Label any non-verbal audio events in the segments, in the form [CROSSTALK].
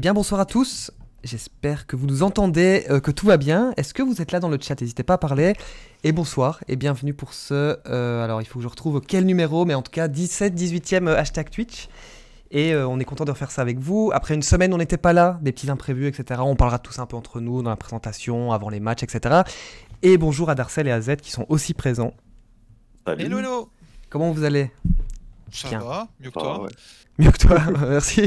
Eh bien bonsoir à tous, j'espère que vous nous entendez, euh, que tout va bien. Est-ce que vous êtes là dans le chat N'hésitez pas à parler. Et bonsoir et bienvenue pour ce... Euh, alors il faut que je retrouve quel numéro, mais en tout cas 17, 18e euh, hashtag Twitch. Et on est content de refaire ça avec vous. Après une semaine, on n'était pas là, des petits imprévus, etc. On parlera tous un peu entre nous dans la présentation, avant les matchs, etc. Et bonjour à Darcel et à Z qui sont aussi présents. Salut. Hello, Comment vous allez Ça va, mieux que toi. Mieux que toi, [LAUGHS] merci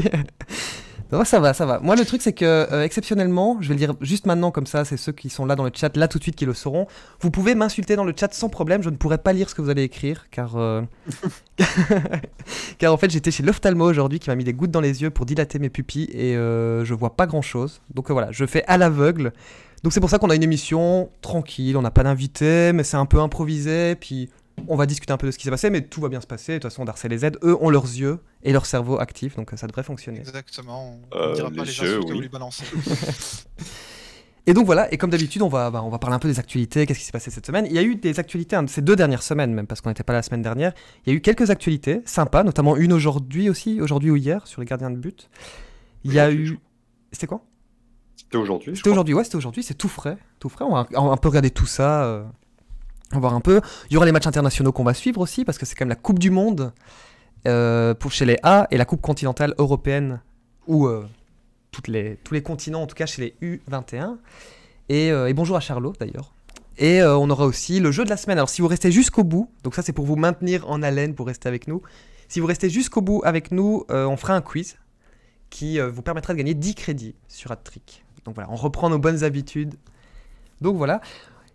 ça va, ça va. Moi, le truc, c'est que, euh, exceptionnellement, je vais le dire juste maintenant, comme ça, c'est ceux qui sont là dans le chat, là tout de suite, qui le sauront. Vous pouvez m'insulter dans le chat sans problème, je ne pourrai pas lire ce que vous allez écrire, car. Euh, [LAUGHS] car en fait, j'étais chez l'ophtalmo aujourd'hui qui m'a mis des gouttes dans les yeux pour dilater mes pupilles et euh, je vois pas grand chose. Donc voilà, je fais à l'aveugle. Donc c'est pour ça qu'on a une émission tranquille, on n'a pas d'invité, mais c'est un peu improvisé, puis on va discuter un peu de ce qui s'est passé, mais tout va bien se passer. De toute façon, Darcel et Z, eux, ont leurs yeux et leur cerveau actifs, donc ça devrait fonctionner. Exactement. On euh, dira pas les [LAUGHS] Et donc voilà, et comme d'habitude, on va, bah, on va parler un peu des actualités, qu'est-ce qui s'est passé cette semaine. Il y a eu des actualités, hein, ces deux dernières semaines même, parce qu'on n'était pas la semaine dernière, il y a eu quelques actualités sympas, notamment une aujourd'hui aussi, aujourd'hui ou hier, sur les gardiens de but. Il y a eu... C'était quoi C'était aujourd'hui. C'était aujourd'hui, ouais, c'était aujourd'hui, c'est tout frais. Tout frais, on va un, peu regarder tout ça. Euh, on va voir un peu. Il y aura les matchs internationaux qu'on va suivre aussi, parce que c'est quand même la Coupe du Monde euh, pour chez les A et la Coupe continentale européenne, ou euh, les, tous les continents, en tout cas chez les U21. Euh, et, bonjour à Charlot d'ailleurs. Et on aura aussi le jeu de la semaine. Alors si vous restez jusqu'au bout, donc ça c'est pour vous maintenir en haleine, pour rester avec nous. Si vous restez jusqu'au bout avec nous, on fera un quiz qui vous permettra de gagner 10 crédits sur Attrick. Donc voilà, on reprend nos bonnes habitudes. Donc voilà.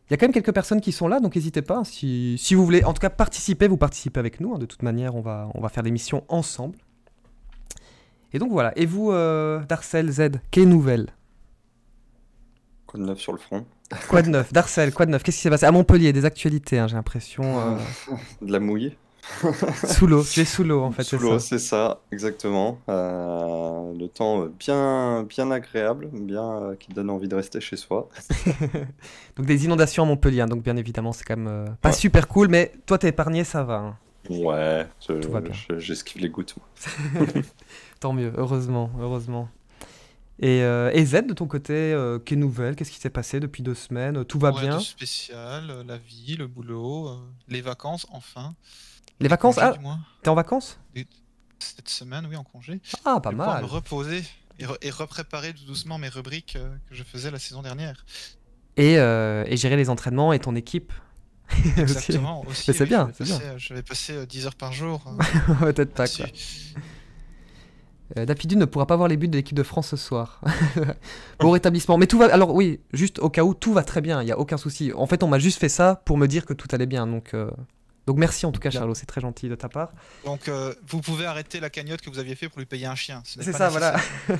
Il y a quand même quelques personnes qui sont là, donc n'hésitez pas. Hein, si, vous voulez, en tout cas, participer, vous participez avec nous. Hein. de toute manière, on va, on va faire l'émission ensemble. Et donc voilà. Et vous, euh, Darcel Z, quelle nouvelle Quoi de neuf sur le front Quoi de neuf Darcel, quoi de neuf Qu'est-ce qui s'est passé À Montpellier, des actualités, hein, j'ai l'impression. Euh. [LAUGHS] de la mouille [LAUGHS] sous l'eau, tu sous l'eau en fait. Sous l'eau, c'est ça, exactement. Euh, le temps euh, bien, bien agréable, bien euh, qui donne envie de rester chez soi. [LAUGHS] donc des inondations à Montpellier, hein, donc bien évidemment c'est quand même pas super cool, mais toi t'es épargné, ça va. Hein. Ouais, j'esquive les gouttes. [LAUGHS] Tant mieux, heureusement, heureusement. Et, euh, Z, de ton côté, euh, qu'est nouvelle Qu'est-ce qui s'est passé depuis deux semaines Tout va bien spécial, la vie, le boulot, les vacances, enfin. Les vacances ah, t'es en vacances Cette semaine, oui, en congé. Ah, pas je vais me reposer et, repréparer doucement mes rubriques euh, que je faisais la saison dernière. Et, euh, gérer les entraînements et ton équipe. [LAUGHS] Exactement, aussi. c'est bien, c'est bien. Euh, je vais passer 10 heures par jour. Hein. [LAUGHS] Peut-être pas, quoi. Dapidu ne pourra pas voir les buts de l'équipe de France ce soir. [LAUGHS] bon rétablissement. Mais tout va. Alors oui, juste au cas où, tout va très bien. Il n'y a aucun souci. En fait, on m'a juste fait ça pour me dire que tout allait bien. Donc. Donc merci en tout cas, Charlot, c'est très gentil de ta part. Donc euh, vous pouvez arrêter la cagnotte que vous aviez fait pour lui payer un chien. C'est ça, voilà. [LAUGHS]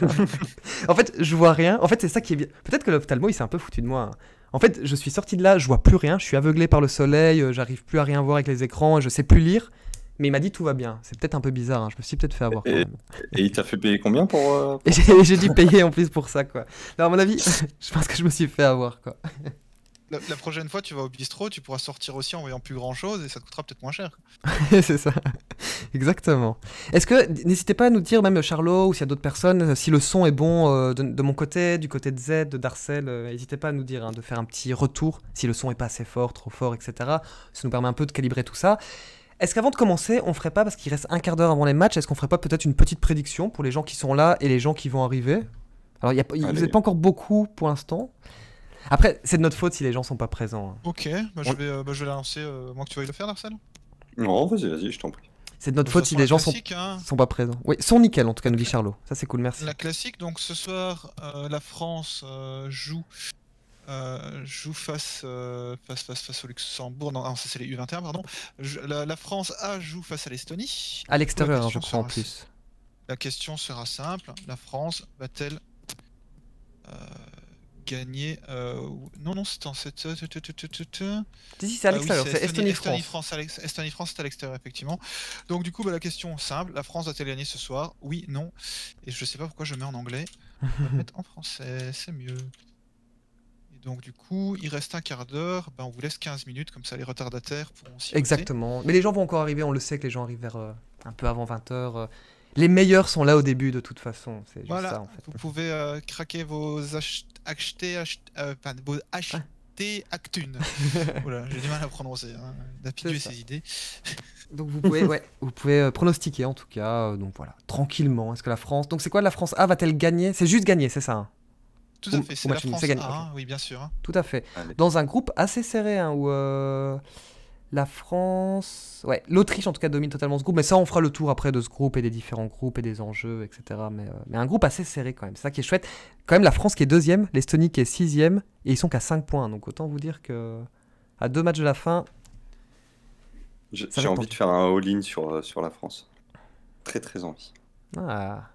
en fait, je vois rien. En fait, c'est ça qui est bien. Peut-être que l'ophtalmo, il s'est un peu foutu de moi. En fait, je suis sorti de là, je vois plus rien, je suis aveuglé par le soleil, euh, j'arrive plus à rien voir avec les écrans, je sais plus lire. Mais il m'a dit tout va bien. C'est peut-être un peu bizarre. Hein. Je me suis peut-être fait avoir. et, il t'a fait payer combien pour. Euh, [LAUGHS] j'ai dit payer en plus pour ça, quoi. Non, à mon avis, [LAUGHS] je pense que je me suis fait avoir, quoi la, prochaine fois, tu vas au bistrot, tu pourras sortir aussi en voyant plus grand chose et ça te coûtera peut-être moins cher. [LAUGHS] c'est ça, [LAUGHS] exactement. Est-ce que n'hésitez pas à nous dire, même Charlot ou s'il y a d'autres personnes, euh, si le son est bon euh, de, mon côté, du côté de Z, de Darcel, euh, n'hésitez pas à nous dire, hein, de faire un petit retour si le son est pas assez fort, trop fort, etc. Ça nous permet un peu de calibrer tout ça. Est-ce qu'avant de commencer, on ferait pas, parce qu'il reste un quart d'heure avant les matchs, est-ce qu'on ferait pas peut-être une petite prédiction pour les gens qui sont là et les gens qui vont arriver Alors, y a, vous n'êtes pas encore beaucoup pour l'instant. Après, c'est de notre faute si les gens sont pas présents. Hein. Ok, bah, euh, bah, je, vais, je vais lancer. Euh, moi que tu vas le faire, Darcel Non, vas-y, vas-y, je t'en prie. C'est de notre faute si les gens sont, hein. sont pas présents. Oui, sont nickel en tout cas, nous dit Charlot. Ça c'est cool, merci. La classique, donc ce soir, euh, la France joue, joue face, face, face, face au Luxembourg. Non, ah, ça c'est les U21, pardon. la, France A joue face à l'Estonie. À l'extérieur, hein, je crois en plus. La question sera simple. La France va-t-elle gagné. Euh, non, non, c'est en cette. c'est à ah l'extérieur, c'est Estonie-France. Estonie-France, c'est à l'extérieur, effectivement. Donc, du coup, bah, la question simple la France a-t-elle gagné ce soir Oui, non. Et je sais pas pourquoi je mets en anglais. Je vais mettre en français, c'est mieux. Donc du coup, il reste un quart d'heure, ben, on vous laisse 15 minutes, comme ça les retardataires pourront s'y Exactement. Mais les gens vont encore arriver, on le sait que les gens arrivent vers euh, un peu avant 20h. Euh. Les meilleurs sont là au début de toute façon, voilà. Vous pouvez craquer vos achats acheter, acheter, euh, acheter Actune. [LAUGHS] j'ai du mal à prononcer. Hein. D'appuyer ses idées. Donc vous pouvez, [LAUGHS] vous pouvez euh, pronostiquer en tout cas. Euh, donc voilà, tranquillement. Est-ce que la France. Donc c'est quoi la France A va-t-elle gagner C'est juste gagner, c'est ça Tout à fait, c'est la France A, oui, bien sûr. Tout à fait. Dans un groupe assez serré, hein, où. Euh... La France. Ouais, l'Autriche en tout cas domine totalement ce groupe, mais ça on fera le tour après de ce groupe et des différents groupes et des enjeux, etc. Euh, mais, un groupe assez serré quand même, c'est ça qui est chouette. Quand même la France qui est deuxième, l'Estonie qui est sixième, et ils sont qu'à 5 points, donc autant vous dire que à deux matchs de la fin. J'ai envie de faire un all-in sur, euh, sur la France. Très très envie. Ah.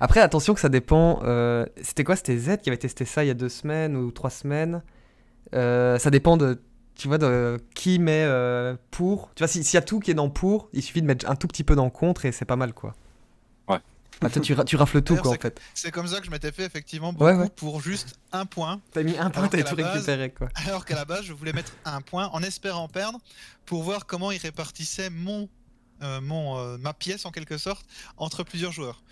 Après, attention que ça dépend. Euh, c'était quoi C'était Z qui avait testé ça il y a deux semaines ou trois semaines. ça dépend de tu vois, de, qui met euh, pour. Tu vois, s'il y a tout qui est dans pour, il suffit de mettre un tout petit peu dans contre et c'est pas mal, quoi. Ouais. Ah, tu, rafles tout, quoi, en fait. C'est comme ça que je m'étais fait, effectivement, beaucoup pour juste un point. T'as mis un point, t'as tout récupéré, quoi. Alors qu'à la base, je voulais mettre un point en espérant perdre pour voir comment il répartissait mon, euh, mon, euh, ma pièce, en quelque sorte, entre plusieurs joueurs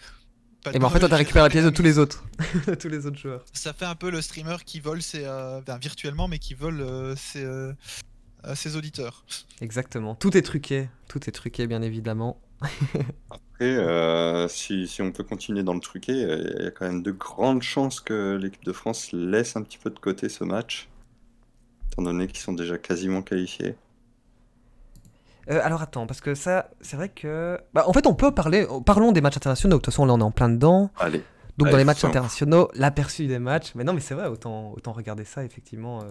et mais ben, en fait, on t'as récupéré la pièce de tous les autres, [LAUGHS] tous les autres joueurs. Ça fait un peu le streamer qui vole ses, euh, virtuellement, mais qui vole euh, euh, ses, auditeurs. Exactement. Tout est truqué, tout est truqué, bien évidemment. [LAUGHS] Après, si, si, on peut continuer dans le truqué, il y a quand même de grandes chances que l'équipe de France laisse un petit peu de côté ce match, étant donné qu'ils sont déjà quasiment qualifiés. Euh, alors attends, parce que ça, c'est vrai que. Bah, en fait, on peut parler. Oh, parlons des matchs internationaux. De toute façon, là, on est en plein dedans. Allez. Donc, dans les matchs internationaux, l'aperçu des matchs. Mais non, mais c'est vrai, autant, autant regarder ça, effectivement. Euh.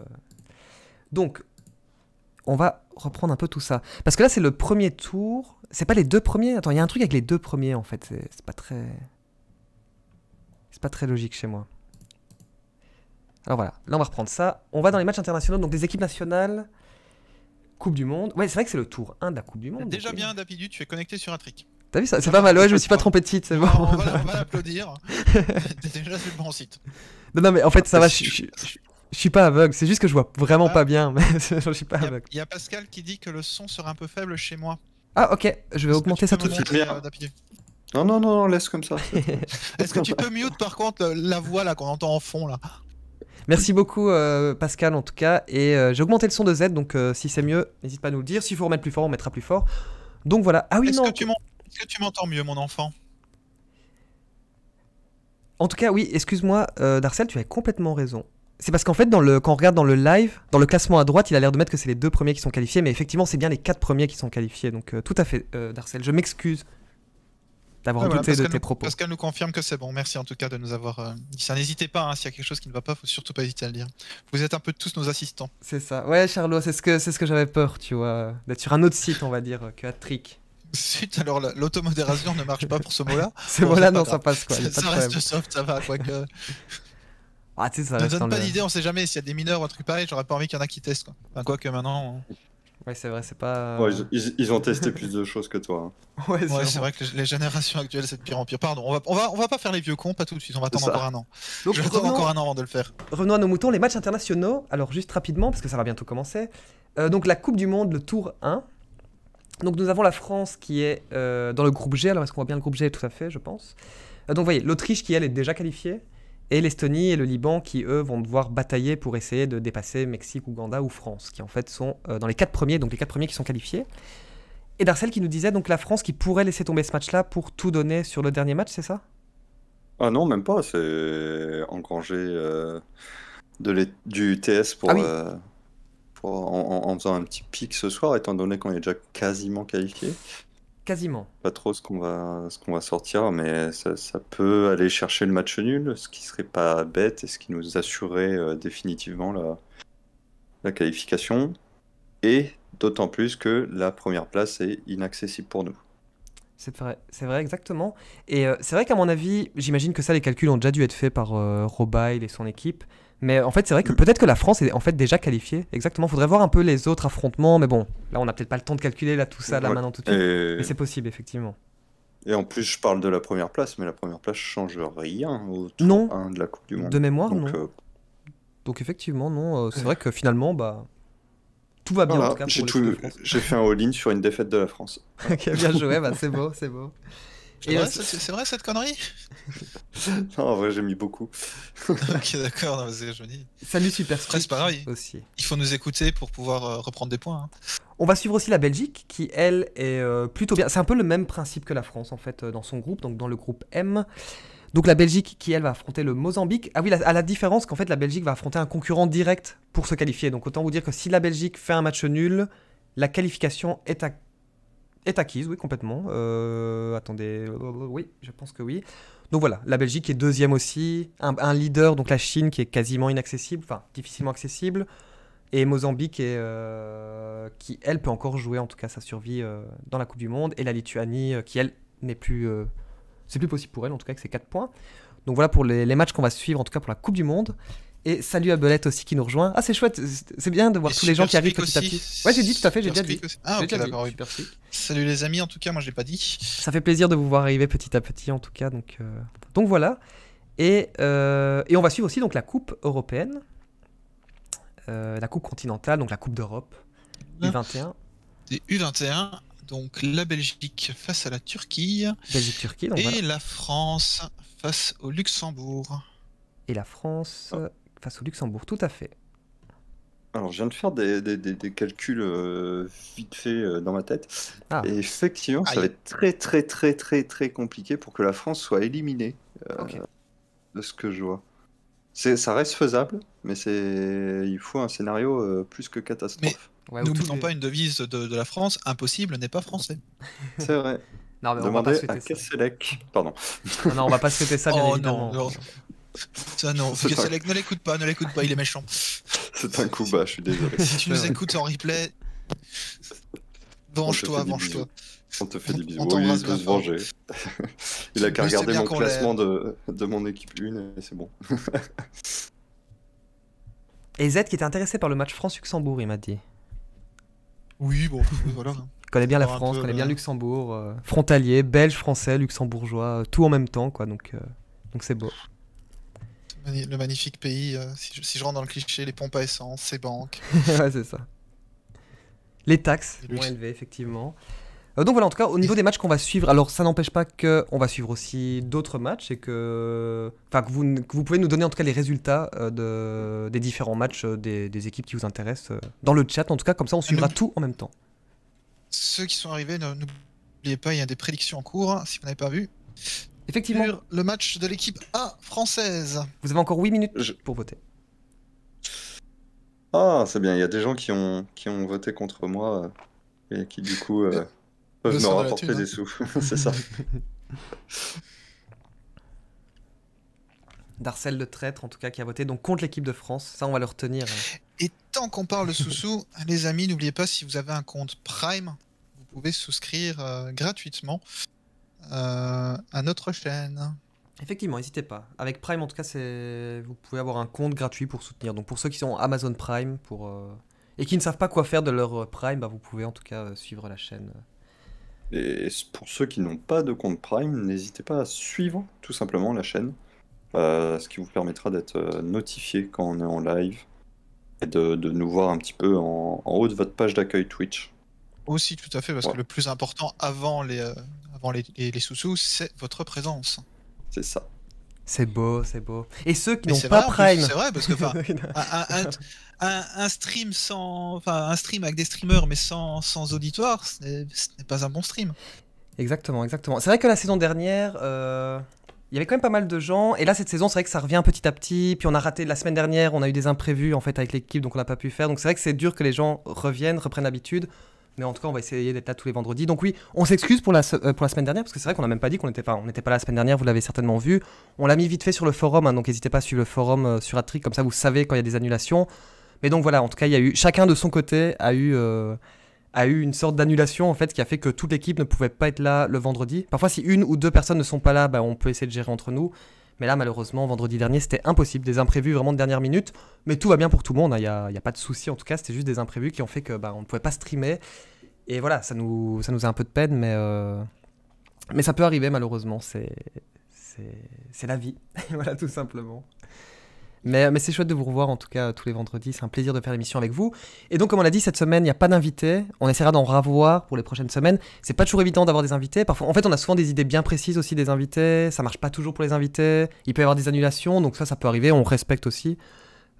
Donc, on va reprendre un peu tout ça. Parce que là, c'est le premier tour. C'est pas les deux premiers. Attends, il y a un truc avec les deux premiers, en fait. C'est pas très. C'est pas très logique chez moi. Alors voilà, là on va reprendre ça. On va dans les matchs internationaux, donc des équipes nationales. Coupe du Monde. Ouais, c'est vrai que c'est le tour 1 de la Coupe du Monde. Déjà euh, bien, d'habitude, tu es connecté sur un trick. T'as vu ça C'est pas mal, ouais, je me suis pas trompé de site, c'est bon. On va, l'applaudir. [LAUGHS] T'es déjà sur le bon site. Non, non, mais en fait, ça va, je, suis pas aveugle, c'est juste que je vois vraiment ah. pas bien. Mais [LAUGHS] je suis pas il y a, Pascal qui dit que le son sera un peu faible chez moi. Ah, ok, je vais augmenter ça tout de suite. Euh, non, non, non, laisse comme ça. [LAUGHS] Est-ce que tu peux mute par contre la voix là qu'on entend en fond là Merci beaucoup, euh, Pascal, en tout cas. Et euh, j'ai augmenté le son de Z, donc euh, si c'est mieux, n'hésite pas à nous le dire. S'il faut remettre plus fort, on mettra plus fort. Donc voilà. Ah oui, non. Que tu Est-ce que tu m'entends mieux, mon enfant En tout cas, oui, excuse-moi, Darcel, tu as complètement raison. C'est parce qu'en fait, dans le, quand on regarde dans le live, dans le classement à droite, il a l'air de mettre que c'est les deux premiers qui sont qualifiés, mais effectivement, c'est bien les quatre premiers qui sont qualifiés. Donc, tout à fait, Darcel, je m'excuse d'avoir qu'elle douté de tes nous, propos. qu'elle nous confirme que c'est bon. Merci en tout cas de nous avoir euh, dit ça. N'hésitez pas, hein, s'il y a quelque chose qui ne va pas, faut surtout pas hésiter à le dire. Vous êtes un peu tous nos assistants. C'est ça. Ouais, Charlot, c'est ce que, c'est ce que j'avais peur, tu vois, d'être sur un autre site, on va dire, que Trick. Zut, alors l'automodération ne marche pas pour ce mot-là. ce voilà mot-là, non, ça passe quoi. Ça, reste soft, ça va, quoique. Ah, ça ne donne pas d'idée, on sait jamais. S'il y a des mineurs ou un truc pareil, j'aurais pas envie qu'il y en a qui testent. Quoi. quoique maintenant. Ouais, c'est vrai, c'est pas. Euh, ils, ont testé plus de choses que toi. Hein. [LAUGHS] c'est vrai que les générations actuelles, c'est de pire en pire. Pardon, on va, on va, pas faire les vieux cons, pas tout de suite, on va attendre encore un an. Donc, Je revenons... encore un an avant de le faire. Revenons à nos moutons, les matchs internationaux. Alors, juste rapidement, parce que ça va bientôt commencer. Euh, donc, la Coupe du Monde, le tour 1. Donc, nous avons la France qui est euh, dans le groupe G. Alors, est-ce qu'on voit bien le groupe G Tout à fait, je pense. donc, vous voyez, l'Autriche qui, elle, est déjà qualifiée et l'Estonie et le Liban qui, eux, vont devoir batailler pour essayer de dépasser Mexique, Ouganda ou France, qui en fait sont euh, dans les quatre premiers, donc les quatre premiers qui sont qualifiés. Et Darcel qui nous disait donc la France qui pourrait laisser tomber ce match-là pour tout donner sur le dernier match, c'est ça Ah non, même pas, c'est engranger euh, du TS pour... Ah euh, en, en, faisant un petit pic ce soir, étant donné qu'on est déjà quasiment qualifié. Pas trop ce qu'on va, sortir, mais ça, peut aller chercher le match nul, ce qui serait pas bête et ce qui nous assurerait euh, définitivement la, qualification. Et d'autant plus que la première place est inaccessible pour nous. C'est vrai, c'est vrai exactement. Et euh, c'est vrai qu'à mon avis, j'imagine que ça, les calculs ont déjà dû être faits par euh, Robile et son équipe. Mais en fait, c'est vrai que peut-être que la France est en fait déjà qualifiée. Exactement. Faudrait voir un peu les autres affrontements. Mais bon, là, on n'a peut-être pas le temps de calculer là tout ça là maintenant tout de suite. Mais c'est possible, effectivement. Et en plus, je parle de la première place, mais la première place change rien au tour 1 de la Coupe du Monde. De mémoire, Donc, non. Euh, Donc effectivement, non. Euh, c'est vrai que finalement, bah, tout va bien en tout cas. J'ai fait un all-in sur une défaite de la France. [LAUGHS] ok, bien joué. Bah, c'est beau, c'est beau. Euh, c'est vrai, cette connerie [LAUGHS] Non, en vrai, j'ai mis beaucoup. [LAUGHS] ok, d'accord, je Ça Salut Super pareil. Aussi. Il faut nous écouter pour pouvoir euh, reprendre des points. Hein. On va suivre aussi la Belgique, qui elle est euh, plutôt bien. C'est un peu le même principe que la France en fait dans son groupe, donc dans le groupe M. Donc la Belgique qui elle va affronter le Mozambique. Ah oui, à la différence qu'en fait la Belgique va affronter un concurrent direct pour se qualifier. Donc autant vous dire que si la Belgique fait un match nul, la qualification est à est acquise, oui, complètement. Euh, attendez, oui, je pense que oui. Donc voilà, la Belgique est deuxième aussi, un, leader, donc la Chine qui est quasiment inaccessible, enfin difficilement accessible, et Mozambique euh, qui, elle, peut encore jouer en tout cas sa survie euh, dans la Coupe du Monde, et la Lituanie qui, elle, n'est plus... c'est plus possible pour elle en tout cas avec ses 4 points. Donc voilà pour les, les matchs qu'on va suivre en tout cas pour la Coupe du Monde. Et salut à Belette aussi qui nous rejoint. Ah, c'est chouette, c'est bien de voir tous les gens qui arrivent petit à petit. Ouais, j'ai dit tout à fait, j'ai déjà dit. Ah, ok, d'accord, oui. Salut les amis, en tout cas, moi je l'ai pas dit. Ça fait plaisir de vous voir arriver petit à petit, en tout cas. Donc, euh, donc voilà. Et, euh, et, on va suivre aussi donc la Coupe européenne, euh, la Coupe continentale, donc la Coupe d'Europe, U21. C'est U21, donc la Belgique face à la Turquie. Belgique-Turquie, Et la France face au Luxembourg. Et la France. Oh face au Luxembourg, tout à fait. Alors, je viens de faire des, calculs euh, vite fait euh, dans ma tête. Ah. Et effectivement, ça va être très, très, très, très, très compliqué pour que la France soit éliminée euh, de ce que je vois. Ça reste faisable, mais il faut un scénario plus que catastrophe. Ouais, nous n'oublions pas une devise de, la France impossible n'est pas français. [LAUGHS] C'est vrai. Non, mais Demandez va pas Pardon. Non, non, on va pas souhaiter ça, [LAUGHS] oh bien non. Ça non, [LAUGHS] ne l'écoute pas, ne l'écoute pas, il est méchant. [LAUGHS] C'est un coup bas, je suis désolé. si tu nous écoutes en replay, venge-toi, venge-toi. On te fait des bisous. On, oui, il se venger. [LAUGHS] il a qu'à regarder mon classement de, de mon équipe 1 et c'est bon. et Z qui était intéressé par le match France-Luxembourg, il m'a dit. Oui, bon, voilà. connaît bien la France, peu, connaît bien Luxembourg, euh, frontalier, belge, français, luxembourgeois, euh, tout en même temps, quoi. Donc, euh, donc c'est beau. Le magnifique pays, euh, si, je, rentre dans le cliché, les pompes à essence, ces banques. [LAUGHS] ouais, c'est ça. Les taxes, moins élevées, effectivement. Euh, donc voilà, en tout cas, au niveau des matchs qu'on va suivre, alors ça n'empêche pas qu'on va suivre aussi d'autres matchs et que, enfin, que, vous, pouvez nous donner en tout cas les résultats euh, de, des différents matchs des, des, équipes qui vous intéressent dans le chat. En tout cas, comme ça, on suivra tout en même temps. Ceux qui sont arrivés, n'oubliez pas, il y a des prédictions en cours, si vous n'avez pas vu. Effectivement. le match de l'équipe A française. Vous avez encore 8 minutes pour voter. Ah, c'est bien, il y a des gens qui ont, qui ont voté contre moi euh, et qui du coup euh, peuvent me rapporter des hein. sous. [LAUGHS] c'est ça. [LAUGHS] Darcel le traître, en tout cas, qui a voté donc contre l'équipe de France. Ça, on va le retenir. Hein. Et tant qu'on parle sous-sous, [LAUGHS] les amis, n'oubliez pas, si vous avez un compte Prime, vous pouvez souscrire euh, gratuitement à euh, notre chaîne. Effectivement, n'hésitez pas. Avec Prime, en tout cas, vous pouvez avoir un compte gratuit pour soutenir. Donc pour ceux qui sont Amazon Prime pour, euh, et qui ne savent pas quoi faire de leur euh, Prime, bah, vous pouvez en tout cas suivre la chaîne. Et pour ceux qui n'ont pas de compte Prime, n'hésitez pas à suivre tout simplement la chaîne, ce qui vous permettra d'être notifié quand on est en live et de, nous voir un petit peu en, en haut de votre page d'accueil Twitch. Aussi, tout à fait, parce que le plus important avant les, euh, avant les, les, sous-sous, c'est votre présence. C'est ça. C'est beau, c'est beau. Et ceux qui n'ont pas Prime. C'est vrai, parce que [LAUGHS] un, un, un, stream sans, un stream avec des streamers mais sans, sans auditoire, ce n'est pas un bon stream. Exactement, exactement. C'est vrai que la saison dernière, euh, il y avait quand même pas mal de gens. Et là, cette saison, c'est vrai que ça revient petit à petit. Puis on a raté la semaine dernière, on a eu des imprévus en fait avec l'équipe, donc on n'a pas pu faire. Donc c'est vrai que c'est dur que les gens reviennent, reprennent l'habitude. Mais en tout cas, on va essayer d'être là tous les vendredis. Donc oui, on s'excuse pour, la euh, la semaine dernière, parce que c'est vrai qu'on n'a même pas dit qu'on était pas, n'était pas là la semaine dernière, vous l'avez certainement vu. On l'a mis vite fait sur le forum, hein, donc n'hésitez pas à suivre le forum euh, sur Attrick, comme ça vous savez quand il y a des annulations. Mais donc voilà, en tout cas, il y a eu, chacun de son côté a eu, euh, a eu une sorte d'annulation, en fait, qui a fait que toute l'équipe ne pouvait pas être là le vendredi. Parfois, si une ou deux personnes ne sont pas là, bah, on peut essayer de gérer entre nous. Mais là, malheureusement, vendredi dernier, c'était impossible. Des imprévus vraiment de dernière minute. Mais tout va bien pour tout le monde. Il hein. n'y a, pas de souci. En tout cas, c'était juste des imprévus qui ont fait que bah, on ne pouvait pas streamer. Et voilà, ça nous, ça nous a un peu de peine, mais, euh, mais ça peut arriver malheureusement. C'est, c'est, la vie. [LAUGHS] voilà, tout simplement. Euh, mais, c'est chouette de vous revoir en tout cas tous les vendredis. C'est un plaisir de faire l'émission avec vous. Et donc, comme on l'a dit, cette semaine, il n'y a pas d'invités. On essaiera d'en revoir pour les prochaines semaines. C'est pas toujours évident d'avoir des invités. Parfois, en fait, on a souvent des idées bien précises aussi des invités. Ça marche pas toujours pour les invités. Il peut y avoir des annulations. Donc, ça, ça peut arriver. On respecte aussi.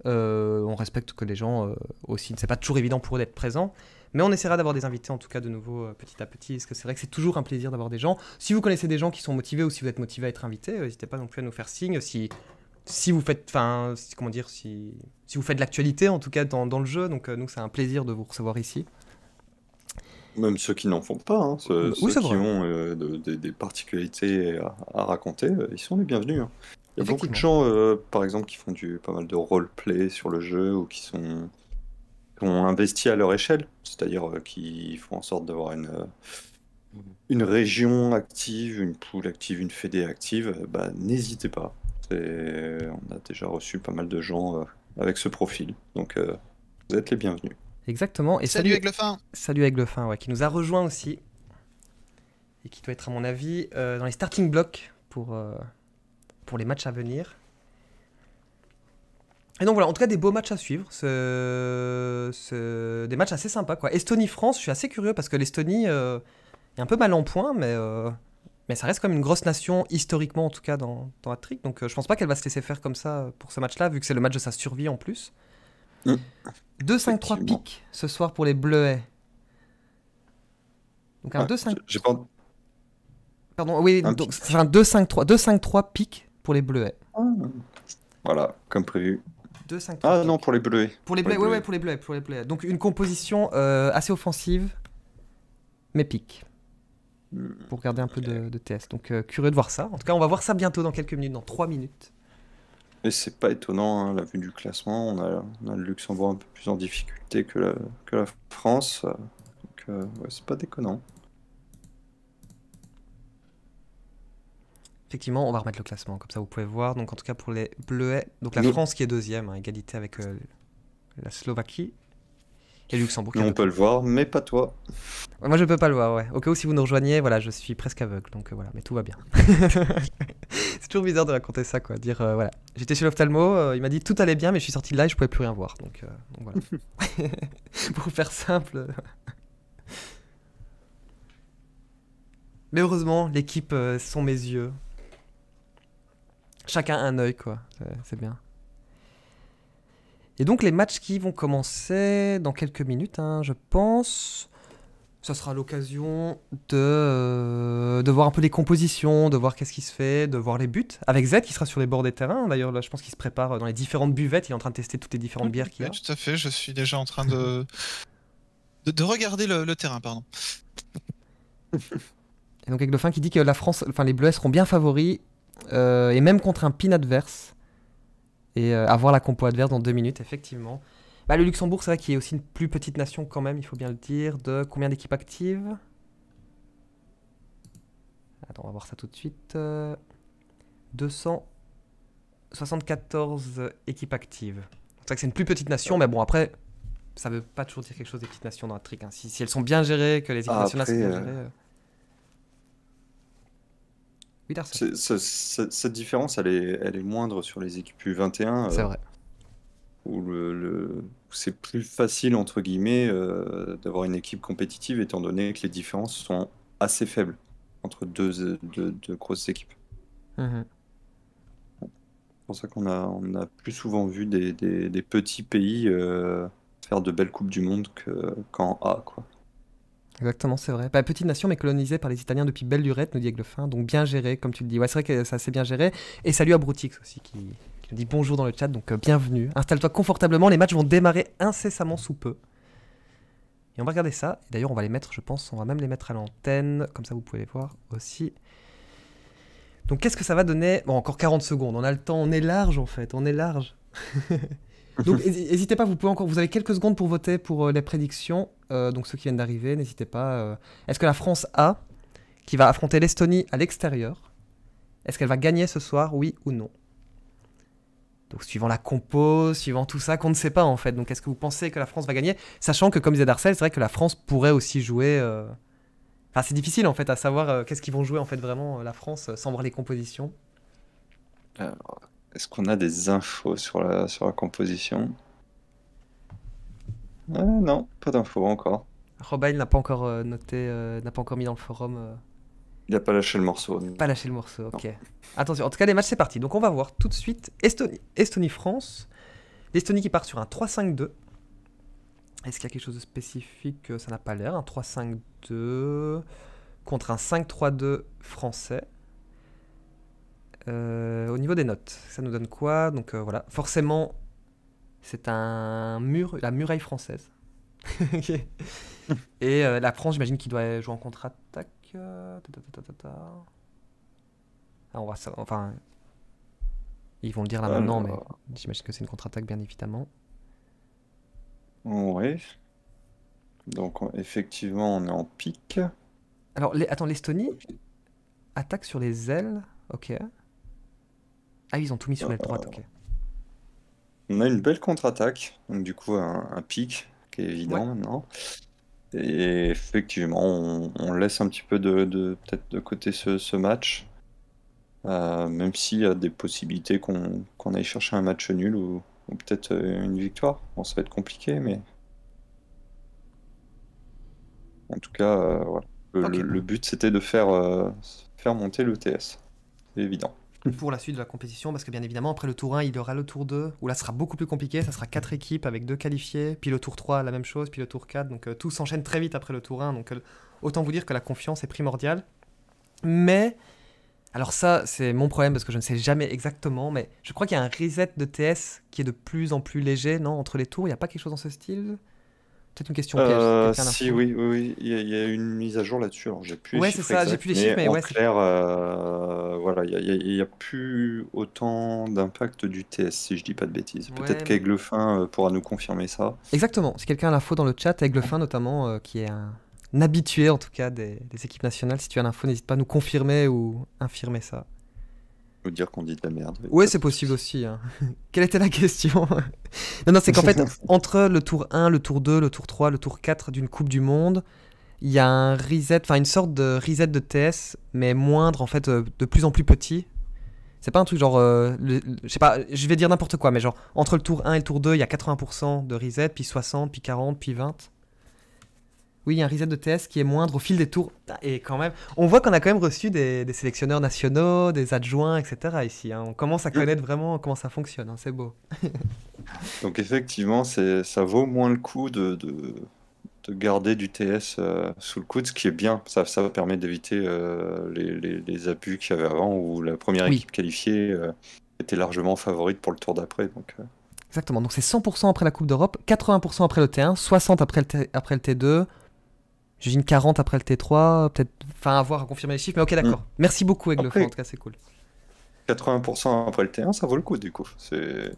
Euh, on respecte que les gens aussi... Euh, aussi. C'est pas toujours évident pour eux d'être présents. Mais on essaiera d'avoir des invités en tout cas de nouveau petit à petit, parce que c'est vrai que c'est toujours un plaisir d'avoir des gens. Si vous connaissez des gens qui sont motivés ou si vous êtes motivé à être invité, n'hésitez pas non plus à nous faire signe. Si si vous faites, enfin, comment dire, si, vous faites de l'actualité en tout cas dans, le jeu, donc euh, nous c'est un plaisir de vous recevoir ici. Même ceux qui n'en font pas, hein, ceux, qui ont euh, des particularités à, raconter, euh, ils sont les bienvenus. Hein. Il y a beaucoup de gens, par exemple, qui font du, pas mal de roleplay sur le jeu ou qui sont ont investi à leur échelle, c'est-à-dire qui font en sorte d'avoir une mhm. une région active, une poule active, une fédé active. Bah, n'hésitez pas et on a déjà reçu pas mal de gens euh, avec ce profil. Donc euh, vous êtes les bienvenus. Exactement. Et salut, salut Aiglefin. Salut Aiglefin, qui nous a rejoint aussi et qui doit être à mon avis euh, dans les starting blocks pour pour les matchs à venir. Et donc voilà, en tout cas des beaux matchs à suivre, ce... Ce... des matchs assez sympas quoi. Estonie-France, je suis assez curieux parce que l'Estonie est un peu mal en point, mais mais ça reste comme une grosse nation, historiquement en tout cas, dans, dans Hattrick. Donc euh, je pense pas qu'elle va se laisser faire comme ça euh, pour ce match-là, vu que c'est le match de sa survie en plus. 2-5-3 mm. pique ce soir pour les Bleuets. Donc un 2-5. Pardon, oui, c'est un 2-5-3. 2-5-3 pique pour les Bleuets. Ah, voilà, comme prévu. 2, 5, ah non, pour les Bleuets. Pour les Bleuets, oui, pour les Bleuets, Donc une composition euh, assez offensive, mais pique pour garder un peu de, de Donc euh, curieux de voir ça. En tout cas, on va voir ça bientôt dans quelques minutes, dans 3 minutes. Et c'est pas étonnant, hein, la vue du classement, on a, le Luxembourg un peu plus en difficulté que la, France. Donc euh, ouais, c'est pas déconnant. Effectivement, on va remettre le classement, comme ça vous pouvez voir. Donc en tout cas pour les Bleuets, donc la France qui est deuxième, hein, égalité avec euh, la Slovaquie on peut le voir, mais pas toi. Moi, je peux pas le voir, ouais. Au cas où, si vous nous rejoignez, voilà, je suis presque aveugle, donc euh, voilà, mais tout va bien. [LAUGHS] c'est toujours bizarre de raconter ça, quoi. Dire, euh, voilà, j'étais chez l'ophtalmo, euh, il m'a dit tout allait bien, mais je suis sorti de là et je pouvais plus rien voir, donc, donc voilà. [LAUGHS] [LAUGHS] Pour faire simple. mais heureusement, l'équipe sont mes yeux. Chacun un œil, quoi. C'est bien. Et donc les matchs qui vont commencer dans quelques minutes, hein, je pense, ça sera l'occasion de, euh, de voir un peu les compositions, de voir qu'est-ce qui se fait, de voir les buts. Avec Z qui sera sur les bords des terrains, d'ailleurs là je pense qu'il se prépare dans les différentes buvettes, il est en train de tester toutes les différentes bières qu'il a. Tout à fait, je suis déjà en train de, [LAUGHS] de, regarder le, terrain, pardon. Et donc avec fin qui dit que la France, enfin les Bleus seront bien favoris, euh, et même contre un pin adverse et euh, avoir la compo adverse dans deux minutes, effectivement. Bah, le Luxembourg, c'est vrai qu'il est aussi une plus petite nation quand même, il faut bien le dire. De combien d'équipes actives Attends, on va voir ça tout de suite. 274 euh, équipes actives. C'est vrai que c'est une plus petite nation, mais bon, après, ça veut pas toujours dire quelque chose des petites nations dans un trick. Hein. Si, elles sont bien gérées, que les équipes ah, nationales sont bien euh, gérées cette différence, elle est, elle est moindre sur les équipes U21. Euh, c'est vrai. Où, le, c'est plus facile, entre guillemets, euh, d'avoir une équipe compétitive, étant donné que les différences sont assez faibles entre deux, deux, grosses équipes. Mhm. C'est pour ça qu'on a, on a plus souvent vu des, des, petits pays euh, faire de belles Coupes du Monde qu'en A, quoi. Exactement, c'est vrai. Bah, petite nation, mais colonisée par les Italiens depuis belle durée », nous dit Aiglefin. Donc bien géré, comme tu le dis. Ouais, c'est vrai que ça s'est bien géré. Et salut à Broutix aussi qui, nous dit bonjour dans le chat. Donc euh, bienvenue. Installe-toi confortablement. Les matchs vont démarrer incessamment sous peu. Et on va regarder ça. D'ailleurs, on va les mettre, je pense, on va même les mettre à l'antenne. Comme ça, vous pouvez les voir aussi. Donc qu'est-ce que ça va donner Bon, encore 40 secondes. On a le temps. On est large en fait. On est large. [LAUGHS] Donc n'hésitez [LAUGHS] pas, vous pouvez encore, vous avez quelques secondes pour voter pour euh, les prédictions. Euh, donc ceux qui viennent d'arriver, n'hésitez pas. Euh. Est-ce que la France A, qui va affronter l'Estonie à l'extérieur, est-ce qu'elle va gagner ce soir, oui ou non donc suivant la compo, suivant tout ça, qu'on ne sait pas en fait. Donc est-ce que vous pensez que la France va gagner Sachant que comme disait Darcel, c'est vrai que la France pourrait aussi jouer... Euh. Enfin c'est difficile en fait à savoir qu'est-ce qu'ils vont jouer en fait vraiment la France sans voir les compositions. Est-ce qu'on a des infos sur la, sur la composition ah, non, pas d'info encore. Robin n'a pas encore euh, noté, euh, n'a pas encore mis dans le forum. Euh. Il n'a pas lâché le morceau. Pas lâché le morceau, ok. Attention, en tout cas, les matchs, c'est parti. Donc, on va voir tout de suite Estonie-France. L'Estonie qui part sur un 3-5-2. Est-ce qu'il y a quelque chose de spécifique Ça n'a pas l'air. Un 3-5-2 contre un 5-3-2 français. au niveau des notes, ça nous donne quoi Donc voilà, forcément, c'est un mur, la muraille française. [LAUGHS] Et euh, la France, j'imagine qu'il doit jouer en contre-attaque. Euh, ah, on va, enfin, ils vont le dire là euh, maintenant, mais j'imagine que c'est une contre-attaque, bien évidemment. Oui. Donc, effectivement, on est en pique. Alors, attends, l'Estonie attaque sur les ailes. Ok. Ah, ils ont tout mis sur l'aile droite, ok. On a une belle contre-attaque, donc du coup un, pic qui est évident Et effectivement, on, laisse un petit peu de, peut-être de côté ce, match, euh, même s'il y a des possibilités qu'on aille chercher un match nul ou, peut-être euh, une victoire. Bon, ça va être compliqué, mais en tout cas, euh, le, but c'était de faire, faire monter le TS, c'est évident. [LAUGHS] pour la suite de la compétition parce que bien évidemment après le tour 1 il y aura le tour 2 où là sera beaucoup plus compliqué, ça sera quatre équipes avec deux qualifiés, puis le tour 3 la même chose, puis le tour 4, donc euh, tout s'enchaîne très vite après le tour 1, donc euh, autant vous dire que la confiance est primordiale. Mais, alors ça c'est mon problème parce que je ne sais jamais exactement, mais je crois qu'il y a un reset de TS qui est de plus en plus léger, non, entre les tours, il n'y a pas quelque chose dans ce style Peut-être une question piège. Euh, si, oui, oui, Il, y a, une mise à jour là-dessus. Alors, j'ai pu les ça, j'ai plus les mais, en clair, euh, voilà, il n'y a, plus autant d'impact du TS, si je dis pas de bêtises. Peut-être qu'Aiglefin euh, pourra nous confirmer ça. Exactement. Si quelqu'un a l'info dans le chat, Aiglefin notamment, qui est un, habitué en tout cas des, des équipes nationales, si tu as l'info, n'hésite pas à nous confirmer ou infirmer ça dire qu'on dit de la merde. Ouais, c'est possible aussi. Hein. [LAUGHS] Quelle était la question [LAUGHS] Non, c'est qu'en fait, [LAUGHS] entre le tour 1, le tour 2, le tour 3, le tour 4 d'une Coupe du Monde, il y a un reset, enfin une sorte de reset de TS, mais moindre, en fait, euh, de plus en plus petit. C'est pas un truc genre. Euh, je sais pas, je vais dire n'importe quoi, mais genre, entre le tour 1 et le tour 2, il y a 80% de reset, puis 60, puis 40, puis 20. Oui, un reset de TS qui est moindre au fil des tours. Et quand même, on voit qu'on a quand même reçu des, sélectionneurs nationaux, des adjoints, etc. ici. Hein. On commence à mm. connaître vraiment comment ça fonctionne. Hein. C'est beau. [LAUGHS] Donc, effectivement, ça vaut moins le coup de, garder du TS euh, sous le coude, ce qui est bien. Ça, ça permet d'éviter euh, les, abus qu'il y avait avant où la première équipe qualifiée euh, était largement favorite pour le tour d'après. Exactement, donc c'est 100% après la Coupe d'Europe, 80% après le T1, 60% après après le T2, une 40 après le T3, peut-être, enfin à voir, à confirmer les chiffres, mais ok, d'accord. Mm. Merci beaucoup, Aiglof, en tout cas, c'est cool. 80% après le T1, ça vaut le coup, du coup. C'est.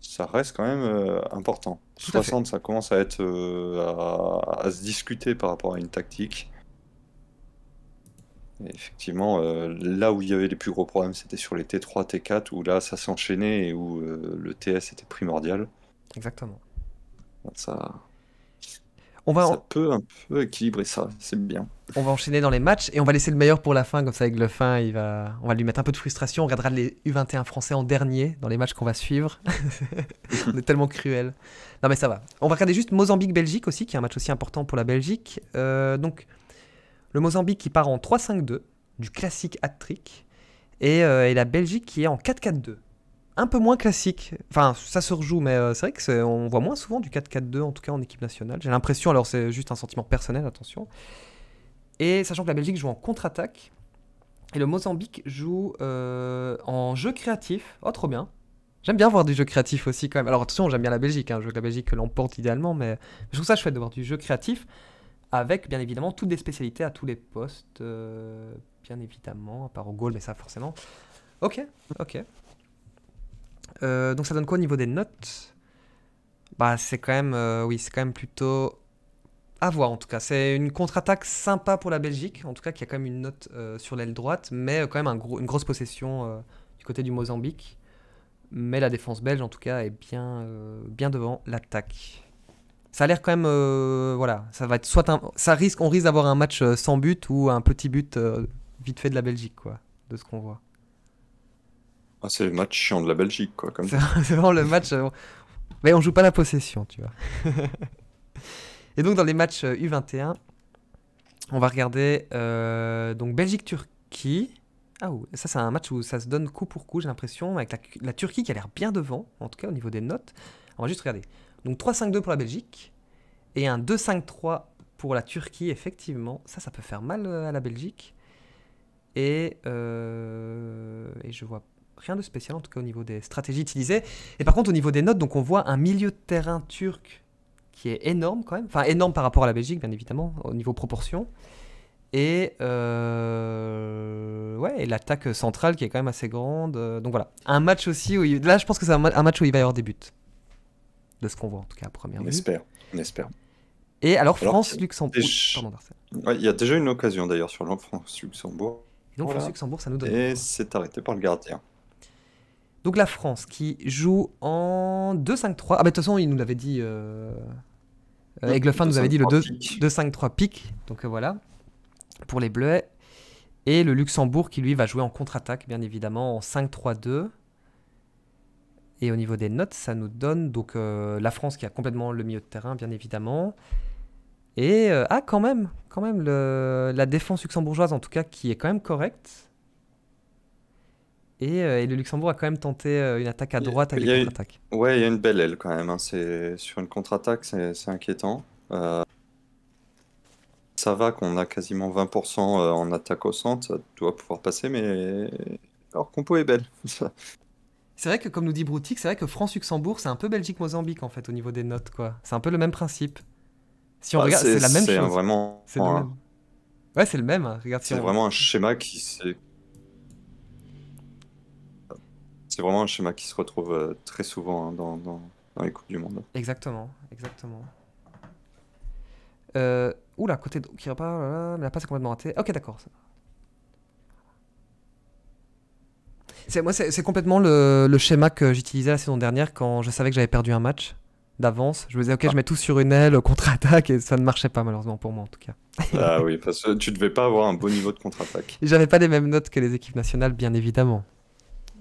Ça reste quand même euh, important. 60, ça commence à être. Euh, à... se discuter par rapport à une tactique. effectivement, euh, là où il y avait les plus gros problèmes, c'était sur les T3, T4, où là, ça s'enchaînait et où le TS était primordial. Exactement. Ça, on va ça peut un peu équilibrer ça, c'est bien. On va enchaîner dans les matchs et on va laisser le meilleur pour la fin, comme ça avec le fin, il va... on va lui mettre un peu de frustration. On regardera les U21 français en dernier dans les matchs qu'on va suivre. [LAUGHS] on est tellement cruel. Non mais ça va. On va regarder juste Mozambique-Belgique aussi, qui est un match aussi important pour la Belgique. Euh, donc le Mozambique qui part en 3-5-2, du classique hat-trick, et, euh, et la Belgique qui est en 4-4-2 un peu moins classique. Enfin, ça se rejoue, mais euh, c'est vrai que on voit moins souvent du 4-4-2, en tout cas en équipe nationale. J'ai l'impression, alors c'est juste un sentiment personnel, attention. Et sachant que la Belgique joue en contre-attaque, et le Mozambique joue euh, en jeu créatif. Oh, trop bien. J'aime bien voir du jeu créatif aussi quand même. Alors attention, j'aime bien la Belgique, un hein. je veux que la Belgique l'emporte idéalement, mais je trouve ça chouette de voir du jeu créatif, avec bien évidemment toutes des spécialités à tous les postes, euh, bien évidemment, à part au goal, mais ça forcément. Ok, ok. Euh, donc ça donne quoi au niveau des notes Bah c'est quand même, euh, oui, c'est quand même plutôt à voir en tout cas. C'est une contre-attaque sympa pour la Belgique, en tout cas qui a quand même une note euh, sur l'aile droite, mais quand même une grosse possession du côté du Mozambique. Mais la défense belge en tout cas est bien, bien devant l'attaque. Ça a l'air quand même, voilà, ça va être soit ça risque, on risque d'avoir un match sans but ou un petit but vite fait de la Belgique quoi, de ce qu'on voit. Ah, c'est le match chiant de la Belgique, quoi. Comme... [LAUGHS] C'est vraiment le match. Euh, mais on joue pas la possession, tu vois. [LAUGHS] Et donc, dans les matchs U21, euh, on va regarder euh, donc Belgique-Turquie. Ah, ça, c'est un match où ça se donne coup pour coup, j'ai l'impression, avec la, Turquie qui a l'air bien devant, en tout cas au niveau des notes. On va juste regarder. Donc 3-5-2 pour la Belgique et un 2-5-3 pour la Turquie, effectivement. Ça, ça peut faire mal à la Belgique. Et, euh, et je vois rien de spécial, en tout cas au niveau des stratégies utilisées. Et par contre, au niveau des notes, donc on voit un milieu de terrain turc qui est énorme quand même, enfin énorme par rapport à la Belgique, bien évidemment, au niveau proportion. Et, euh, ouais, l'attaque centrale qui est quand même assez grande. Euh, donc voilà, un match aussi où il, là je pense que c'est un, match où il va y avoir des buts. De ce qu'on voit en tout cas à première on Espère, on espère. Et alors, France-Luxembourg. Il y a déjà une occasion d'ailleurs sur France-Luxembourg. Donc France-Luxembourg, ça nous donne. Et c'est arrêté par le gardien. Donc la France qui joue en 2-5-3. Ah bah de toute façon, il nous l'avait dit. Euh... le Aiglefin nous avait dit le 2-5-3 pique. Donc euh, voilà, pour les Bleus. Et le Luxembourg qui lui va jouer en contre-attaque, bien évidemment, en 5-3-2. Et au niveau des notes, ça nous donne donc euh, la France qui a complètement le milieu de terrain, bien évidemment. Et euh, ah, quand même, quand même, le, la défense luxembourgeoise en tout cas qui est quand même correcte. Euh, et, le Luxembourg a quand même tenté euh, une attaque à droite avec une contre attaque Ouais, il y a une belle aile quand même. Hein. Sur une contre-attaque, c'est inquiétant. Euh, ça va qu'on a quasiment 20% en attaque au centre, ça doit pouvoir passer, mais leur compo est belle. c'est vrai que, comme nous dit Broutic, c'est vrai que France-Luxembourg, c'est un peu Belgique-Mozambique en fait au niveau des notes. quoi. C'est un peu le même principe. Si on bah, regarde, c'est la même chose. C'est vraiment. C'est le même. Ouais, c'est le même. Hein. Regarde, c'est vraiment un schéma qui s'est c'est vraiment un schéma qui se retrouve euh, très souvent hein, dans, les Coupes du Monde. Exactement, exactement. Euh, oula, côté qui pas, la passe est complètement ratée. Ok, d'accord. C'est, moi, c'est, complètement le, schéma que j'utilisais la saison dernière quand je savais que j'avais perdu un match d'avance. Je me disais, ok, ah. je mets tout sur une aile, contre-attaque, et ça ne marchait pas malheureusement pour moi en tout cas. Ah oui, parce que tu devais pas avoir un bon niveau de contre-attaque. [LAUGHS] J'avais pas les mêmes notes que les équipes nationales, bien évidemment.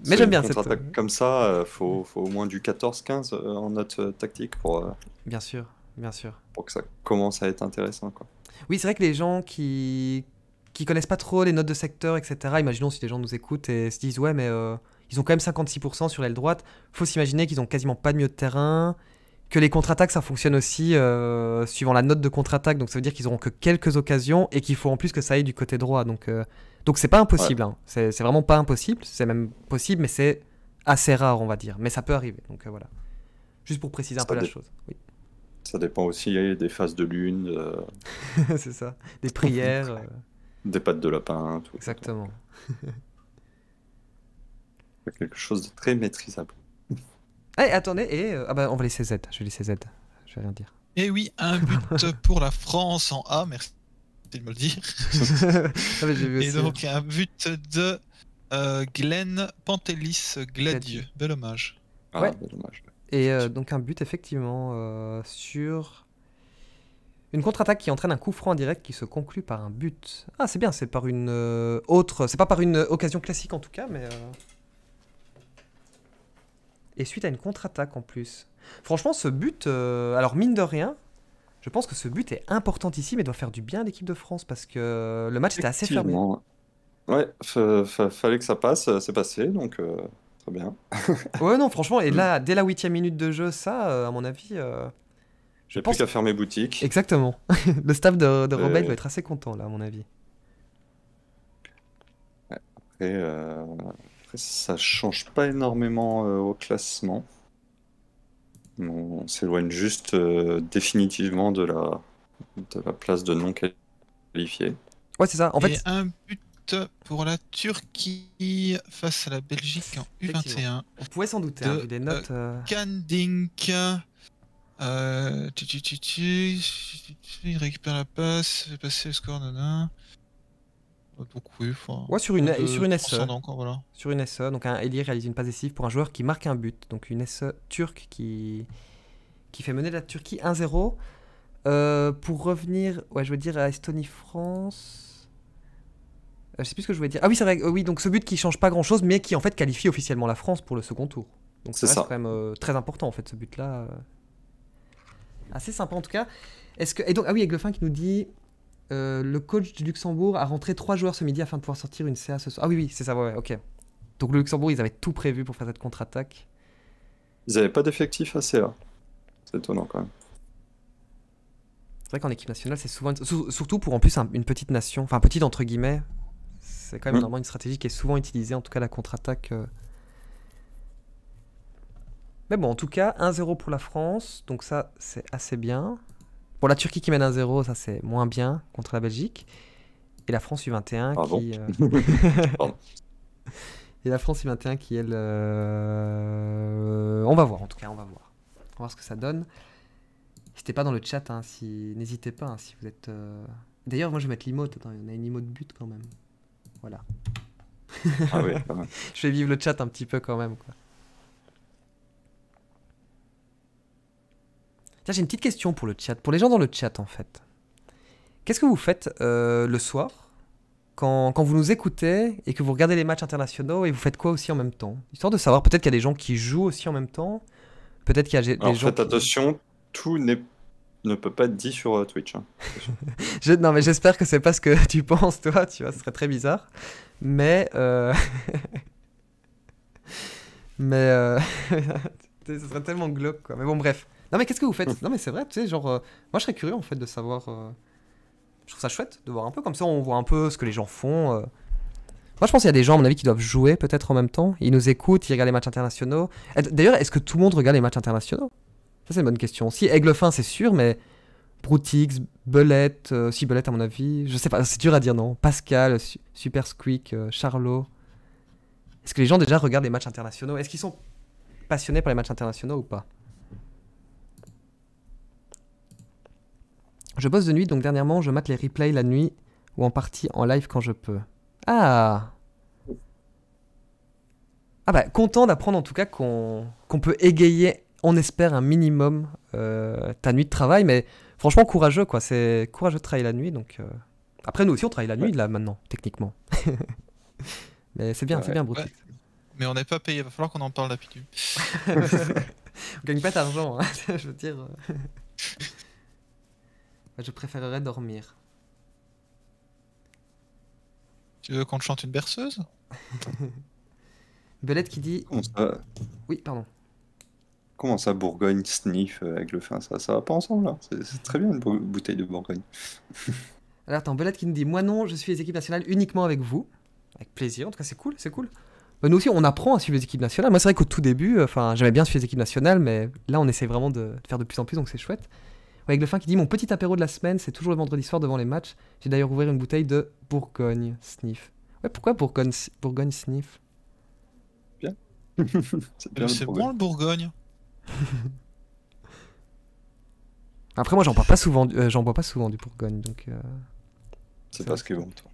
Mais j'aime bien cette attaque comme ça, euh, faut, faut au moins du 14-15 euh, en note euh, tactique pour. Bien sûr, bien sûr. Pour que ça commence à être intéressant, quoi. Oui, c'est vrai que les gens qui qui connaissent pas trop les notes de secteur, etc. Imaginons si les gens nous écoutent et se disent ouais, mais ils ont quand même 56% sur l'aile droite. Faut s'imaginer qu'ils ont quasiment pas de mieux de terrain, que les contre-attaques ça fonctionne aussi suivant la note de contre-attaque. Donc ça veut dire qu'ils auront que quelques occasions et qu'il faut en plus que ça aille du côté droit. Donc donc c'est pas impossible, hein. c'est vraiment pas impossible, c'est même possible, mais c'est assez rare, on va dire. Mais ça peut arriver, donc euh, voilà. Juste pour préciser un peu la chose. Oui. Ça dépend aussi des phases de lune. Euh, [LAUGHS] c'est ça, des prières. Euh. Des pattes de lapin, tout. Exactement. [LAUGHS] quelque chose de très maîtrisable. Allez, eh, attendez, et ah bah, on va laisser Z, je vais laisser Z, je vais rien dire. Et eh oui, un [LAUGHS] but pour la France en A, merci il me le dire. [LAUGHS] Ah, et donc un but de euh, Glenn Pantelis Gladieux. Ah, bel hommage. Et euh, donc un but effectivement euh, sur une contre-attaque qui entraîne un coup franc en direct qui se conclut par un but. Ah c'est bien, c'est par une autre, c'est pas par une occasion classique en tout cas, mais et suite à une contre-attaque en plus. Franchement ce but, alors mine de rien, je pense que ce but est important ici, mais doit faire du bien à l'équipe de France parce que le match était assez fermé. Ouais, fallait que ça passe, euh, c'est passé, donc euh, très bien. [LAUGHS] ouais, non, franchement, et là, mm. dès la huitième minute de jeu, ça, euh, à mon avis, j'ai pense... plus qu'à fermer boutique. Exactement. [LAUGHS] le staff de, de va doit être assez content là, à mon avis. Ouais, après ça change pas énormément au classement on s'éloigne juste définitivement de la, la place de non qualifié. Ouais, c'est ça. En fait, un but pour la Turquie face à la Belgique en U21. On pouvait s'en douter, de, notes. il récupère la passe, fait passer le score, nana oui, ouais, sur une, sur une SE. Sur une SE, donc un Eli réalise une passe décisive pour un joueur qui marque un but. Donc une SE turque qui, qui fait mener la Turquie 1-0. Euh, pour revenir, ouais, je veux dire à Estonie-France. Euh, je sais plus ce que je voulais dire. Ah oui, c'est vrai. Euh, oui, donc ce but qui change pas grand chose, mais qui en fait qualifie officiellement la France pour le second tour. Donc c'est quand même très important en fait ce but-là. Assez sympa en tout cas. Est-ce que et donc ah oui, Eglefin qui nous dit euh, le coach du Luxembourg a rentré trois joueurs ce midi afin de pouvoir sortir une CA ce soir. Ah oui, oui, c'est ça, ouais, ok. Donc le Luxembourg, ils avaient tout prévu pour faire cette contre-attaque. Ils n'avaient pas d'effectif assez là. C'est étonnant quand même. C'est vrai qu'en équipe nationale, c'est souvent. Surtout pour en plus une petite nation, enfin petite entre guillemets, c'est quand même mm. normalement une stratégie qui est souvent utilisée, en tout cas la contre-attaque. Euh. Mais bon, en tout cas, 1-0 pour la France, donc ça c'est assez bien. Pour la Turquie qui mène 1-0, ça c'est moins bien contre la Belgique. Et la France U21 qui. Euh, [LAUGHS] [LAUGHS] et la France U21 qui, elle. Euh, on va voir, en tout cas, on va voir. On va voir ce que ça donne. N'hésitez pas dans le chat, hein, si... n'hésitez pas hein, si vous êtes. Euh, d'ailleurs, moi je vais mettre l'imote. Hein, on a une de but quand même. Voilà. Ah [LAUGHS] je vais vivre le chat un petit peu quand même. Quoi. j'ai une petite question pour le chat, pour les gens dans le chat en fait. Qu'est-ce que vous faites euh, le soir quand, quand, vous nous écoutez et que vous regardez les matchs internationaux et vous faites quoi aussi en même temps Histoire de savoir, peut-être qu'il y a des gens qui jouent aussi en même temps, peut-être qu'il y a des gens. Faites attention, tout ne peut pas être dit sur euh, Twitch. Hein. [LAUGHS] non, mais j'espère que c'est pas ce que [LAUGHS] tu penses, toi, tu vois, ce serait très bizarre. Mais. Euh, [LAUGHS] mais. ce serait tellement glauque, quoi. Mais bon, bref. Non mais qu'est-ce que vous faites hum. Non mais c'est vrai, tu sais, genre, euh, moi je serais curieux en fait de savoir. Euh, je trouve ça chouette de voir un peu comme ça, on voit un peu ce que les gens font. Euh. Moi je pense qu'il y a des gens à mon avis qui doivent jouer peut-être en même temps. Ils nous écoutent, ils regardent les matchs internationaux. D'ailleurs, est-ce que tout le monde regarde les matchs internationaux Ça c'est une bonne question. Si Aiglefin c'est sûr, mais Brutix, Belette, aussi si Belette à mon avis, je sais pas, c'est dur à dire non. Pascal, Super Squeak, Charlot. Est-ce que les gens déjà regardent les matchs internationaux Est-ce qu'ils sont passionnés par les matchs internationaux ou pas Je bosse de nuit, donc dernièrement, je mate les replays la nuit ou en partie en live quand je peux. Ah Ah bah, content d'apprendre en tout cas qu'on peut égayer, on espère, un minimum euh, ta nuit de travail, mais franchement, courageux quoi, c'est courageux de travailler la nuit, donc... Euh, après, nous aussi, on travaille la nuit, là, maintenant, techniquement. [LAUGHS] mais c'est bien, c'est bien, Brutus. Mais on n'est pas payé, il va falloir qu'on en parle d'habitude. [LAUGHS] On gagne pas d'argent, hein, [LAUGHS] je veux dire... Bah, je préférerais dormir. Tu veux qu'on te chante une berceuse [LAUGHS] Belette qui dit. Oui, pardon. Comment ça, Bourgogne sniff avec le fin Ça, ça va pas ensemble là. Hein. C'est très bien une bouteille de Bourgogne. [LAUGHS] Alors attends, Belette qui nous dit Moi non, je suis les équipes nationales uniquement avec vous. Avec plaisir, en tout cas, c'est cool, c'est cool. Bah, nous aussi, on apprend à suivre les équipes nationales. Moi, c'est vrai qu'au tout début, euh, enfin, j'aimais bien suivre les équipes nationales, mais là, on essaie vraiment de faire de plus en plus, donc c'est chouette. Avec le fin qui dit Mon petit apéro de la semaine, c'est toujours le vendredi soir devant les matchs. J'ai d'ailleurs ouvert une bouteille de Bourgogne Sniff. Ouais, pourquoi Bourgogne, Bourgogne Sniff Bien. [LAUGHS] c'est bon le Bourgogne. [LAUGHS] Après, moi, j'en bois pas souvent, euh, j'en bois pas souvent du Bourgogne, donc. Euh, c'est pas ce qui est bon, toi.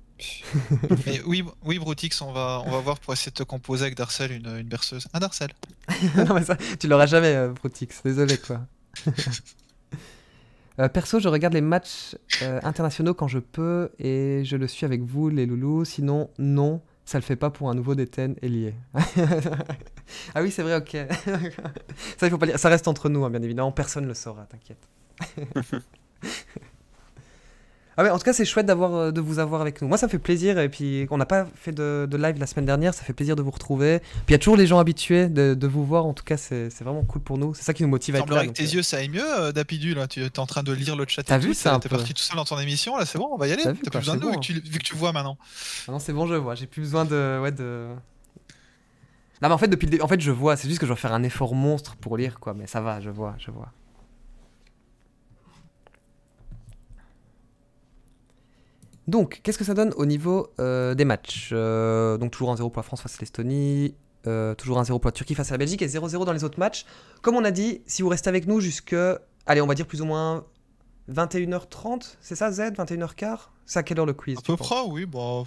[LAUGHS] oui, oui, Brutix, on va, on va voir pour essayer de te composer avec Darcel une, berceuse. Un Darcel. ça, tu l'auras jamais, euh, Brutix. Désolé quoi. Euh, perso, je regarde les matchs euh, internationaux quand je peux et je le suis avec vous, les loulous. Sinon, non, ça le fait pas pour un nouveau et lié. [LAUGHS] ah oui, c'est vrai, ok. [LAUGHS] ça, faut pas Ça reste entre nous, hein, bien évidemment. Personne le saura, t'inquiète. [LAUGHS] Ah en tout cas, c'est chouette d'avoir, euh, de vous avoir avec nous. Moi, ça me fait plaisir. Et puis, on n'a pas fait de, live la semaine dernière. Ça fait plaisir de vous retrouver. Puis, il y a toujours les gens habitués de, vous voir. En tout cas, c'est, vraiment cool pour nous. C'est ça qui nous motive à être là. tes euh. yeux, ça aille mieux, euh, Dapidu. Là. Tu es en train de lire le chat. T'as vu, ça T'es parti tout seul dans ton émission. Là, c'est bon, on va y aller. T'as plus besoin de nous, hein. vu, que tu, vois maintenant. Ah non, c'est bon, je vois. J'ai plus besoin de. Ouais, de... Non, mais en fait, depuis en fait, je vois. C'est juste que je dois faire un effort monstre pour lire, quoi. Mais ça va, je vois, je vois. Donc, qu'est-ce que ça donne au niveau euh, des matchs euh, Donc, toujours 1-0 pour la France face à l'Estonie, euh, toujours 1-0 pour la Turquie face à la Belgique et 0-0 dans les autres matchs. Comme on a dit, si vous restez avec nous jusque, allez, on va dire plus ou moins 21h30, c'est ça Z 21h15 C'est à quelle heure le quiz À peu près, oui, bah,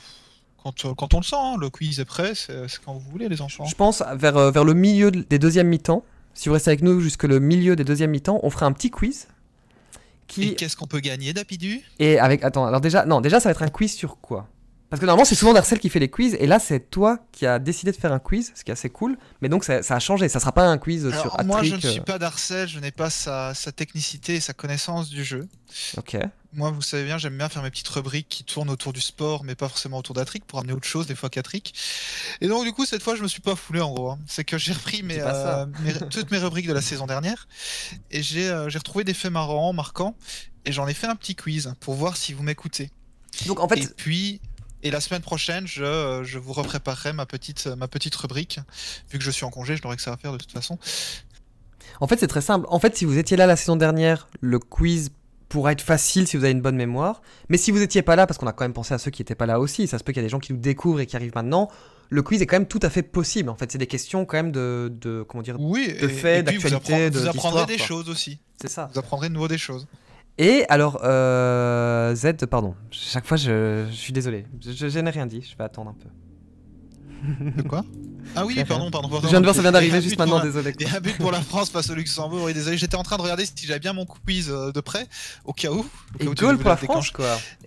quand, quand, on le sent, hein, le quiz est prêt, c'est quand vous voulez, les enfants. Je pense vers, vers le milieu des deuxièmes mi-temps. Si vous restez avec nous jusque le milieu des deuxièmes mi-temps, on fera un petit quiz et qu'est-ce qu'on peut gagner, Dapidu Et avec. Attends, alors déjà, non, déjà, ça va être un quiz sur quoi Parce que normalement, c'est souvent Darcel qui fait les quiz, et là, c'est toi qui as décidé de faire un quiz, ce qui est assez cool, mais donc ça, a changé, ça sera pas un quiz sur sur Moi, je ne suis euh. pas Darcel, je n'ai pas sa, sa, technicité et sa connaissance du jeu. Ok. Moi, vous savez bien, j'aime bien faire mes petites rubriques qui tournent autour du sport, mais pas forcément autour d'Atric, pour amener autre chose, des fois qu'Atric. Et donc, du coup, cette fois, je me suis pas foulé, en gros. Hein. C'est que j'ai repris euh, toutes mes rubriques de la saison dernière, et euh, j'ai retrouvé des faits marrants, marquants, et j'en ai fait un petit quiz pour voir si vous m'écoutez. Donc, en fait. Et puis. Et la semaine prochaine, je, euh, je vous repréparerai ma petite, ma petite rubrique. Vu que je suis en congé, je n'aurai que ça à faire de toute façon. En fait, c'est très simple. En fait, si vous étiez là la saison dernière, le quiz pourra être facile si vous avez une bonne mémoire. Mais si vous n'étiez pas là, parce qu'on a quand même pensé à ceux qui n'étaient pas là aussi, ça se peut qu'il y a des gens qui nous découvrent et qui arrivent maintenant, le quiz est quand même tout à fait possible. En fait, c'est des questions quand même de, comment dire, oui, de fait, d'actualité, de Vous apprendrez des choses aussi. C'est ça. Vous apprendrez de nouveau des choses. Et alors, euh, Z, pardon, chaque fois je, suis désolé, je, je n'ai rien dit, je vais attendre un peu. De quoi ah oui, pardon, pardon, pardon. Je viens de voir, ça vient d'arriver juste maintenant, désolé. Quoi. Et un but pour la France face au Luxembourg. désolé, j'étais en train de regarder si j'avais bien mon quiz euh, de près, au cas où. Au cas et goal pour la France,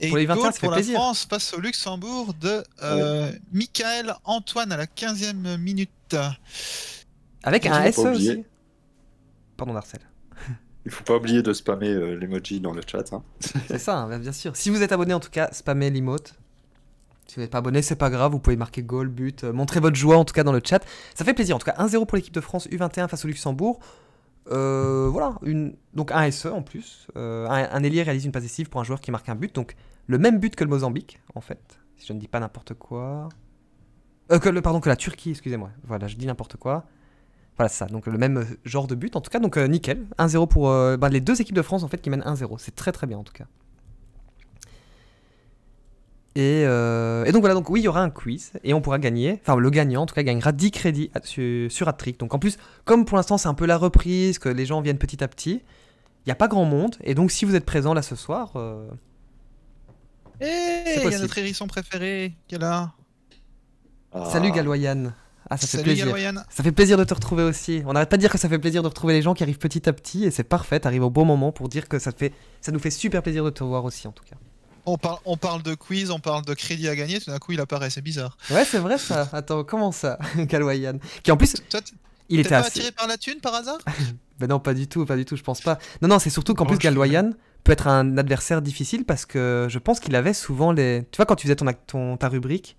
Et pour les 21, ça fait pour la France face au Luxembourg de euh, Michael Antoine à la 15e minute. Avec un SE aussi. Pardon, Marcel. Il faut pas oublier de spammer euh, l'emoji dans le chat. Hein. C'est ça, hein, bien sûr. Si vous êtes abonné, en tout cas, spammez l'emote. Si vous n'êtes pas abonné, c'est pas grave, vous pouvez marquer goal, but, euh, montrer votre joie en tout cas dans le chat. Ça fait plaisir. En tout cas, 1-0 pour l'équipe de France U21 face au Luxembourg. Euh, voilà, donc un SE en plus. Euh, un, réalise une passe décisive pour un joueur qui marque un but. Donc le même but que le Mozambique, en fait. Si je ne dis pas n'importe quoi. que le, pardon, que la Turquie, excusez-moi. Voilà, je dis n'importe quoi. Voilà, ça. Donc le même genre de but en tout cas. Donc nickel. 1-0 pour ben, les deux équipes de France en fait qui mènent 1-0. C'est très très bien en tout cas. Euh, et, donc voilà, donc oui, il y aura un quiz et on pourra gagner, enfin le gagnant en tout cas gagnera 10 crédits sur, sur Donc en plus, comme pour l'instant c'est un peu la reprise, que les gens viennent petit à petit, il n'y a pas grand monde. Et donc si vous êtes présent là ce soir... Euh, hey, eh, il y a notre hérisson préféré qui est là. Salut Galoyan. Ah, ça fait Salut, plaisir. Ça fait plaisir de te retrouver aussi. On n'arrête pas de dire que ça fait plaisir de retrouver les gens qui arrivent petit à petit et c'est parfait, t'arrives au bon moment pour dire que ça, fait, ça nous fait super plaisir de te voir aussi en tout cas on, parle, on parle de quiz, on parle de crédit à gagner, tout d'un coup il apparaît, c'est bizarre. Ouais, c'est vrai ça. Attends, comment ça, Galwayan [LAUGHS] Qui en plus, il était attiré par la thune par hasard [LAUGHS] Ben non, pas du tout, pas du tout, je pense pas. Non, non, c'est surtout qu'en oh, plus Galwayan peut être un adversaire difficile parce que je pense qu'il avait souvent les. Tu vois, quand tu faisais ton, ta rubrique,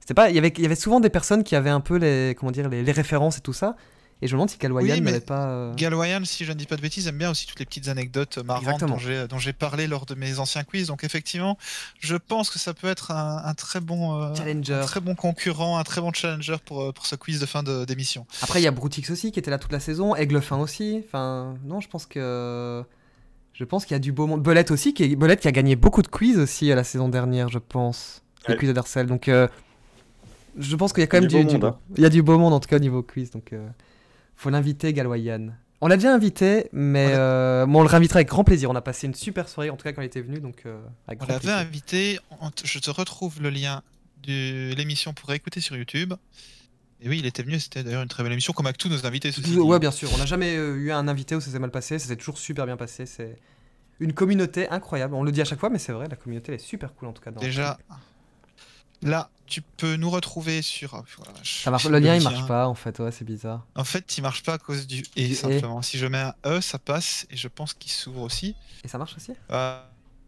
c'était pas, il y avait, il y avait souvent des personnes qui avaient un peu les, comment dire, les, les références et tout ça. Et je me demande si Galwayan n'avait pas. Galwayan, euh, si je ne dis pas de bêtises, aime bien aussi toutes les petites anecdotes marrantes dont j'ai parlé lors de mes anciens quiz. Donc effectivement, je pense que ça peut être un, très bon euh, challenger. très bon concurrent, un très bon challenger pour, euh, pour ce quiz de fin d'émission. Après, il y a Brutix aussi qui était là toute la saison, Aiglefin aussi. Enfin, non, je pense que. Je pense qu'il y a du beau monde. Belette aussi, qui, est... Belette qui a gagné beaucoup de quiz aussi à la saison dernière, je pense. Les quiz Darcelle, Donc, je pense qu'il y a quand même du, hein. Il y a du beau monde en tout cas au niveau quiz. Donc, faut l'inviter, Galwayan. On l'a déjà invité, mais on, euh, on le réinvitera avec grand plaisir. On a passé une super soirée, en tout cas quand il était venu. Donc, euh, on l'avait invité. Je te retrouve le lien de l'émission pour écouter sur YouTube. Et oui, il était venu. C'était d'ailleurs une très belle émission, comme avec tous nos invités. ouais, hein. bien sûr. On n'a jamais euh, eu un invité où ça s'est mal passé. Ça s'est toujours super bien passé. C'est une communauté incroyable. On le dit à chaque fois, mais c'est vrai, la communauté est super cool en tout cas. Déjà, Là, tu peux nous retrouver sur. Oh, le lien il marche pas en fait, ouais, c'est bizarre. En fait, il marche pas à cause du et, e. simplement. Si je mets un E, ça passe et je pense qu'il s'ouvre aussi. Et ça marche aussi euh,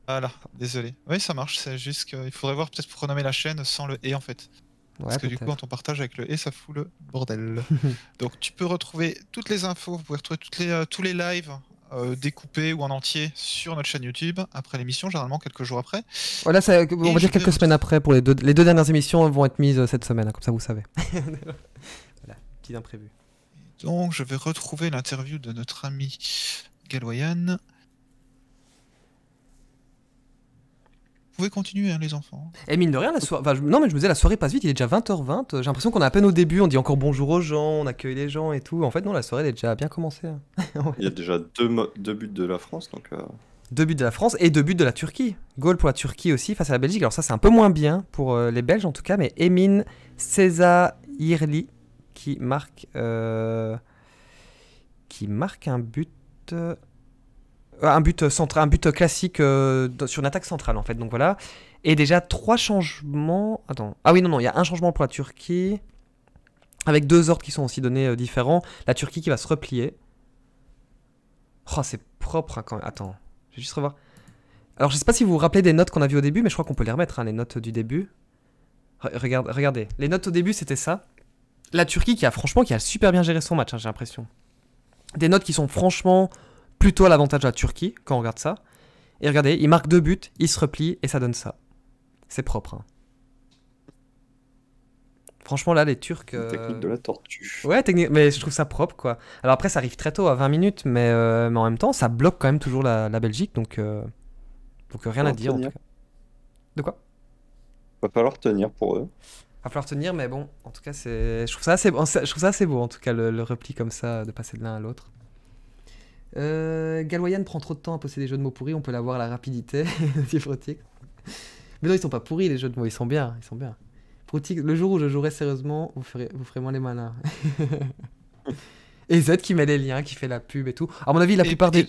Voilà, désolé. Oui, ça marche, c'est juste qu'il faudrait voir peut-être pour renommer la chaîne sans le E en fait. Parce que du coup, quand on partage avec le E, ça fout le bordel. [LAUGHS] Donc, tu peux retrouver toutes les infos, vous pouvez retrouver toutes les, euh, tous les lives euh, découpé ou en entier sur notre chaîne YouTube après l'émission, généralement quelques jours après. Voilà, on va dire quelques semaines après pour les deux, les deux dernières émissions vont être mises euh, cette semaine, comme ça vous savez. [LAUGHS] voilà, petit imprévu. Donc je vais retrouver l'interview de notre ami Galoyan. Vous pouvez continuer, hein, les enfants. Et mine de rien, la soirée. Non, mais je me disais, la soirée passe vite, il est déjà 20h20. Euh, j'ai l'impression qu'on est à peine au début, on dit encore bonjour aux gens, on accueille les gens et tout. En fait, non, la soirée, elle est déjà bien commencée. Hein. [LAUGHS] Il y a déjà deux, buts de la France, donc. Euh. Deux buts de la France et deux buts de la Turquie. Goal pour la Turquie aussi face à la Belgique. Alors, ça, c'est un peu moins bien pour euh, les Belges en tout cas, mais Emin César Irli qui marque. Qui marque un but un but un but classique euh, sur une attaque centrale en fait. Donc voilà. Et déjà trois changements. Attends. Ah oui non non, il y a un changement pour la Turquie avec deux ordres qui sont aussi donnés euh, différents. La Turquie qui va se replier. Oh c'est propre hein, quand même. Attends, je vais juste revoir. Alors je sais pas si vous vous rappelez des notes qu'on a vues au début, mais je crois qu'on peut les remettre hein, les notes du début. regardez, les notes au début c'était ça. La Turquie qui a franchement qui a super bien géré son match, hein, j'ai l'impression. Des notes qui sont franchement plutôt l'avantage de la Turquie quand on regarde ça. Et regardez, il marque deux buts, il se replie et ça donne ça. C'est propre. Hein. Franchement, là, les Turcs. Euh, technique de la tortue. Ouais, technique, mais je trouve ça propre, quoi. Alors après, ça arrive très tôt, à 20 minutes, euh, mais, en même temps, ça bloque quand même toujours la, Belgique, donc. Euh, donc rien à dire, en tout cas. De quoi Va falloir tenir pour eux. Va falloir tenir, mais bon, en tout cas, c'est. Je trouve ça assez, je trouve ça beau, en tout cas, le repli comme ça, de passer de l'un à l'autre. Euh, prend trop de temps à poser des jeux de mots pourris, on peut l'avoir la rapidité. [LAUGHS] Mais non, ils sont pas pourris les jeux de mots, ils sont bien, ils sont bien. le jour où je jouerai sérieusement, vous ferez, vous ferez moins les malins. [LAUGHS] et Z qui met les liens, qui fait la pub et tout. À mon avis, la et, plupart des...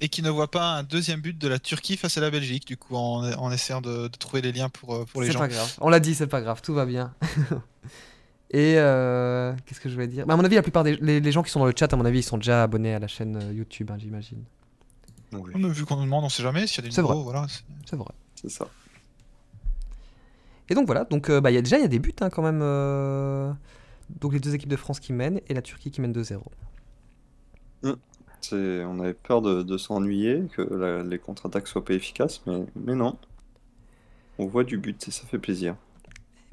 Et qui, ne, voit pas un deuxième but de la Turquie face à la Belgique, du coup, en, essayant de, trouver les liens pour, euh, pour les gens. C'est pas grave, on l'a dit, c'est pas grave, tout va bien. [LAUGHS] Et euh, qu'est-ce que je voulais dire bah, À mon avis, la plupart des les, gens qui sont dans le chat, à mon avis, ils sont déjà abonnés à la chaîne euh, YouTube, hein, j'imagine. vu qu'on nous demande, on sait jamais s'il y a des nouveaux. c'est vrai. C'est ça. Et donc voilà, donc euh, bah, y a, déjà il y a des buts hein, quand même. Donc les deux équipes de France qui mènent et la Turquie qui mène 2-0. Hum. On avait peur de, s'ennuyer, que les contre-attaques soient pas efficaces, mais non. On voit du but et ça fait plaisir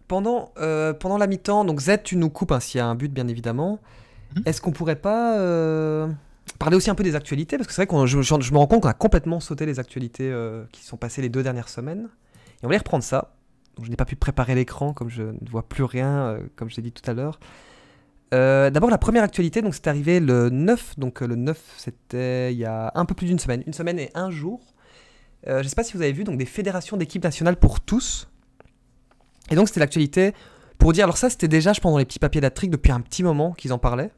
pendant, euh, pendant la mi-temps, donc Z, tu nous coupes hein, s'il y a un but, bien évidemment. Mhm. Est-ce qu'on pourrait pas euh, parler aussi un peu des actualités Parce que c'est vrai que je, je, me rends compte qu'on a complètement sauté les actualités euh, qui sont passées les deux dernières semaines. Et on va les reprendre ça. Donc, je n'ai pas pu préparer l'écran, comme je ne vois plus rien, comme je l'ai dit tout à l'heure. D'abord, la première actualité, donc c'est arrivé le 9. Donc, le 9, c'était il y a un peu plus d'une semaine. Une semaine et un jour. je ne sais pas si vous avez vu, donc des fédérations d'équipes nationales pour tous et donc c'était l'actualité pour dire, alors ça c'était déjà je pense dans les petits papiers d'Atrick depuis un petit moment qu'ils en parlaient.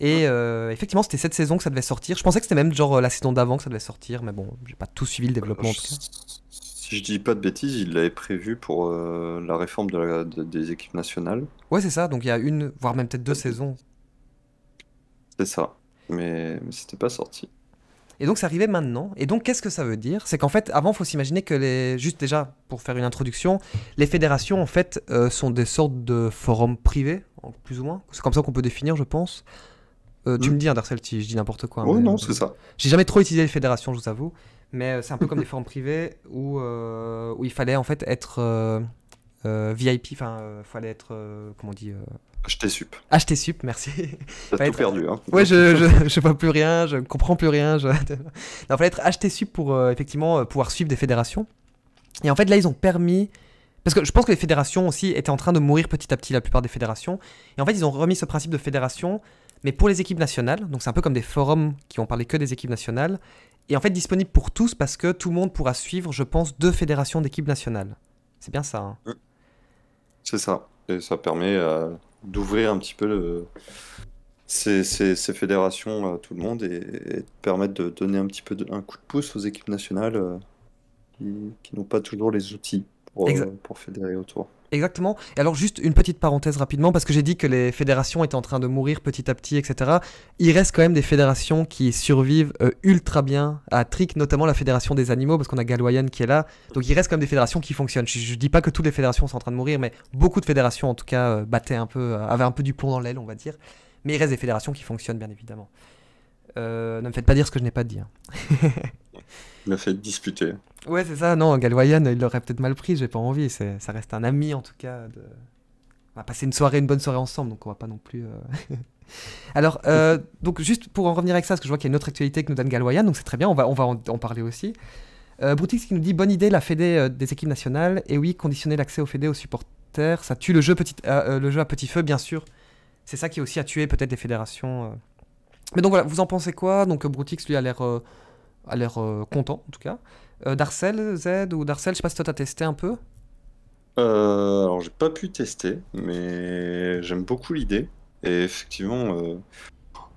Et ah. euh, effectivement, c'était cette saison que ça devait sortir. Je pensais que c'était même genre euh, la saison d'avant que ça devait sortir, mais bon, j'ai pas tout suivi le développement. en tout cas. Euh, si je dis pas de bêtises, il l'avait prévu pour la réforme de des équipes nationales. Ouais, c'est ça. Donc il y a une, voire même peut-être deux saisons. C'est ça. Mais, mais c'était pas sorti. Et donc, ça arrivait maintenant. Et donc, qu'est-ce que ça veut dire C'est qu'en fait, avant, il faut s'imaginer que les. Juste déjà, pour faire une introduction, les fédérations, en fait, euh, sont des sortes de forums privés, plus ou moins. C'est comme ça qu'on peut définir, je pense. Euh, tu mm. me dis, Andersel, si je dis n'importe quoi. Oui, oh, non, c'est ça. J'ai jamais trop utilisé les fédérations, je vous avoue. Mais euh, c'est un peu comme les forums privés où, où il fallait, en fait, être. VIP, enfin, il fallait être, comment on dit, H.T.Sup. sup. sup, merci. T'as tout perdu. Hein. Ouais, je, je, je, vois plus rien, je comprends plus rien. Je... fallait être H.T.Sup. pour euh, effectivement euh, pouvoir suivre des fédérations. Et en fait, là, ils ont permis. Parce que je pense que les fédérations aussi étaient en train de mourir petit à petit, la plupart des fédérations. Et en fait, ils ont remis ce principe de fédération, mais pour les équipes nationales. Donc, c'est un peu comme des forums qui ont parlé que des équipes nationales. Et en fait, disponible pour tous parce que tout le monde pourra suivre, je pense, deux fédérations d'équipes nationales. C'est bien ça. Hein. Mm. C'est ça. Et ça permet. Euh, d'ouvrir un petit peu ces, fédérations à tout le monde et, permettre de donner un petit peu un coup de pouce aux équipes nationales euh, qui, qui n'ont pas toujours les outils pour, euh, pour fédérer autour. Exactement. Et alors juste une petite parenthèse rapidement, parce que j'ai dit que les fédérations étaient en train de mourir petit à petit, etc. Il reste quand même des fédérations qui survivent euh, ultra bien à Trick, notamment la fédération des animaux, parce qu'on a Galwayan qui est là. Donc il reste quand même des fédérations qui fonctionnent. Je, ne dis pas que toutes les fédérations sont en train de mourir, mais beaucoup de fédérations en tout cas euh, battaient un peu, euh, avaient un peu du plomb dans l'aile, on va dire. Mais il reste des fédérations qui fonctionnent bien évidemment. ne me faites pas dire ce que je n'ai pas dit. Hein. [LAUGHS] Il a fait disputer. Ouais, c'est ça. Non, Galwayan, il l'aurait peut-être mal pris. J'ai pas envie. Ça reste un ami, en tout cas. De... On va passer une soirée, une bonne soirée ensemble, donc on va pas non plus. Euh. [LAUGHS] Alors, euh, [LAUGHS] donc juste pour en revenir avec ça, parce que je vois qu'il y a une autre actualité que nous donne Galwayan, donc c'est très bien, on va, on va en, parler aussi. Euh, Brutix qui nous dit bonne idée la Fédé des équipes nationales et oui conditionner l'accès aux Fédé aux supporters ça tue le jeu, petit, le jeu à petit feu bien sûr c'est ça qui aussi a tué peut-être des fédérations mais donc voilà vous en pensez quoi donc Brutix lui a l'air a l'air euh, content en tout cas. Euh, Darcel, Z ou Darcel, je sais pas si toi t'as testé un peu. Euh, alors j'ai pas pu tester, mais j'aime beaucoup l'idée. Et effectivement, euh,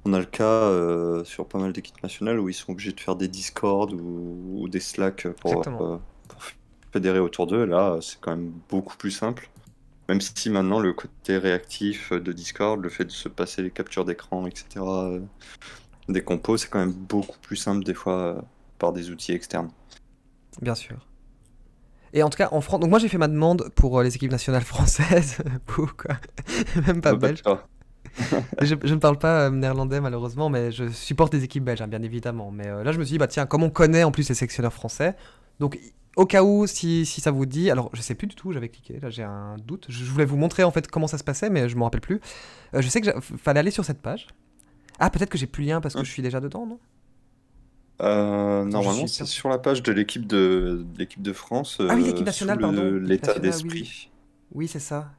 on a le cas sur pas mal d'équipes nationales où ils sont obligés de faire des Discord ou, des Slack pour, pour, fédérer autour d'eux. Là, c'est quand même beaucoup plus simple. Même si maintenant le côté réactif de Discord, le fait de se passer les captures d'écran, etc., des compos, c'est quand même beaucoup plus simple des fois euh, par des outils externes. Bien sûr. Et en tout cas, en France, donc moi j'ai fait ma demande pour euh, les équipes nationales [LAUGHS] françaises, quoi. [LAUGHS] même pas belges. Bah, belge. [LAUGHS] je, ne parle pas euh, néerlandais malheureusement, mais je supporte des équipes belges, hein, bien évidemment. Mais là je me suis dit, bah tiens, comme on connaît en plus les sélectionneurs français, donc au cas où, si, si, ça vous dit, alors je sais plus du tout, j'avais cliqué, là j'ai un doute. Je, voulais vous montrer en fait comment ça se passait, mais je me rappelle plus. je sais que fallait aller sur cette page, ah, peut-être que j'ai plus lien parce que hein. je suis déjà dedans, non euh, normalement, c'est sur la page de l'équipe de l'équipe de France. Ah oui, euh, l'équipe nationale, pardon. L'état d'esprit. Oui, c'est ça.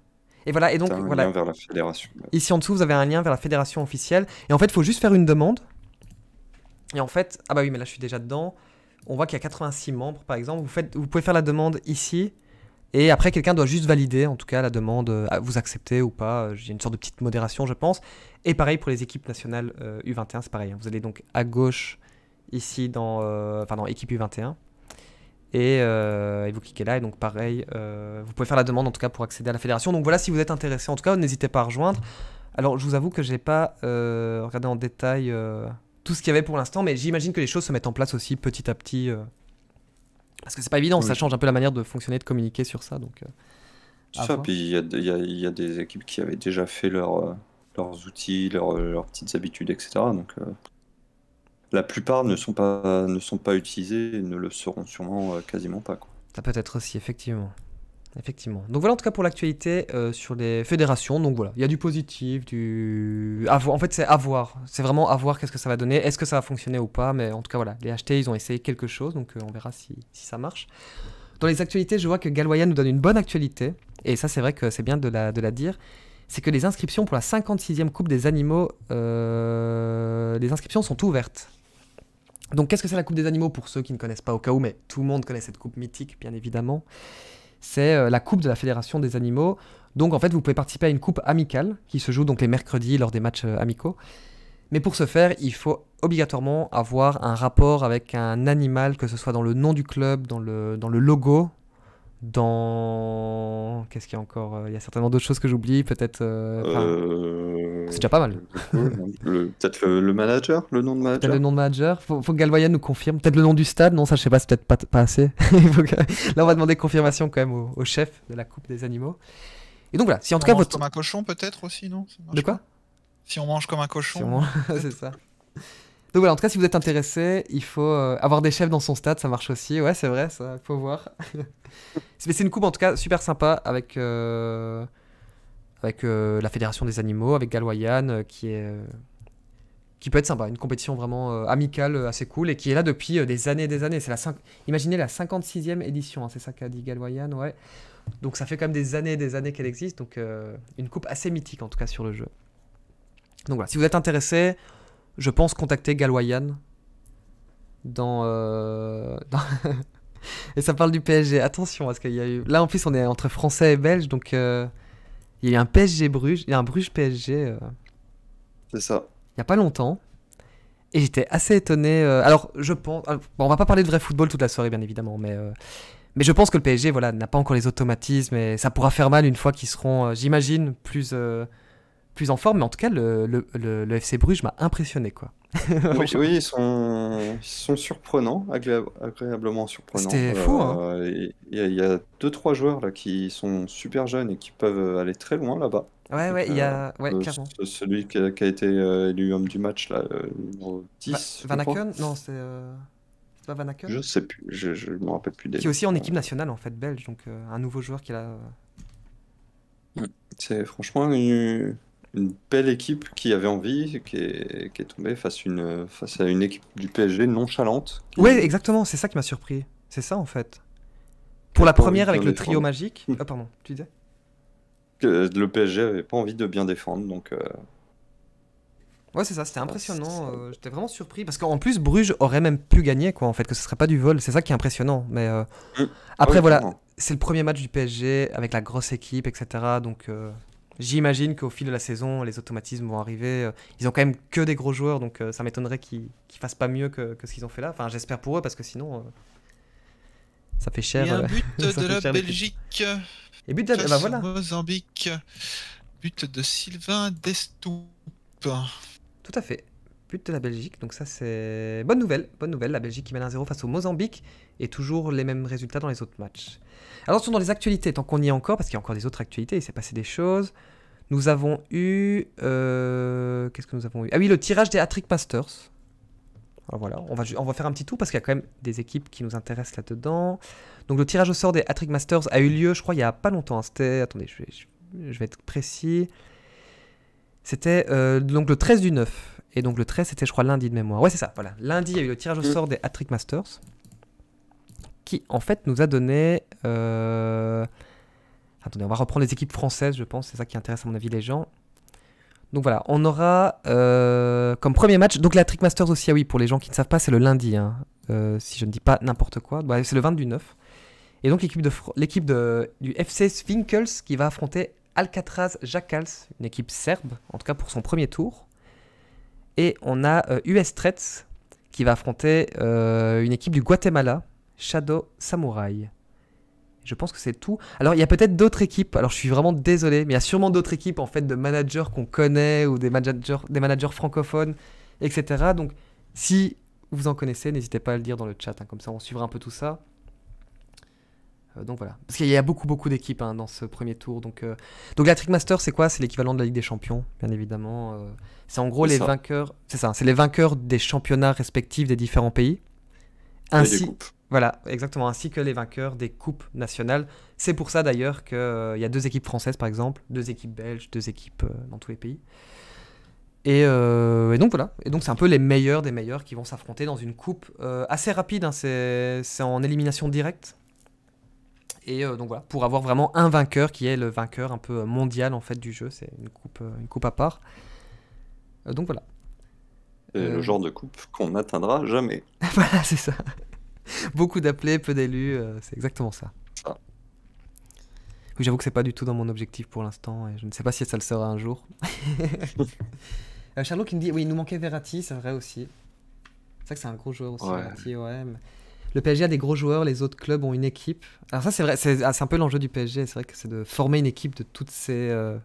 Et voilà. Et donc voilà. la fédération. Ici en dessous, vous avez un lien vers la fédération officielle. Et en fait, il faut juste faire une demande. Et en fait, ah bah oui, mais là, je suis déjà dedans. On voit qu'il y a 86 membres, par exemple. Vous faites, vous pouvez faire la demande ici. Et après, quelqu'un doit juste valider, en tout cas, la demande, euh, vous accepter ou pas. Euh, j'ai une sorte de petite modération, je pense. Et pareil pour les équipes nationales U21, euh, c'est pareil. Hein. Vous allez donc à gauche, ici, dans, équipe U21. Et, vous cliquez là, et donc pareil, vous pouvez faire la demande en tout cas pour accéder à la fédération. Donc voilà, si vous êtes intéressé, en tout cas, n'hésitez pas à rejoindre. Alors, je vous avoue que je n'ai pas regardé en détail tout ce qu'il y avait pour l'instant, mais j'imagine que les choses se mettent en place aussi petit à petit. Parce que c'est pas évident, ça change un peu la manière de fonctionner, de communiquer sur ça. Donc, euh, ça, puis il y a, des équipes qui avaient déjà fait euh, leurs outils, leurs petites habitudes, etc. Donc euh, la plupart ne sont pas ne sont pas utilisés et ne le seront sûrement quasiment pas. Quoi. Ça peut être aussi effectivement. Effectivement. Donc voilà en tout cas pour l'actualité euh, sur les fédérations. Donc voilà, il y a du positif, du... En fait c'est à voir. C'est vraiment à voir qu'est-ce que ça va donner. Est-ce que ça va fonctionner ou pas Mais en tout cas voilà, les HT ils ont essayé quelque chose, donc euh, on verra si, si, ça marche. Dans les actualités, je vois que Galwaya nous donne une bonne actualité. Et ça c'est vrai que c'est bien de la, de la dire. C'est que les inscriptions pour la 56e Coupe des animaux, euh, les inscriptions sont ouvertes. Donc qu'est-ce que c'est la Coupe des animaux pour ceux qui ne connaissent pas au cas où, mais tout le monde connaît cette coupe mythique bien évidemment c'est euh, la Coupe de la Fédération des animaux. Donc en fait, vous pouvez participer à une coupe amicale qui se joue donc les mercredis lors des matchs euh, amicaux. Mais pour ce faire, il faut obligatoirement avoir un rapport avec un animal, que ce soit dans le nom du club, dans le, dans le logo dans. Qu'est-ce qu'il y a encore euh, Il y a certainement d'autres choses que j'oublie, peut-être. Euh... euh c'est déjà pas mal. peut-être le, manager, le nom de manager. le nom de manager. Faut, faut que nous confirme. Peut-être le nom du stade. Non, ça, je sais pas, c'est peut-être pas, assez. [LAUGHS] Là, on va demander confirmation quand même au, chef de la Coupe des animaux. Et donc voilà, si en tout cas. Votre... comme un cochon, peut-être aussi, non De quoi Si on mange comme un cochon. Si on... [LAUGHS] c'est ça. Donc voilà, en tout cas, si vous êtes intéressé, il faut euh, avoir des chefs dans son stade, ça marche aussi. Ouais, c'est vrai, ça, faut voir. [LAUGHS] Mais c'est une coupe en tout cas super sympa avec, euh, avec euh, la Fédération des animaux, avec Galwayan, qui est. qui peut être sympa, une compétition vraiment amicale, assez cool, et qui est là depuis des années et des années. C'est la Imaginez la 56e édition, hein, c'est ça qu'a dit Galwayan, ouais. Donc ça fait quand même des années et des années qu'elle existe, donc une coupe assez mythique en tout cas sur le jeu. Donc voilà, si vous êtes intéressé, je pense contacter Galwayan dans, euh, [LAUGHS] et ça parle du PSG. Attention, parce qu'il y a eu. Là, en plus, on est entre français et belge, donc euh, il y a eu un PSG Bruges, il y a un Bruges PSG. Euh, C'est ça. Il n'y a pas longtemps. Et j'étais assez étonné. alors, je pense. Ah, bon, on va pas parler de vrai football toute la soirée, bien évidemment, mais. Mais je pense que le PSG, voilà, n'a pas encore les automatismes et ça pourra faire mal une fois qu'ils seront, j'imagine, plus plus en forme, mais en tout cas, le, le, le, FC Bruges m'a impressionné. quoi. [LAUGHS] oui, ils, sont, [LAUGHS] sont, surprenants, agréablement surprenants. C'était fou. Hein. Euh, il y, a deux, trois joueurs là, qui sont super jeunes et qui peuvent aller très loin là-bas. Ouais, ouais, il y a. Euh, ouais, clairement. Celui qui a, été euh, élu homme du match, là, numéro 10. Van Aken Non, c'est. Pas Van Je sais plus, je ne me rappelle plus des. Qui est aussi en équipe nationale en fait belge, donc un nouveau joueur qui a. C'est franchement une une belle équipe qui avait envie, qui est, qui est tombée face, une, face à une équipe du PSG nonchalante. chalante Oui, exactement, c'est ça qui m'a surpris. C'est ça en fait. Pour la première avec le trio magique. Hmm. Ah, pardon, tu disais que Le PSG avait pas envie de bien défendre, donc. Euh, ouais, c'est ça, c'était impressionnant. Euh, j'étais vraiment surpris parce qu'en plus, Bruges aurait même pu gagner, quoi, en fait, que ce serait pas du vol. C'est ça qui est impressionnant. Mais euh, hmm. ah après, voilà, c'est le premier match du PSG avec la grosse équipe, etc. Donc, J'imagine qu'au fil de la saison, les automatismes vont arriver. Euh, ils ont quand même que des gros joueurs, donc euh, ça m'étonnerait qu'ils ne fassent pas mieux que, ce qu'ils ont fait là. Enfin, j'espère pour eux, parce que sinon, euh, ça fait cher. Et un but [LAUGHS] de la Belgique. Et but de bah, Mozambique. But de Sylvain Destoupe. Tout à fait de la Belgique. Donc ça c'est bonne nouvelle, bonne nouvelle. La Belgique qui mène 1-0 face au Mozambique et toujours les mêmes résultats dans les autres matchs. Alors sont dans les actualités, tant qu'on y est encore, parce qu'il y a encore des autres actualités, il s'est passé des choses. Nous avons eu... Euh, qu'est-ce que nous avons eu Ah oui, le tirage des Hattrick Masters. Alors voilà, on va, on va faire un petit tour parce qu'il y a quand même des équipes qui nous intéressent là-dedans. Donc le tirage au sort des Hattrick Masters a eu lieu, je crois, il n'y a pas longtemps. Hein. C'était... Attendez, je vais, être précis. C'était euh, donc le 13 du 9. Et donc le 13, c'était, je crois, lundi de mémoire. Ouais, c'est ça, voilà. Lundi, il y a eu le tirage au mm. sort des Hattrick Masters, qui, en fait, nous a donné... Euh, attendez, on va reprendre les équipes françaises, je pense. C'est ça qui intéresse, à mon avis, les gens. Donc voilà, on aura euh, comme premier match, donc la Trick Masters aussi, ah oui, pour les gens qui ne savent pas, c'est le lundi, hein. euh, si je ne dis pas n'importe quoi, bah, c'est le 20 du 9. Et donc l'équipe, de, l'équipe du FC Svinkels qui va affronter Alcatraz Jackals, une équipe serbe, en tout cas pour son premier tour. Et on a US euh, Threats qui va affronter euh, une équipe du Guatemala, Shadow Samurai. Je pense que c'est tout. Alors, il y a peut-être d'autres équipes. Alors, je suis vraiment désolé, mais il y a sûrement d'autres équipes en fait de managers qu'on connaît ou des managers, des managers francophones, etc. Donc, si vous en connaissez, n'hésitez pas à le dire dans le chat. Hein. comme ça, on suivra un peu tout ça. Euh, donc voilà. Parce qu'il y a beaucoup, beaucoup d'équipes hein, dans ce premier tour. Donc, euh, donc la Trickmaster c'est quoi C'est l'équivalent de la Ligue des Champions, bien évidemment. Euh. C'est en gros les vainqueurs. C'est ça, c'est les vainqueurs des championnats respectifs des différents pays. Ainsi. Voilà, exactement. Ainsi que les vainqueurs des coupes nationales. C'est pour ça d'ailleurs qu'il y a deux équipes françaises, par exemple, deux équipes belges, deux équipes dans tous les pays. Et, donc voilà. Et donc c'est un peu les meilleurs des meilleurs qui vont s'affronter dans une coupe assez rapide. Hein. C'est en élimination directe. Et euh, donc voilà, pour avoir vraiment un vainqueur qui est le vainqueur un peu mondial en fait du jeu, c'est une coupe, euh, une coupe à part. Euh, donc voilà. le genre de coupe qu'on n'atteindra jamais. [LAUGHS] voilà, c'est ça. Beaucoup d'appelés, peu d'élus, c'est exactement ça. Oui, j'avoue que c'est pas du tout dans mon objectif pour l'instant et je ne sais pas si ça le sera un jour. [LAUGHS] Charlot qui me dit oui, il nous manquait Verratti, c'est vrai aussi. C'est vrai que c'est un gros joueur aussi, Verratti, ouais le PSG a des gros joueurs, les autres clubs ont une équipe. Alors ça, c'est vrai, c'est ah, un peu l'enjeu du PSG. C'est vrai que c'est de former une équipe de toutes ces euh,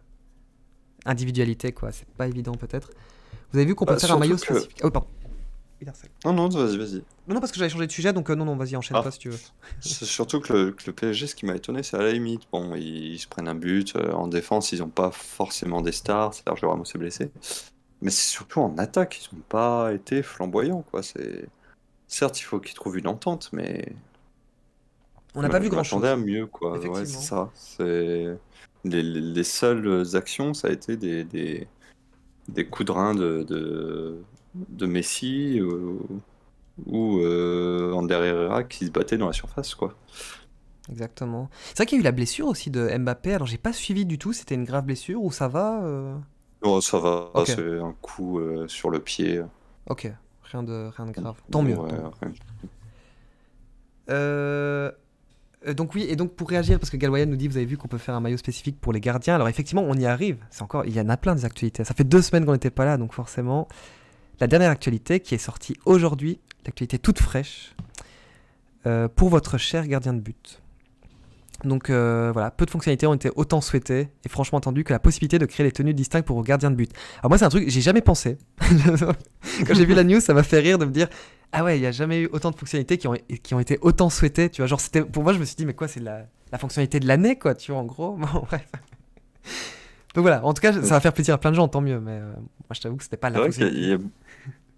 individualités, quoi. C'est pas évident, peut-être. Vous avez vu qu'on peut bah, faire un maillot spécifique Oh, pardon. Non, non, vas-y, vas-y. Non, non, parce que j'avais changé de sujet, donc euh, non, non, vas-y, enchaîne ah. pas si tu veux. [LAUGHS] c'est surtout que le, PSG, ce qui m'a étonné, c'est à la limite. Bon, ils, se prennent un but. Euh, en défense, ils n'ont pas forcément des stars. c'est-à-dire que Ramos est blessé. Mais c'est surtout en attaque, ils n'ont pas été flamboyants, quoi. C'est Certes, il faut qu'ils trouvent une entente, mais. On n'a pas vu grand-chose. à mieux, quoi. Ouais, c'est ça. Les, les, seules actions, ça a été des, des, coups de rein de, de, Messi ou, ou euh, Ander Herrera qui se battaient dans la surface, quoi. Exactement. C'est vrai qu'il y a eu la blessure aussi de Mbappé, alors j'ai pas suivi du tout, c'était une grave blessure ou ça va euh Non, ça va, c'est un coup euh, sur le pied. Ok, Rien de, grave. Tant mieux. Euh, donc oui, et donc pour réagir, parce que Galwayan nous dit, vous avez vu qu'on peut faire un maillot spécifique pour les gardiens. Alors effectivement, on y arrive. C'est encore, il y en a plein des actualités. Ça fait deux semaines qu'on n'était pas là, donc forcément, la dernière actualité qui est sortie aujourd'hui, l'actualité toute fraîche, euh, pour votre cher gardien de but. Donc euh, voilà, peu de fonctionnalités ont été autant souhaitées et franchement attendues que la possibilité de créer les tenues distinctes pour vos gardiens de but. Alors moi c'est un truc, j'ai jamais pensé. [LAUGHS] Quand j'ai vu la news, ça m'a fait rire de me dire ah ouais, il n'y a jamais eu autant de fonctionnalités qui ont, été autant souhaitées. Tu vois, genre c'était pour moi je me suis dit mais quoi, c'est la, fonctionnalité de l'année quoi, tu vois en gros. [LAUGHS] Donc voilà, en tout cas ça va faire plaisir à plein de gens, tant mieux. Mais euh, moi je t'avoue que c'était pas la.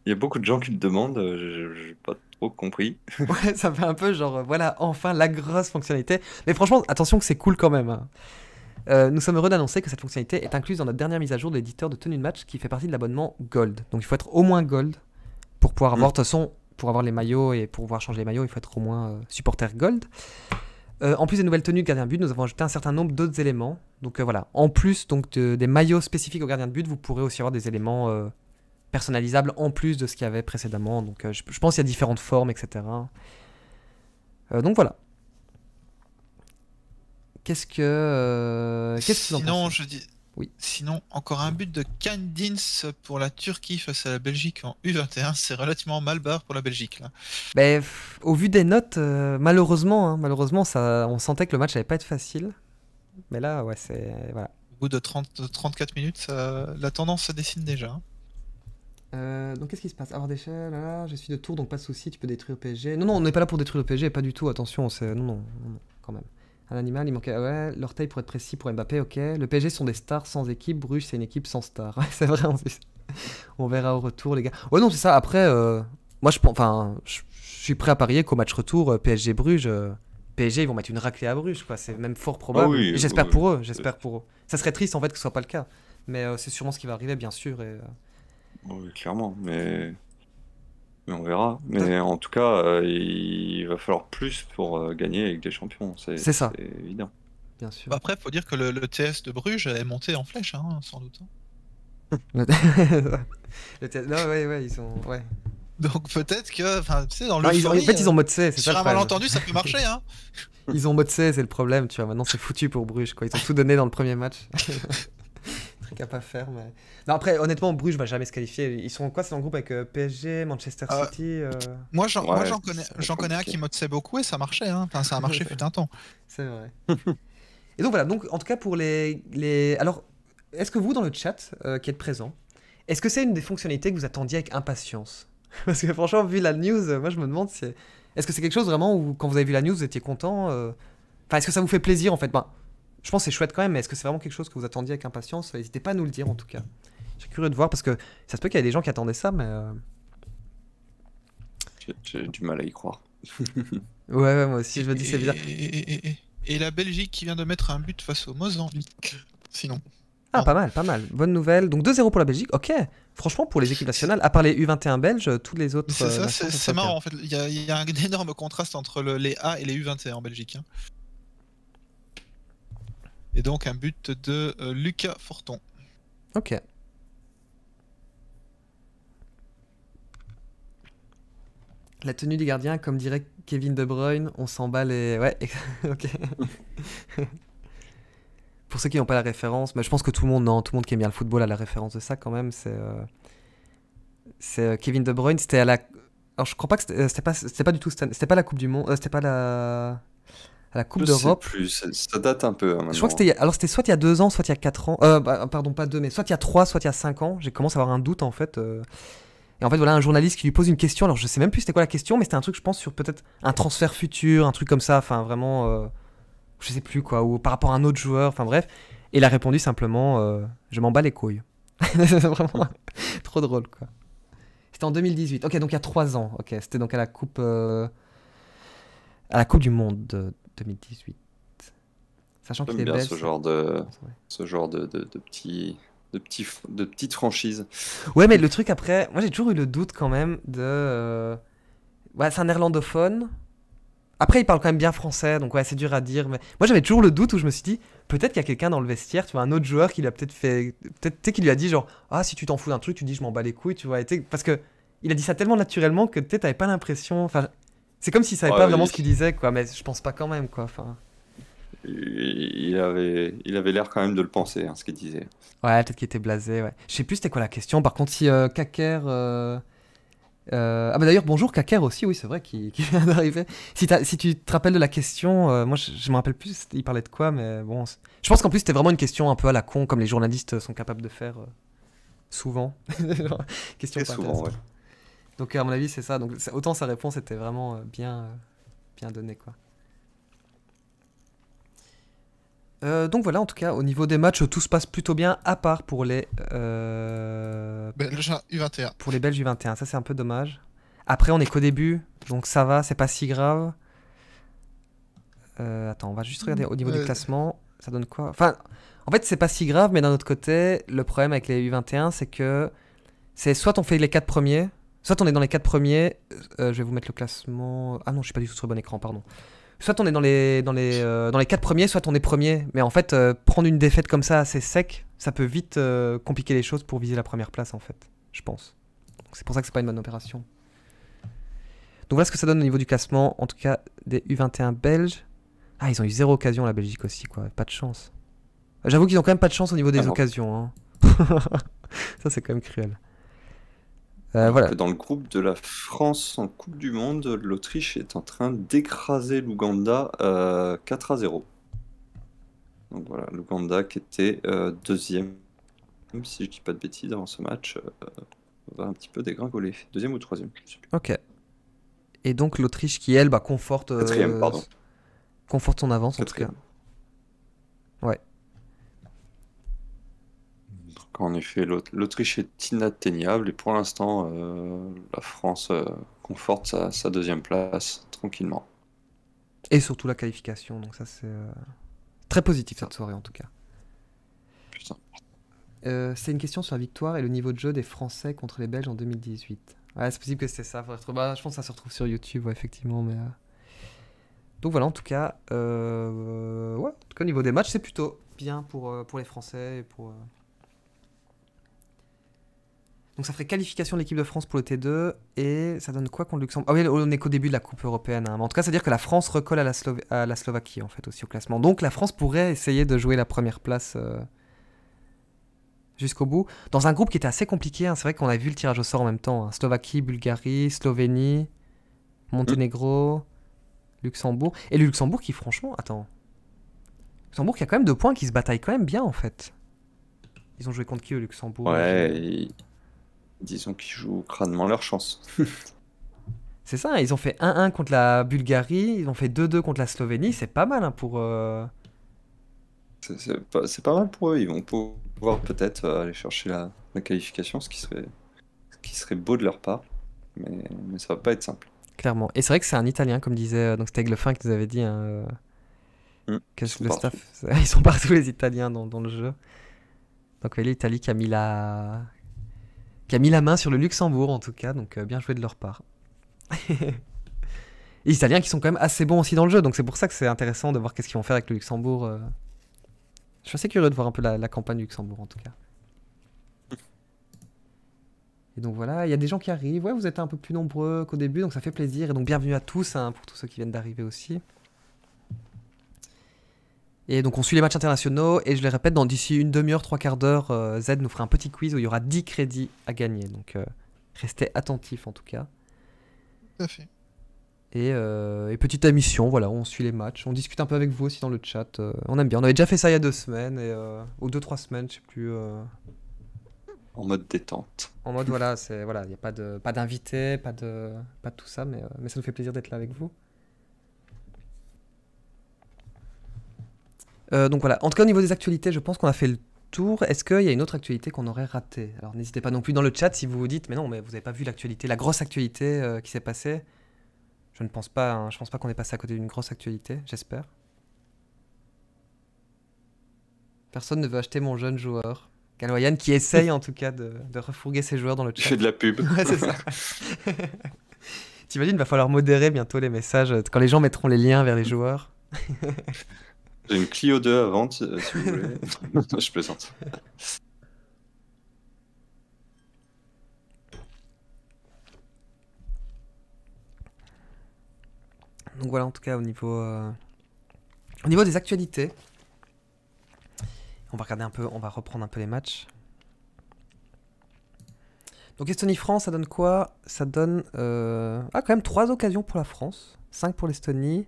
Il y, a beaucoup de gens qui le demandent. Euh, pas compris. [LAUGHS] ouais, ça fait un peu genre, euh, voilà, enfin la grosse fonctionnalité. Mais franchement, attention que c'est cool quand même. Hein. Euh, nous sommes heureux d'annoncer que cette fonctionnalité est incluse dans notre dernière mise à jour de l'éditeur de tenue de match qui fait partie de l'abonnement Gold. Donc il faut être au moins Gold pour pouvoir avoir, mm. de pour avoir les maillots et pour pouvoir changer les maillots, il faut être au moins euh, supporter Gold. en plus des nouvelles tenues de gardien de but, nous avons ajouté un certain nombre d'autres éléments. Donc voilà, en plus donc des maillots spécifiques au gardien de but, vous pourrez aussi avoir des éléments personnalisable en plus de ce qu'il y avait précédemment. Donc euh, je, pense qu'il y a différentes formes, etc. Euh, donc voilà qu'est-ce que euh, sinon je dis oui sinon encore un but de Kandins pour la Turquie face à la Belgique en U21 c'est relativement mal barre pour la Belgique là Mais, ben, au vu des notes malheureusement hein, malheureusement ça on sentait que le match n'allait pas être facile mais là ouais c'est au bout de 30, 34 minutes la tendance se dessine déjà hein. Euh, donc qu'est-ce qui se passe hors d'échelle, là, je suis de tour, donc pas de souci, tu peux détruire le PSG. Non, non, on n'est pas là pour détruire le PSG, pas du tout, attention, c'est... Non, non, non, quand même. Un animal, il manquait... Ouais, taille pour être précis pour Mbappé, ok. Le PSG sont des stars sans équipe, Bruges c'est une équipe sans stars. [LAUGHS] c'est vrai, on, verra au retour, les gars. Ouais, non, c'est ça, après, euh, moi je pense... Enfin, je suis prêt à parier qu'au match retour, euh, PSG-Bruges... PSG, ils vont mettre une raclée à Bruges, quoi. C'est même fort probable. Ah j'espère pour eux, j'espère pour eux. Ça serait triste en fait que ce soit pas le cas, mais c'est sûrement ce qui va arriver, bien sûr. Ah oui, clairement, mais... mais on verra. Mais en tout cas, euh, il va falloir plus pour euh, gagner avec des champions. C'est ça. évident. Bien sûr. Bah, après, faut dire que le, TS de Bruges est monté en flèche, hein, sans doute. Hein. [LAUGHS] le TS... Non, ouais, ouais, ils sont. Ouais. Donc peut-être que, enfin, tu sais, dans le. Ah, ils ont... En ont euh, mode C, c'est ça. un malentendu, ça peut marcher, hein. [LAUGHS] Ils ont mode C, c'est le problème, tu vois. Maintenant, c'est foutu pour Bruges, quoi. Ils ont tout donné dans le premier match. [LAUGHS] pas faire. Mais... Non, après, honnêtement, Bruges va jamais se qualifier. Ils sont quoi C'est un groupe avec euh, PSG, Manchester euh, City euh Moi, j'en connais, connais un qui sait beaucoup et ça marchait. Hein. Enfin, ça a [LAUGHS] marché, fait un temps. C'est vrai. [LAUGHS] et donc, voilà. Donc, en tout cas, pour les. Alors, est-ce que vous, dans le chat qui êtes présent, est-ce que c'est une des fonctionnalités que vous attendiez avec impatience [LAUGHS] Parce que franchement, vu la news, moi, je me demande si. Est-ce que c'est quelque chose vraiment où, quand vous avez vu la news, vous étiez content Enfin, est-ce que ça vous fait plaisir en fait ben, je pense que c'est chouette quand même, mais est-ce que c'est vraiment quelque chose que vous attendiez avec impatience N'hésitez pas à nous le dire en tout cas. Je suis curieux de voir parce que ça se peut qu'il y ait des gens qui attendaient ça, mais. Euh, j'ai du mal à y croire. [LAUGHS] ouais, ouais, moi aussi, je me dis c'est bizarre. Et, la Belgique qui vient de mettre un but face au Mozambique, sinon. Ah, pas mal, pas mal. Bonne nouvelle. Donc 2-0 pour la Belgique, ok. Franchement, pour les équipes nationales, à part les U21 belges, toutes les autres. C'est euh, ça, marrant en fait. Il y, a un [LAUGHS] énorme contraste entre les A et les U21 en Belgique. Hein. Et donc un but de euh, Lucas Forton. Ok. La tenue des gardiens, comme dirait Kevin De Bruyne, on s'emballe et Ouais, [LAUGHS] ok. [LAUGHS] Pour ceux qui n'ont pas la référence, mais je pense que tout le monde, tout le monde qui aime bien le football a la référence de ça quand même. C'est euh, euh, Kevin De Bruyne, c'était à la... Alors je crois pas que c'était pas, pas du tout... C'était pas la Coupe du Monde, c'était pas la à la Coupe d'Europe. Ça date un peu. Hein, je crois que c'était alors c'était soit il y a deux ans, soit il y a quatre ans. Euh, bah, pardon, pas deux, mais soit il y a trois, soit il y a cinq ans. J'ai commencé à avoir un doute en fait. Euh. Et en fait, voilà un journaliste qui lui pose une question. Alors je sais même plus c'était quoi la question, mais c'était un truc, je pense, sur peut-être un transfert futur, un truc comme ça. Enfin, vraiment, euh, je sais plus quoi, ou par rapport à un autre joueur. Enfin bref. Et il a répondu simplement, euh, je m'en bats les couilles. [LAUGHS] vraiment [LAUGHS] trop drôle quoi. C'était en 2018. Ok, donc il y a trois ans. Ok, c'était donc à la Coupe à la Coupe du Monde 2018. Sachant qu'il est bien ce genre de, ce genre de, de, petits de, petits, de petites franchises. Ouais, mais le truc après, moi j'ai toujours eu le doute quand même de. Euh, ouais, c'est un néerlandophone. Après, il parle quand même bien français, donc ouais, c'est dur à dire. Mais moi j'avais toujours le doute où je me suis dit, peut-être qu'il y a quelqu'un dans le vestiaire, tu vois, un autre joueur qui lui a peut-être fait. Peut-être qui lui a dit, genre, ah, si tu t'en fous d'un truc, tu dis, je m'en bats les couilles, tu vois. Et parce que il a dit ça tellement naturellement que peut-être t'avais pas l'impression. Enfin, c'est comme s'il savait pas vraiment ce qu'il disait, quoi, mais je pense pas quand même, quoi. Enfin... Il avait il avait l'air quand même de le penser, hein, ce qu'il disait. Ouais, peut-être qu'il était blasé, ouais. Je sais plus c'était quoi la question. Par contre, si euh, Kaker. Euh, euh, ah bah d'ailleurs, bonjour Kaker aussi, oui, c'est vrai, qu'il vient [LAUGHS] d'arriver. Si, si, tu te rappelles de la question, moi je, me rappelle plus, il parlait de quoi, mais bon. Je pense qu'en plus c'était vraiment une question un peu à la con, comme les journalistes sont capables de faire souvent. [LAUGHS] question souvent, ouais. Donc à mon avis, c'est ça. Donc autant sa réponse était vraiment euh, bien, euh, bien donnée, quoi. Euh, donc voilà, en tout cas, au niveau des matchs, tout se passe plutôt bien, à part pour les. Belges U21. Pour les Belges U21, ça c'est un peu dommage. Après, on est qu'au début, donc ça va, c'est pas si grave. attends, on va juste regarder au niveau du classement, ça donne quoi Enfin, en fait, c'est pas si grave, mais d'un autre côté, le problème avec les U21, c'est que c'est soit on fait les quatre premiers, Soit on est dans les 4 premiers. Euh, je vais vous mettre le classement. Ah non, je suis pas du tout sur le bon écran, pardon. Soit on est dans les, dans les, euh, dans les 4 premiers, soit on est premier. Mais en fait, euh, prendre une défaite comme ça assez sec, ça peut vite compliquer les choses pour viser la première place, en fait. Je pense. C'est pour ça que c'est pas une bonne opération. Donc voilà ce que ça donne au niveau du classement, en tout cas des U21 belges. Ah, ils ont eu zéro occasion la Belgique aussi, quoi. Pas de chance. J'avoue qu'ils ont quand même pas de chance au niveau des ah occasions. Hein. [LAUGHS] ça, c'est quand même cruel. Euh, dans le groupe de la France en Coupe du Monde, l'Autriche est en train d'écraser l'Ouganda 4 euh, à 0. Donc voilà, l'Ouganda qui était euh, deuxième, même si je dis pas de bêtises avant ce match, va un petit peu dégringoler. Deuxième ou troisième, Ok. Et donc l'Autriche qui, elle, bah, conforte. Quatrième, pardon. Conforte son avance, en tout cas. Ouais. En effet, l'Autriche est inatteignable et pour l'instant, euh, la France euh, conforte sa, deuxième place tranquillement. Et surtout la qualification, donc ça c'est euh, très positif cette soirée en tout cas. c'est une question sur la victoire et le niveau de jeu des Français contre les Belges en 2018. Ouais, c'est possible que c'est ça. Bah, je pense que ça se retrouve sur YouTube, effectivement. Mais, Donc voilà, en tout cas, au niveau des matchs, c'est plutôt bien pour, pour les Français et pour. Donc ça ferait qualification de l'équipe de France pour le T2 et ça donne quoi contre Luxembourg Ah oui, on est qu'au début de la Coupe européenne. Hein. En tout cas, c'est-à-dire que la France recolle à la, Slovaquie en fait aussi au classement. Donc la France pourrait essayer de jouer la première place euh, jusqu'au bout dans un groupe qui était assez compliqué. Hein, c'est vrai qu'on a vu le tirage au sort en même temps. Hein. Slovaquie, Bulgarie, Slovénie, Monténégro, Luxembourg et le Luxembourg qui franchement, attends, Luxembourg qui a quand même deux points qui se bataillent quand même bien en fait. Ils ont joué contre qui au Luxembourg Ouais disons qu'ils jouent crânement leur chance. [LAUGHS] c'est ça, ils ont fait 1-1 contre la Bulgarie, ils ont fait 2-2 contre la Slovénie, c'est pas mal hein, pour... Euh, c'est pas, mal pour eux, ils vont pouvoir peut-être euh, aller chercher la, qualification, ce qui, serait, qui serait beau de leur part, mais, ça va pas être simple. Clairement, et c'est vrai que c'est un Italien, comme disait, euh, donc c'était qui nous avait dit, hein, mm. que le staff, [LAUGHS] ils sont partout les Italiens dans, dans le jeu. Donc l'Italie qui a mis la, qui a mis la main sur le Luxembourg en tout cas, donc euh, bien joué de leur part. Les [LAUGHS] Italiens qui sont quand même assez bons aussi dans le jeu, donc c'est pour ça que c'est intéressant de voir qu'est-ce qu'ils vont faire avec le Luxembourg. Euh. Je suis assez curieux de voir un peu la, campagne du Luxembourg en tout cas. Et donc voilà, il y a des gens qui arrivent, ouais vous êtes un peu plus nombreux qu'au début, donc ça fait plaisir, et donc bienvenue à tous, hein, pour tous ceux qui viennent d'arriver aussi. Et donc on suit les matchs internationaux et je les répète, dans d'ici une demi-heure, trois quarts d'heure, euh, Z nous fera un petit quiz où il y aura 10 crédits à gagner. Donc euh, restez attentifs en tout cas. Tout à fait. Euh, et, petite émission, voilà, on suit les matchs, on discute un peu avec vous aussi dans le chat. on aime bien. On avait déjà fait ça il y a deux semaines ou deux trois semaines, je sais plus. En mode détente. En mode voilà, c'est voilà, il n'y a pas de pas d'invité, pas de pas tout ça, mais mais ça nous fait plaisir d'être là avec vous. Euh, donc voilà, en tout cas au niveau des actualités, je pense qu'on a fait le tour. Est-ce qu'il y a une autre actualité qu'on aurait ratée Alors n'hésitez pas non plus dans le chat si vous vous dites, mais non, mais vous n'avez pas vu l'actualité, la grosse actualité euh, qui s'est passée. Je ne pense pas, hein. je pense pas qu'on est passé à côté d'une grosse actualité, j'espère. Personne ne veut acheter mon jeune joueur. Galoyan qui essaye en tout cas de, de, refourguer ses joueurs dans le chat. Je fais de la pub. [LAUGHS] Ouais, c'est ça. [LAUGHS] T'imagines, il va falloir modérer bientôt les messages euh, quand les gens mettront les liens vers les joueurs. [LAUGHS] J'ai une Clio 2 à vente, euh, si vous voulez. [LAUGHS] je plaisante. Donc voilà, en tout cas, au niveau, euh, au niveau des actualités, on va regarder un peu, on va reprendre un peu les matchs. Donc Estonie-France, ça donne quoi Ça donne euh, ah, quand même 3 occasions pour la France, 5 pour l'Estonie,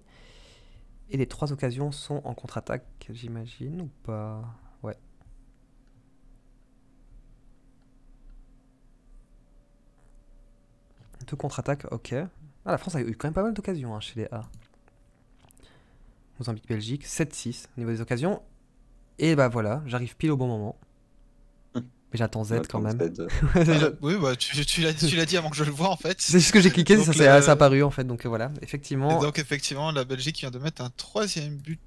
et les trois occasions sont en contre-attaque, j'imagine, ou pas Ouais. Deux contre-attaques, ok. Ah, la France a eu quand même pas mal d'occasions hein, chez les A. Mozambique, Belgique, 7-6 au niveau des occasions. Et bah voilà, j'arrive pile au bon moment. Mais j'attends Z quand même. [LAUGHS] Ah, oui, bah, tu, l'as dit avant que je le vois en fait. C'est juste que j'ai cliqué, et ça, s'est euh, apparu en fait. Donc euh, voilà, effectivement. donc effectivement, la Belgique vient de mettre un troisième but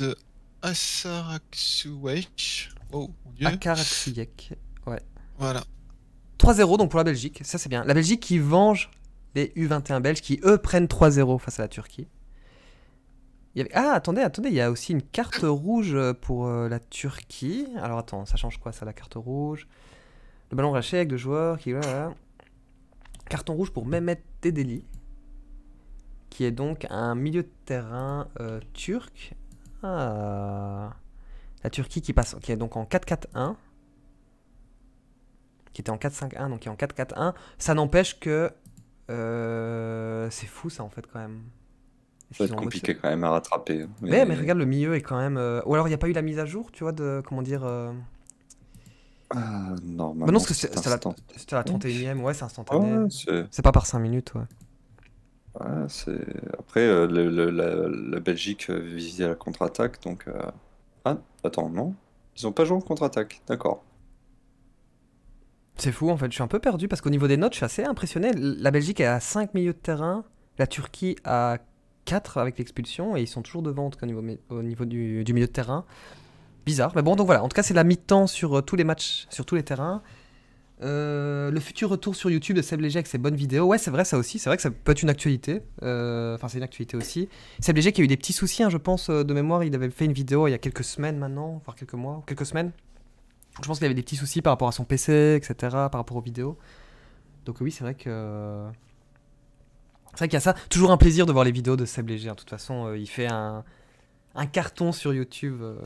de Asaraxuech. Oh mon dieu. ouais. Voilà. 3-0 donc pour la Belgique, ça c'est bien. La Belgique qui venge les U21 belges qui eux prennent 3-0 face à la Turquie. Ah, attendez, attendez, il y a aussi une carte rouge euh, pour euh, la Turquie. Alors attends, ça change quoi ça, la carte rouge Le ballon raché avec deux joueurs qui... Carton rouge pour Mehmet Tedeli, qui est donc un milieu de terrain euh, turc. Ah, la Turquie qui, passe, est donc en 4-4-1 qui était en 4-5-1, donc qui est en 4-4-1. Ça n'empêche que. c'est fou ça en fait quand même. Ça va être compliqué quand même à rattraper. Hein, mais... mais, regarde, le milieu est quand même. Euh, ou alors, il n'y a pas eu la mise à jour, tu vois, de. Comment dire euh, ah, normalement. Bah non, parce que c'était la, 31ème, ouais, c'est instantané. c'est pas par 5 minutes, ouais. c'est... Après, euh, la, Belgique visait la contre-attaque, donc. Ah, attends, non Ils ont pas joué en contre-attaque, d'accord. C'est fou, en fait, je suis un peu perdu parce qu'au niveau des notes, je suis assez impressionné. La Belgique est à 5 milieux de terrain, la Turquie à avec l'expulsion et ils sont toujours devant au niveau, au niveau du, milieu de terrain. Bizarre. Mais bon, donc voilà. En tout cas, c'est la mi-temps sur euh, tous les matchs, sur tous les terrains. Euh, le futur retour sur YouTube de Seb Léger avec ses bonnes vidéos. Ouais, c'est vrai, ça aussi. C'est vrai que ça peut être une actualité. Euh, enfin, c'est une actualité aussi. Seb Léger qui a eu des petits soucis, hein, je pense, de mémoire. Il avait fait une vidéo il y a quelques semaines maintenant, voire quelques mois, quelques semaines. Je pense qu'il avait des petits soucis par rapport à son PC, etc., par rapport aux vidéos. Donc, oui, c'est vrai que. C'est vrai qu'il y a ça. Toujours un plaisir de voir les vidéos de Seb Léger. Hein. De toute façon, euh, il fait un, carton sur YouTube euh,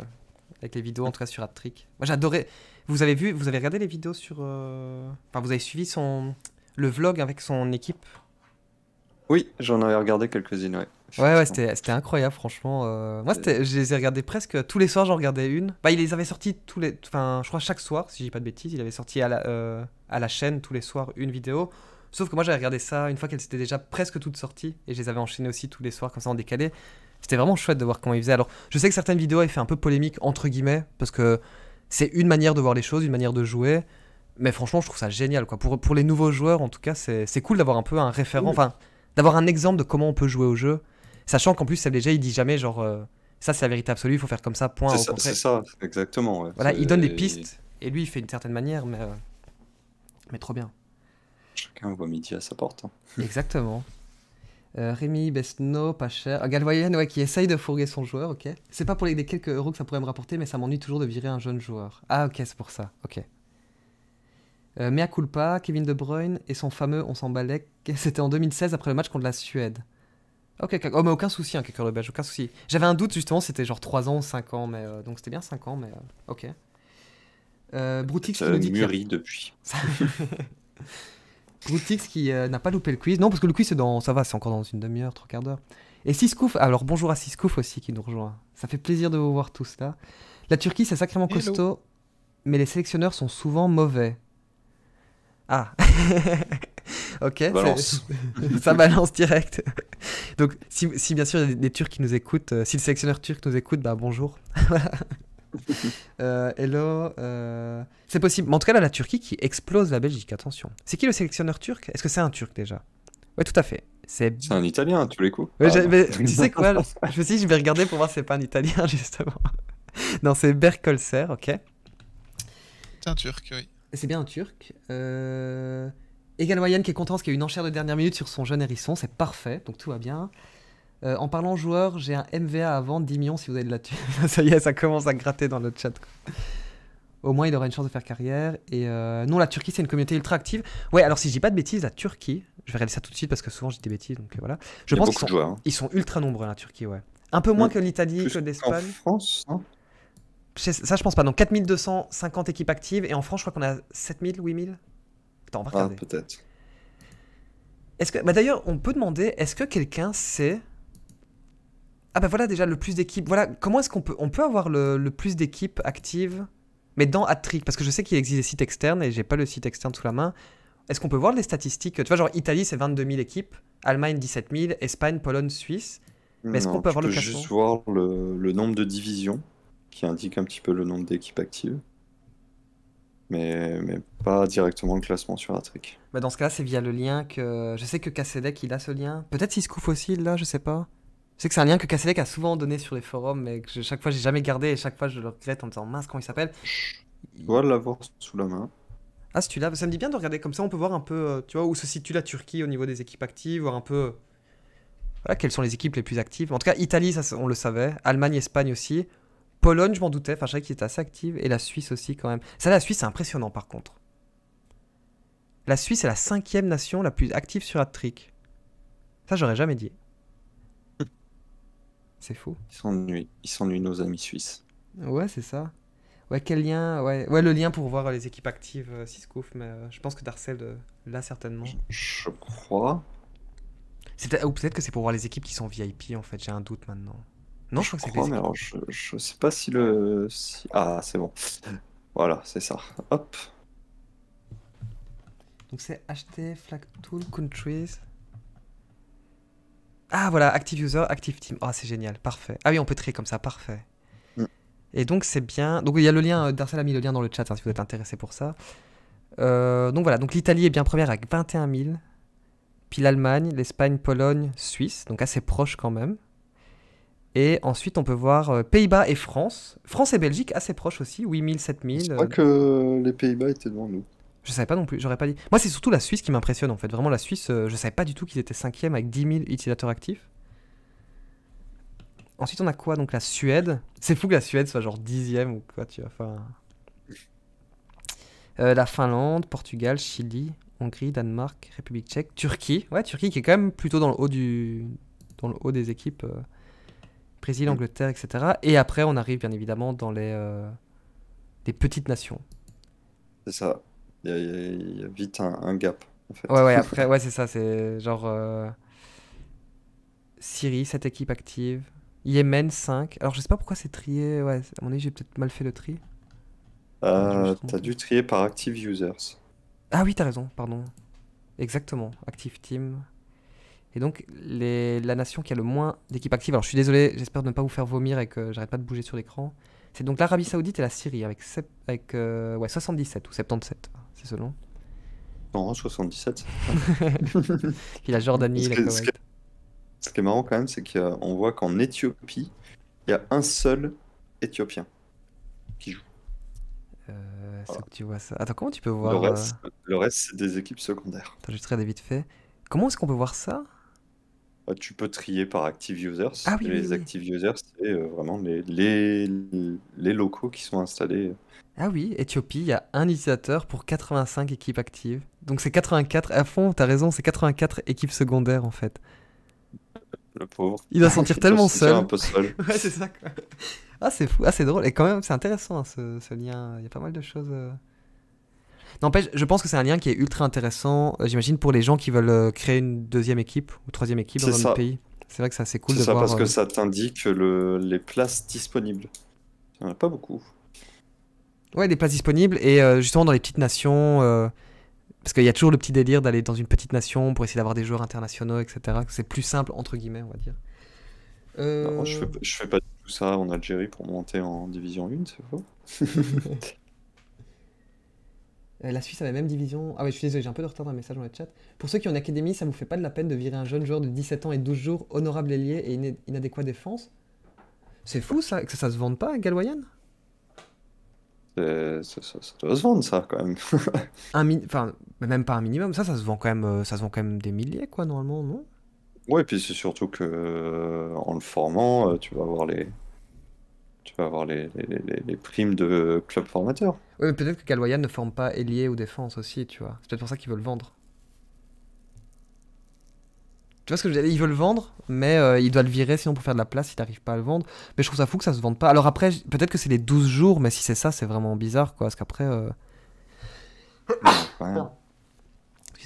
avec les vidéos, en tout cas sur Attrick Moi, j'adorais. Vous avez vu, vous avez regardé les vidéos sur. Euh, enfin, vous avez suivi son le vlog avec son équipe. Oui, j'en avais regardé quelques-unes, ouais. Ouais, ouais, c'était incroyable, franchement. Moi, je les ai regardées presque tous les soirs, j'en regardais une. Bah, il les avait sortis tous les. Enfin, je crois chaque soir, si je dis pas de bêtises, il avait sorti à à la chaîne tous les soirs une vidéo. Sauf que moi j'avais regardé ça une fois qu'elles étaient déjà presque toutes sorties et je les avais enchaînées aussi tous les soirs comme ça en décalé. C'était vraiment chouette de voir comment ils faisaient. Alors je sais que certaines vidéos avaient fait un peu polémique entre guillemets parce que c'est une manière de voir les choses, une manière de jouer. Mais franchement, je trouve ça génial quoi. Pour, pour les nouveaux joueurs en tout cas, c'est cool d'avoir un peu un référent, enfin d'avoir un exemple de comment on peut jouer au jeu. Sachant qu'en plus, déjà il dit jamais genre euh, ça c'est la vérité absolue, il faut faire comme ça, point. C'est ça, ça, exactement. Voilà, il donne des pistes et lui il fait une certaine manière, mais, euh, mais trop bien. Chacun voit midi à sa porte. Hein. [LAUGHS] Exactement. Euh, Rémi Besno, pas cher. Euh, Galvoyen, ouais, qui essaye de fourguer son joueur, ok. C'est pas pour les quelques euros que ça pourrait me rapporter, mais ça m'ennuie toujours de virer un jeune joueur. Ah, ok, c'est pour ça, ok. Euh, mea culpa, Kevin De Bruyne et son fameux on s'emballait, [LAUGHS] c'était en 2016 après le match contre la Suède. Ok, oh, mais aucun souci, hein, le belge, aucun souci. J'avais un doute justement, c'était genre 3 ans ou 5 ans, mais euh, donc c'était bien 5 ans, mais euh, ok. Euh, Broutix qui nous dit. Mûri depuis. [LAUGHS] Routix qui euh, n'a pas loupé le quiz. Non, parce que le quiz, c'est dans, ça va, c'est encore dans une demi-heure, trois quarts d'heure. Et Siskouf, alors bonjour à Siskouf aussi qui nous rejoint. Ça fait plaisir de vous voir tous là. La Turquie, c'est sacrément costaud, mais les sélectionneurs sont souvent mauvais. Ah [LAUGHS] Ok, [LAUGHS] ça balance direct. Donc, si, bien sûr il y a des, Turcs qui nous écoutent, euh, si le sélectionneur turc nous écoute, bah bonjour. [LAUGHS] [LAUGHS] Euh, hello. Euh, c'est possible. Mais en tout cas, là, la Turquie qui explose la Belgique, attention. C'est qui le sélectionneur turc Est-ce que c'est un turc déjà Ouais, tout à fait. C'est un italien, à tous les coups. [LAUGHS] tu sais quoi Je me suis dit, je vais regarder pour voir si c'est pas un italien, [LAUGHS] justement. non, c'est Berkolser, ok. C'est un turc, oui. C'est bien un turc. Euh. Egan qui est content parce qu'il y a eu une enchère de dernière minute sur son jeune hérisson, c'est parfait, donc tout va bien. Euh, en parlant joueur, j'ai un MVA à vendre, 10 millions si vous avez de la thune. [LAUGHS] ça y est, ça commence à gratter dans le chat. Au moins, il aura une chance de faire carrière. Et euh, non, la Turquie, c'est une communauté ultra active. Ouais, alors si je dis pas de bêtises, la Turquie, je vais réaliser ça tout de suite parce que souvent je dis des bêtises, donc euh, voilà. Je pense qu'ils sont, joueurs, hein. ils sont ultra nombreux, la Turquie, ouais. Un peu moins que l'Italie, que l'Espagne. En France, hein. ça, je pense pas. Donc 4250 équipes actives et en France, je crois qu'on a 7000, 8000. Attends, on va ah, regarder. peut-être. Est-ce que... Bah, d'ailleurs, on peut demander est-ce que quelqu'un sait ah bah voilà déjà le plus d'équipes. Voilà, comment est-ce qu'on peut, on peut avoir le, le plus d'équipes actives, mais dans Attrick Parce que je sais qu'il existe des sites externes et j'ai pas le site externe sous la main. Est-ce qu'on peut voir les statistiques Tu vois, genre Italie c'est 22 000 équipes, Allemagne 17 000, Espagne, Pologne, Suisse. Mais est-ce qu'on peut avoir le classement juste voir le, le, nombre de divisions qui indique un petit peu le nombre d'équipes actives. Mais, mais pas directement le classement sur Attrick. mais bah dans ce cas-là, c'est via le lien que. Je sais que Kassedek e il a ce lien. Peut-être couvre aussi là, je je sais pas sais que c'est un lien que Kasselek a souvent donné sur les forums, mais que chaque fois j'ai jamais gardé et chaque fois je le regrette en me disant mince comment il s'appelle. Je dois l'avoir sous la main. Ah, si tu là ça me dit bien de regarder comme ça, on peut voir un peu, euh, tu vois, où se situe la Turquie au niveau des équipes actives, voir un peu, euh, voilà, quelles sont les équipes les plus actives. En tout cas, Italie, ça, on le savait, Allemagne, Espagne aussi, Pologne, je m'en doutais, enfin, je savais qu'ils étaient assez active, et la Suisse aussi quand même. Ça, la Suisse, c'est impressionnant par contre. La Suisse est la cinquième nation la plus active sur atrique Ça, j'aurais jamais dit. C'est faux. Ils s'ennuient. Ils s'ennuient nos amis suisses. Ouais, c'est ça. Ouais, quel lien ouais. ouais, le lien pour voir les équipes actives, euh, mais euh, je pense que Darcel euh, là certainement. Je, crois. Ou peut-être que c'est pour voir les équipes qui sont VIP, en fait, j'ai un doute maintenant. Non, je, crois, que c'est mais alors, je, sais pas si le. Ah, c'est bon. voilà, c'est ça. Hop. Donc c'est HT Flag Tool Countries. Ah voilà, Active User, Active Team. Ah, c'est génial, parfait. Ah oui, on peut trier comme ça, parfait. Mm. Et donc c'est bien. Donc il y a le lien, euh, Darcel a mis le lien dans le chat hein, si vous êtes intéressé pour ça. Euh, donc voilà, donc l'Italie est bien première avec 21 000. Puis l'Allemagne, l'Espagne, Pologne, Suisse, donc assez proche quand même. Et ensuite, on peut voir euh, Pays-Bas et France. France et Belgique, assez proche aussi, 7 000. Je crois que les Pays-Bas étaient devant nous. Je savais pas non plus, j'aurais pas dit. Moi, c'est surtout la Suisse qui m'impressionne en fait. Vraiment, la Suisse, euh, je savais pas du tout qu'ils étaient cinquième avec 10 000 utilisateurs actifs. Ensuite, on a quoi Donc la Suède. C'est fou que la Suède soit genre dixième ou quoi, tu vois. Enfin... Euh, la Finlande, Portugal, Chili, Hongrie, Danemark, République tchèque, Turquie. Ouais, Turquie qui est quand même plutôt dans le haut, du... dans le haut des équipes. Euh, Brésil, Angleterre, etc. Et après, on arrive bien évidemment dans les, Des petites nations. C'est ça il y, a vite un, gap. En fait. Ouais, ouais, [LAUGHS] après, ouais, c'est ça, c'est genre. Euh, Siri Syrie, équipe équipe active Yémen, 5. Alors, je sais pas pourquoi c'est trié. Ouais, à mon avis, j'ai peut-être mal fait le tri. Euh, t'as dû trier par Active Users. Ah oui, t'as raison, pardon. Exactement, Active Team. Et donc, les... la nation qui a le moins d'équipes actives. Alors, je suis désolé, j'espère ne pas vous faire vomir et que j'arrête pas de bouger sur l'écran. C'est donc l'Arabie Saoudite et la Syrie avec, avec 77 euh, ou 77, c'est selon. Non, 77. Puis la Jordanie, la Koweït. Ce qui est marrant quand même, c'est qu'on voit qu'en Éthiopie, il y a un seul Éthiopien qui joue. Euh, que tu vois ça. Attends, comment tu peux voir euh, Le reste, c'est des équipes secondaires. Attends, je vais vite fait. Comment est-ce qu'on peut voir ça bah, tu peux trier par active users. Ah les active users, c'est euh, vraiment les, les, locaux qui sont installés. Ah oui, Éthiopie, il y a un utilisateur pour 85 équipes actives. Donc c'est 84, à fond, t'as raison, c'est 84 équipes secondaires en fait. Le pauvre. Il doit sentir [LAUGHS] tellement se seul. Un peu seul. [LAUGHS] ouais, c'est ça Ah, c'est fou, ah, c'est drôle. Et quand même, c'est intéressant hein, ce, ce, lien. Il y a pas mal de choses. Euh, N'empêche, je pense que c'est un lien qui est ultra intéressant, euh, j'imagine, pour les gens qui veulent euh, créer une deuxième équipe ou troisième équipe dans un pays. C'est vrai que c'est assez cool de ça, parce que euh, ça t'indique le... les places disponibles. Il n'y en a pas beaucoup. Ouais, des places disponibles et justement dans les petites nations. parce qu'il y a toujours le petit délire d'aller dans une petite nation pour essayer d'avoir des joueurs internationaux, etc. C'est plus simple, entre guillemets, on va dire. Bah, je, fais, fais pas tout ça en Algérie pour monter en Division 1, c'est faux [LAUGHS] Euh, la Suisse a la même division. Ah ouais, je suis désolé, j'ai un peu de retard dans le message dans le chat. Pour ceux qui ont académie, ça vous fait pas de la peine de virer un jeune joueur de 17 ans et 12 jours, honorable ailier et inadéquat défense C'est fou ça, que ça, se vende pas à euh, ça, doit se vendre ça quand même. [LAUGHS] enfin, même pas un minimum, ça, ça se vend quand même, euh, ça vend quand même des milliers quoi normalement, non Ouais, et puis c'est surtout que en le formant, tu vas avoir les, tu vas avoir les primes de club formateur peut-être que Kaloyan ne forme pas ailier ou défense aussi, tu vois. C'est peut-être pour ça qu'ils veulent vendre. Tu vois ce que je veux dire Ils veulent vendre, mais euh, il doit le virer sinon pour faire de la place, il n'arrive pas à le vendre. Mais je trouve ça fou que ça se vende pas. Alors après, peut-être que c'est les 12 jours, mais si c'est ça, c'est vraiment bizarre, quoi. Parce qu'après. Euh,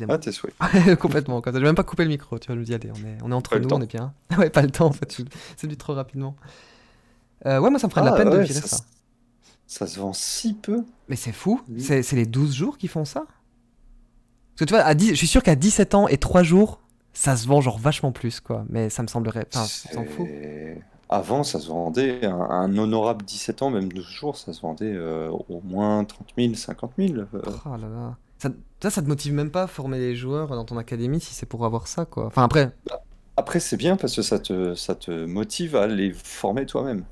ah, t'es souhait. [LAUGHS] Complètement, quoi. vais même pas couper le micro, tu vois. Je me dis, allez, on est, on est entre nous, on est bien. [LAUGHS] ouais, pas le temps, en fait. C'est du trop rapidement. Euh, ouais, moi, ça me ferait de la ah, peine de virer ça. Ça se vend si peu. Mais c'est fou. C'est les 12 jours qui font ça. Parce que tu vois, je suis sûr qu'à 17 ans et 3 jours, ça se vend genre vachement plus, quoi. Mais ça me semblerait. Enfin, s'en fous. Avant, ça se vendait, un, honorable 17 ans, même 12 jours, ça se vendait euh, au moins 30 000, 50 000. là là. Ça, ça, ça, te motive même pas à former les joueurs dans ton académie si c'est pour avoir ça, quoi. Enfin, après. Après, c'est bien parce que ça te, ça te motive à les former toi-même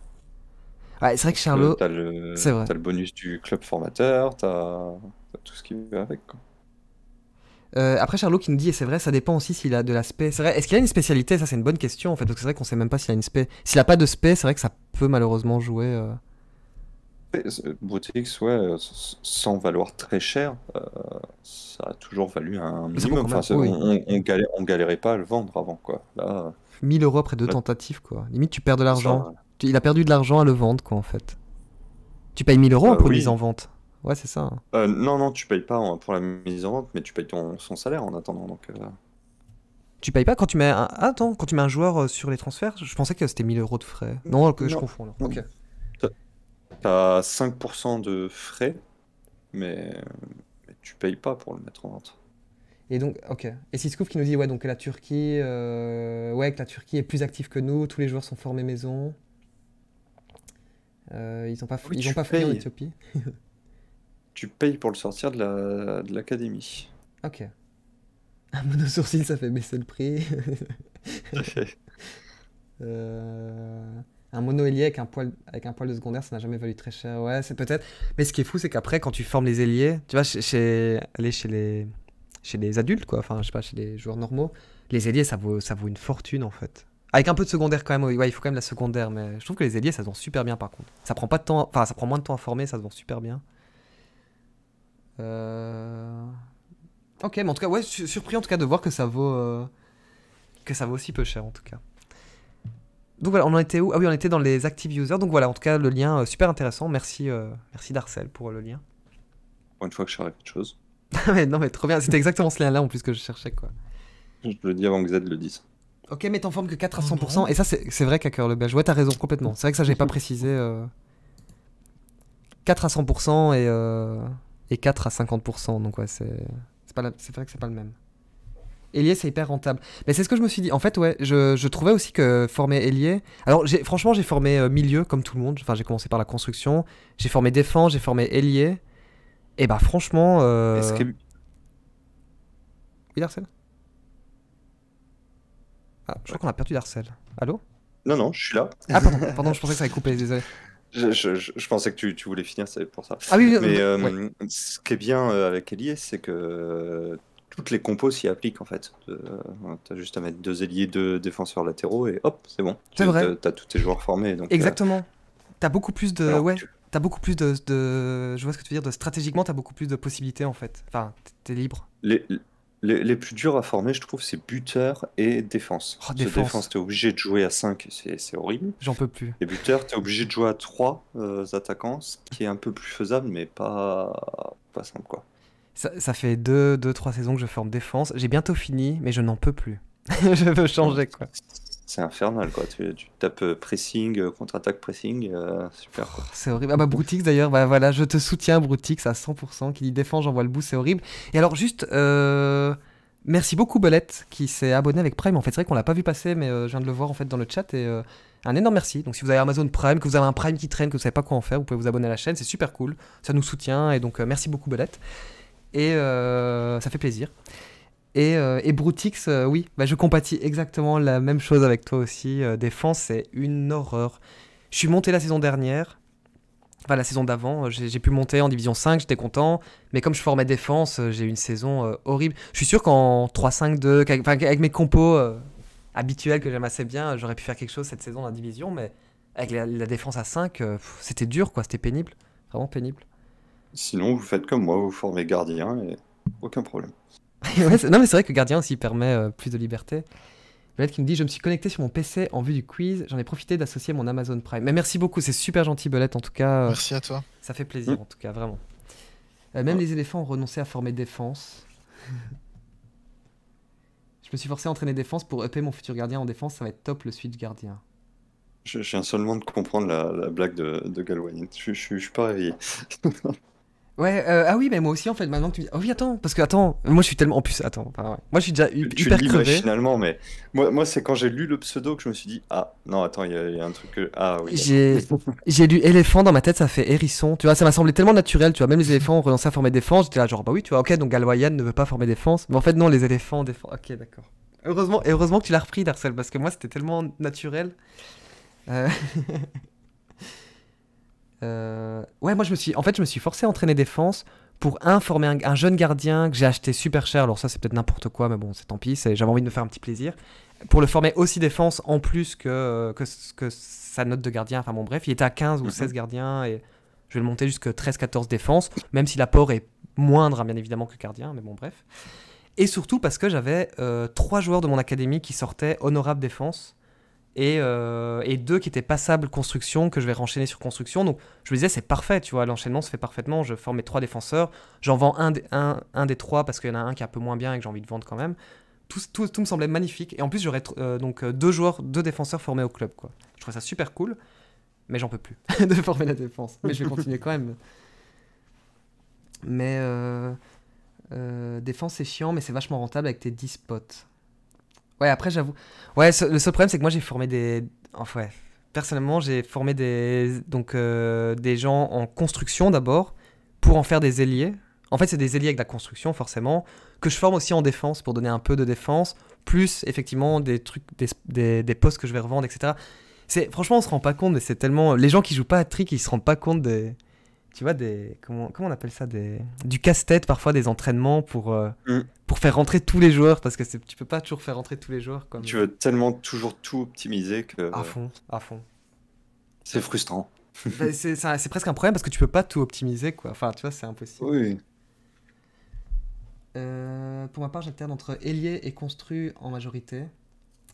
c'est vrai que Charlot. T'as le... le bonus du club formateur, t'as tout ce qui va avec. Euh, après, Charlot qui nous dit, et c'est vrai, ça dépend aussi s'il a de l'aspect. C'est est-ce qu'il a une spécialité Ça, c'est une bonne question en fait, parce que c'est vrai qu'on sait même pas s'il a une spé. S'il a pas de spé, c'est vrai que ça peut malheureusement jouer. Euh. Euh, Boutique, ouais, sans valoir très cher, ça a toujours valu un minimum. on, on, galérait pas à le vendre avant, quoi. 1000 euros après deux tentatives, quoi. Limite, tu perds de l'argent. Il a perdu de l'argent à le vendre, quoi, en fait. Tu payes 1000 euros bah pour mise en vente. Ouais, c'est ça. Hein. Euh, non, non, tu payes pas pour la mise en vente, mais tu payes ton, son salaire en attendant. Donc, euh. Tu payes pas quand tu mets un... Ah, attends, quand tu mets un joueur euh, sur les transferts Je pensais que c'était 1000 euros de frais. Non, que je confonds là. Ok. T'as 5% de frais, mais... tu payes pas pour le mettre en vente. Et donc, ok. Et trouve qui nous dit, ouais, donc la Turquie, ouais, que la Turquie est plus active que nous, tous les joueurs sont formés maison. Euh, ils n'ont pas, ah oui, ils pas fouillé en Éthiopie. [LAUGHS] tu payes pour le sortir de l'académie. La, ok. Un ah, mono-sourcil, ça fait baisser le prix. [LAUGHS] Euh, un mono avec, un poil, avec un poil de secondaire, ça n'a jamais valu très cher. Ouais, c'est peut-être. Mais ce qui est fou, c'est qu'après, quand tu formes les ailiers, tu vas chez, aller chez les, chez les adultes, quoi, enfin, je sais pas, chez les joueurs normaux, les ailiers, ça vaut, ça vaut une fortune, en fait. Avec un peu de secondaire quand même, ouais, il faut quand même la secondaire, mais je trouve que les ailiers ça se vend super bien par contre. Ça prend pas de temps, enfin ça prend moins de temps à former, ça se vend super bien. Euh, ok, mais en tout cas, ouais, surpris en tout cas de voir que ça vaut euh, que ça vaut aussi peu cher en tout cas. Donc voilà, on en était où Ah oui, on était dans les active users. Donc voilà, en tout cas, le lien euh, super intéressant. Merci, merci Darcel pour le lien. une fois que je cherche quelque chose. [LAUGHS] mais non, mais trop bien. C'était exactement ce lien-là en plus que je cherchais quoi. Je le dis avant que Z le dise. Ok, mais t'en forme que 4 à 100%. Ah et ça, c'est vrai qu'à cœur le belge. Ouais, t'as raison complètement. C'est vrai que ça, j'ai pas [LAUGHS] précisé. 4 euh, à 100% et, euh, et 4 à 50%. Donc, ouais, c'est vrai que c'est pas le même. Ailier, c'est hyper rentable. Mais c'est ce que je me suis dit. En fait, ouais, je, je trouvais aussi que former ailier. Alors, franchement, j'ai formé euh, milieu comme tout le monde. Enfin, j'ai commencé par la construction. J'ai formé défense, j'ai formé ailier. Et bah, franchement. ce Oui, ah, je crois qu'on a perdu Darcel. Allô Non, non, je suis là. Ah, pardon, pardon je pensais que ça allait couper, désolé. [LAUGHS] Je, pensais que tu, tu voulais finir, c'est pour ça. Ah oui, oui Mais euh, ce qui est bien euh, avec Elie, c'est que euh, toutes les compos s'y appliquent en fait. t'as juste à mettre deux ailiers, deux défenseurs latéraux et hop, c'est bon. C'est vrai. T'as tous tes joueurs formés. Donc, Exactement. T'as beaucoup plus de. ouais. Tu... beaucoup plus de, de, Je vois ce que tu veux dire. De stratégiquement, t'as beaucoup plus de possibilités en fait. Enfin, t'es libre. Les, les, plus durs à former, je trouve, c'est buteur et défense. Oh, défense, t'es obligé de jouer à 5, c'est horrible. J'en peux plus. Et buteur, t'es obligé de jouer à 3 euh, attaquants, ce qui est un peu plus faisable, mais pas, pas simple, quoi. Ça, fait 2-3 deux, trois saisons que je forme défense. J'ai bientôt fini, mais je n'en peux plus. [LAUGHS] je veux changer, quoi c'est infernal quoi. Tu, tapes euh, pressing, euh, contre-attaque pressing, euh, super c'est horrible. Ah bah Broutix d'ailleurs, bah voilà, je te soutiens Broutix à 100%, qui dit défend, j'envoie le bout, c'est horrible. Et alors juste, merci beaucoup Belette qui s'est abonné avec Prime. En fait, c'est vrai qu'on l'a pas vu passer, mais je viens de le voir en fait dans le chat et un énorme merci. Donc si vous avez Amazon Prime, que vous avez un Prime qui traîne, que vous savez pas quoi en faire, vous pouvez vous abonner à la chaîne, c'est super cool. Ça nous soutient et donc merci beaucoup Belette et ça fait plaisir. Et, euh, Brutix, euh, oui, bah, je compatis exactement la même chose avec toi aussi. Euh, défense, c'est une horreur. Je suis monté la saison dernière, enfin la saison d'avant, j'ai pu monter en division 5, j'étais content, mais comme je formais défense, j'ai eu une saison horrible. Je suis sûr qu'en 3-5-2, avec mes compos habituels que j'aime assez bien, j'aurais pu faire quelque chose cette saison en division, mais avec la, défense à 5, c'était dur, quoi, c'était pénible, vraiment pénible. Sinon, vous faites comme moi, vous formez gardien et aucun problème. [LAUGHS] non, mais c'est vrai que Gardien aussi permet euh, plus de liberté. Belette qui me dit Je me suis connecté sur mon PC en vue du quiz. J'en ai profité d'associer mon Amazon Prime. Mais merci beaucoup, c'est super gentil, Belette, en tout cas. Euh, merci à toi. Ça fait plaisir, mm. en tout cas, vraiment. Euh, même les éléphants ont renoncé à former défense. [LAUGHS] je me suis forcé à entraîner défense pour upper mon futur gardien en défense. Ça va être top le switch gardien. Je, un viens seulement de comprendre la, blague de, de Galway. Je, je suis pas réveillé. [LAUGHS] Ouais, euh, ah oui, mais moi aussi en fait, maintenant que tu Oh oui, attends, parce que attends, moi je suis tellement. En plus, attends, ouais. moi je suis déjà hyper crevé. mais moi, moi c'est quand j'ai lu le pseudo que je me suis dit, ah non, attends, il y, a un truc que. Ah oui. J'ai lu éléphant dans ma tête, ça fait hérisson, tu vois, ça m'a semblé tellement naturel, tu vois, même les [LAUGHS] éléphants ont renoncé à former défense, j'étais là genre, bah oui, tu vois, ok, donc Galwayan ne veut pas former défense, mais en fait, non, les éléphants défendent. Ok, d'accord. Heureusement, heureusement que tu l'as repris, Darcel, parce que moi c'était tellement naturel. Euh... [LAUGHS] Euh, ouais, moi je me suis, en fait, je me suis forcé à entraîner défense pour informer un, jeune gardien que j'ai acheté super cher. Alors ça, c'est peut-être n'importe quoi, mais bon, c'est tant pis. J'avais envie de me faire un petit plaisir pour le former aussi défense en plus que, que, sa note de gardien. Enfin bon, bref, il était à 15 ou 16 mhm. gardiens et je vais le monter jusqu'à 13-14 défense, même si l'apport est moindre, hein, bien évidemment, que gardien, mais bon, bref. Et surtout parce que j'avais euh, trois joueurs de mon académie qui sortaient honorable défense euh, et, deux qui étaient passables construction que je vais renchaîner sur construction. Donc je me disais c'est parfait, tu vois, l'enchaînement se fait parfaitement. Je forme mes trois défenseurs, j'en vends un, un, un, des trois parce qu'il y en a un qui est un peu moins bien et que j'ai envie de vendre quand même. Tout, me semblait magnifique. Et en plus j'aurais euh, donc euh, deux joueurs, deux défenseurs formés au club. Quoi. Je trouvais ça super cool, mais j'en peux plus [LAUGHS] de former la défense. Mais je vais continuer quand même. Mais défense c'est chiant, mais c'est vachement rentable avec tes 10 potes. Ouais, après, j'avoue. Ouais, le seul problème, c'est que moi, j'ai formé des. Enfin, ouais. Personnellement, j'ai formé des, donc, euh, des gens en construction d'abord, pour en faire des ailiers. En fait, c'est des ailiers avec la construction, forcément, que je forme aussi en défense, pour donner un peu de défense, plus, effectivement, des trucs, des, postes que je vais revendre, etc. C'est, franchement, on se rend pas compte, mais c'est tellement. Les gens qui jouent pas à Trick, ils se rendent pas compte des tu vois, des, comment, comment on appelle ça des, Du casse-tête parfois, des entraînements pour, euh, mm. pour faire rentrer tous les joueurs, parce que tu peux pas toujours faire rentrer tous les joueurs. Comme... Tu veux tellement toujours tout optimiser que... À fond, à fond. C'est frustrant. [LAUGHS] Bah, c'est presque un problème parce que tu peux pas tout optimiser, quoi. Enfin, tu vois, c'est impossible. Oui. Euh, pour ma part, j'alterne entre ailier et construit en majorité.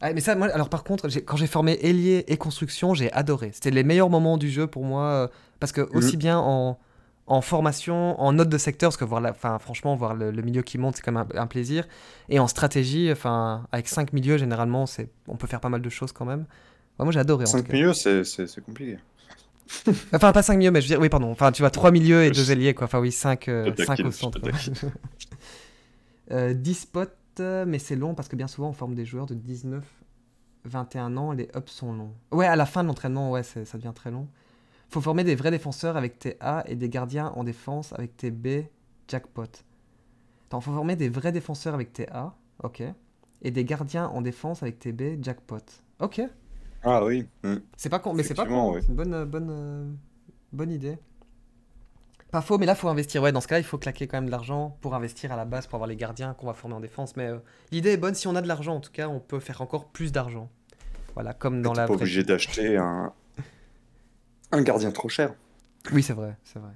Ah, mais ça, moi, alors par contre, quand j'ai formé ailier et construction, j'ai adoré. C'était les meilleurs moments du jeu pour moi, euh, parce que aussi mhm. bien en, formation, en note de secteur, parce que voir franchement, voir le, milieu qui monte, c'est quand même un, plaisir, et en stratégie, enfin, avec cinq milieux, généralement, c'est, on peut faire pas mal de choses quand même. moi, j'ai adoré. 5 milieux, c'est, compliqué. [LAUGHS] enfin, pas 5 milieux, mais je veux dire, oui, pardon. Enfin, tu vois, 3 milieux et 2 ailiers, quoi. Enfin, oui, 5 euh, au centre. 10 [LAUGHS] euh, spots euh, mais c'est long parce que bien souvent on forme des joueurs de 19, 21 ans, et les ups sont longs. Ouais, à la fin de l'entraînement, ouais, ça devient très long. Faut former des vrais défenseurs avec TA et des gardiens en défense avec TB, jackpot. Attends, faut former des vrais défenseurs avec TA, ok, et des gardiens en défense avec TB, jackpot. Ok. Ah oui. Hmm. C'est pas con, mais c'est pas con. Hein. C'est une bonne euh, euh, idée. Pas faux, mais là, faut investir. Ouais, dans ce cas-là, il faut claquer quand même de l'argent pour investir à la base, pour avoir les gardiens qu'on va former en défense. Mais euh, l'idée est bonne. Si on a de l'argent, en tout cas, on peut faire encore plus d'argent. Voilà, comme dans la. pas obligé d'acheter un... un gardien trop cher. Oui, c'est vrai, c'est vrai.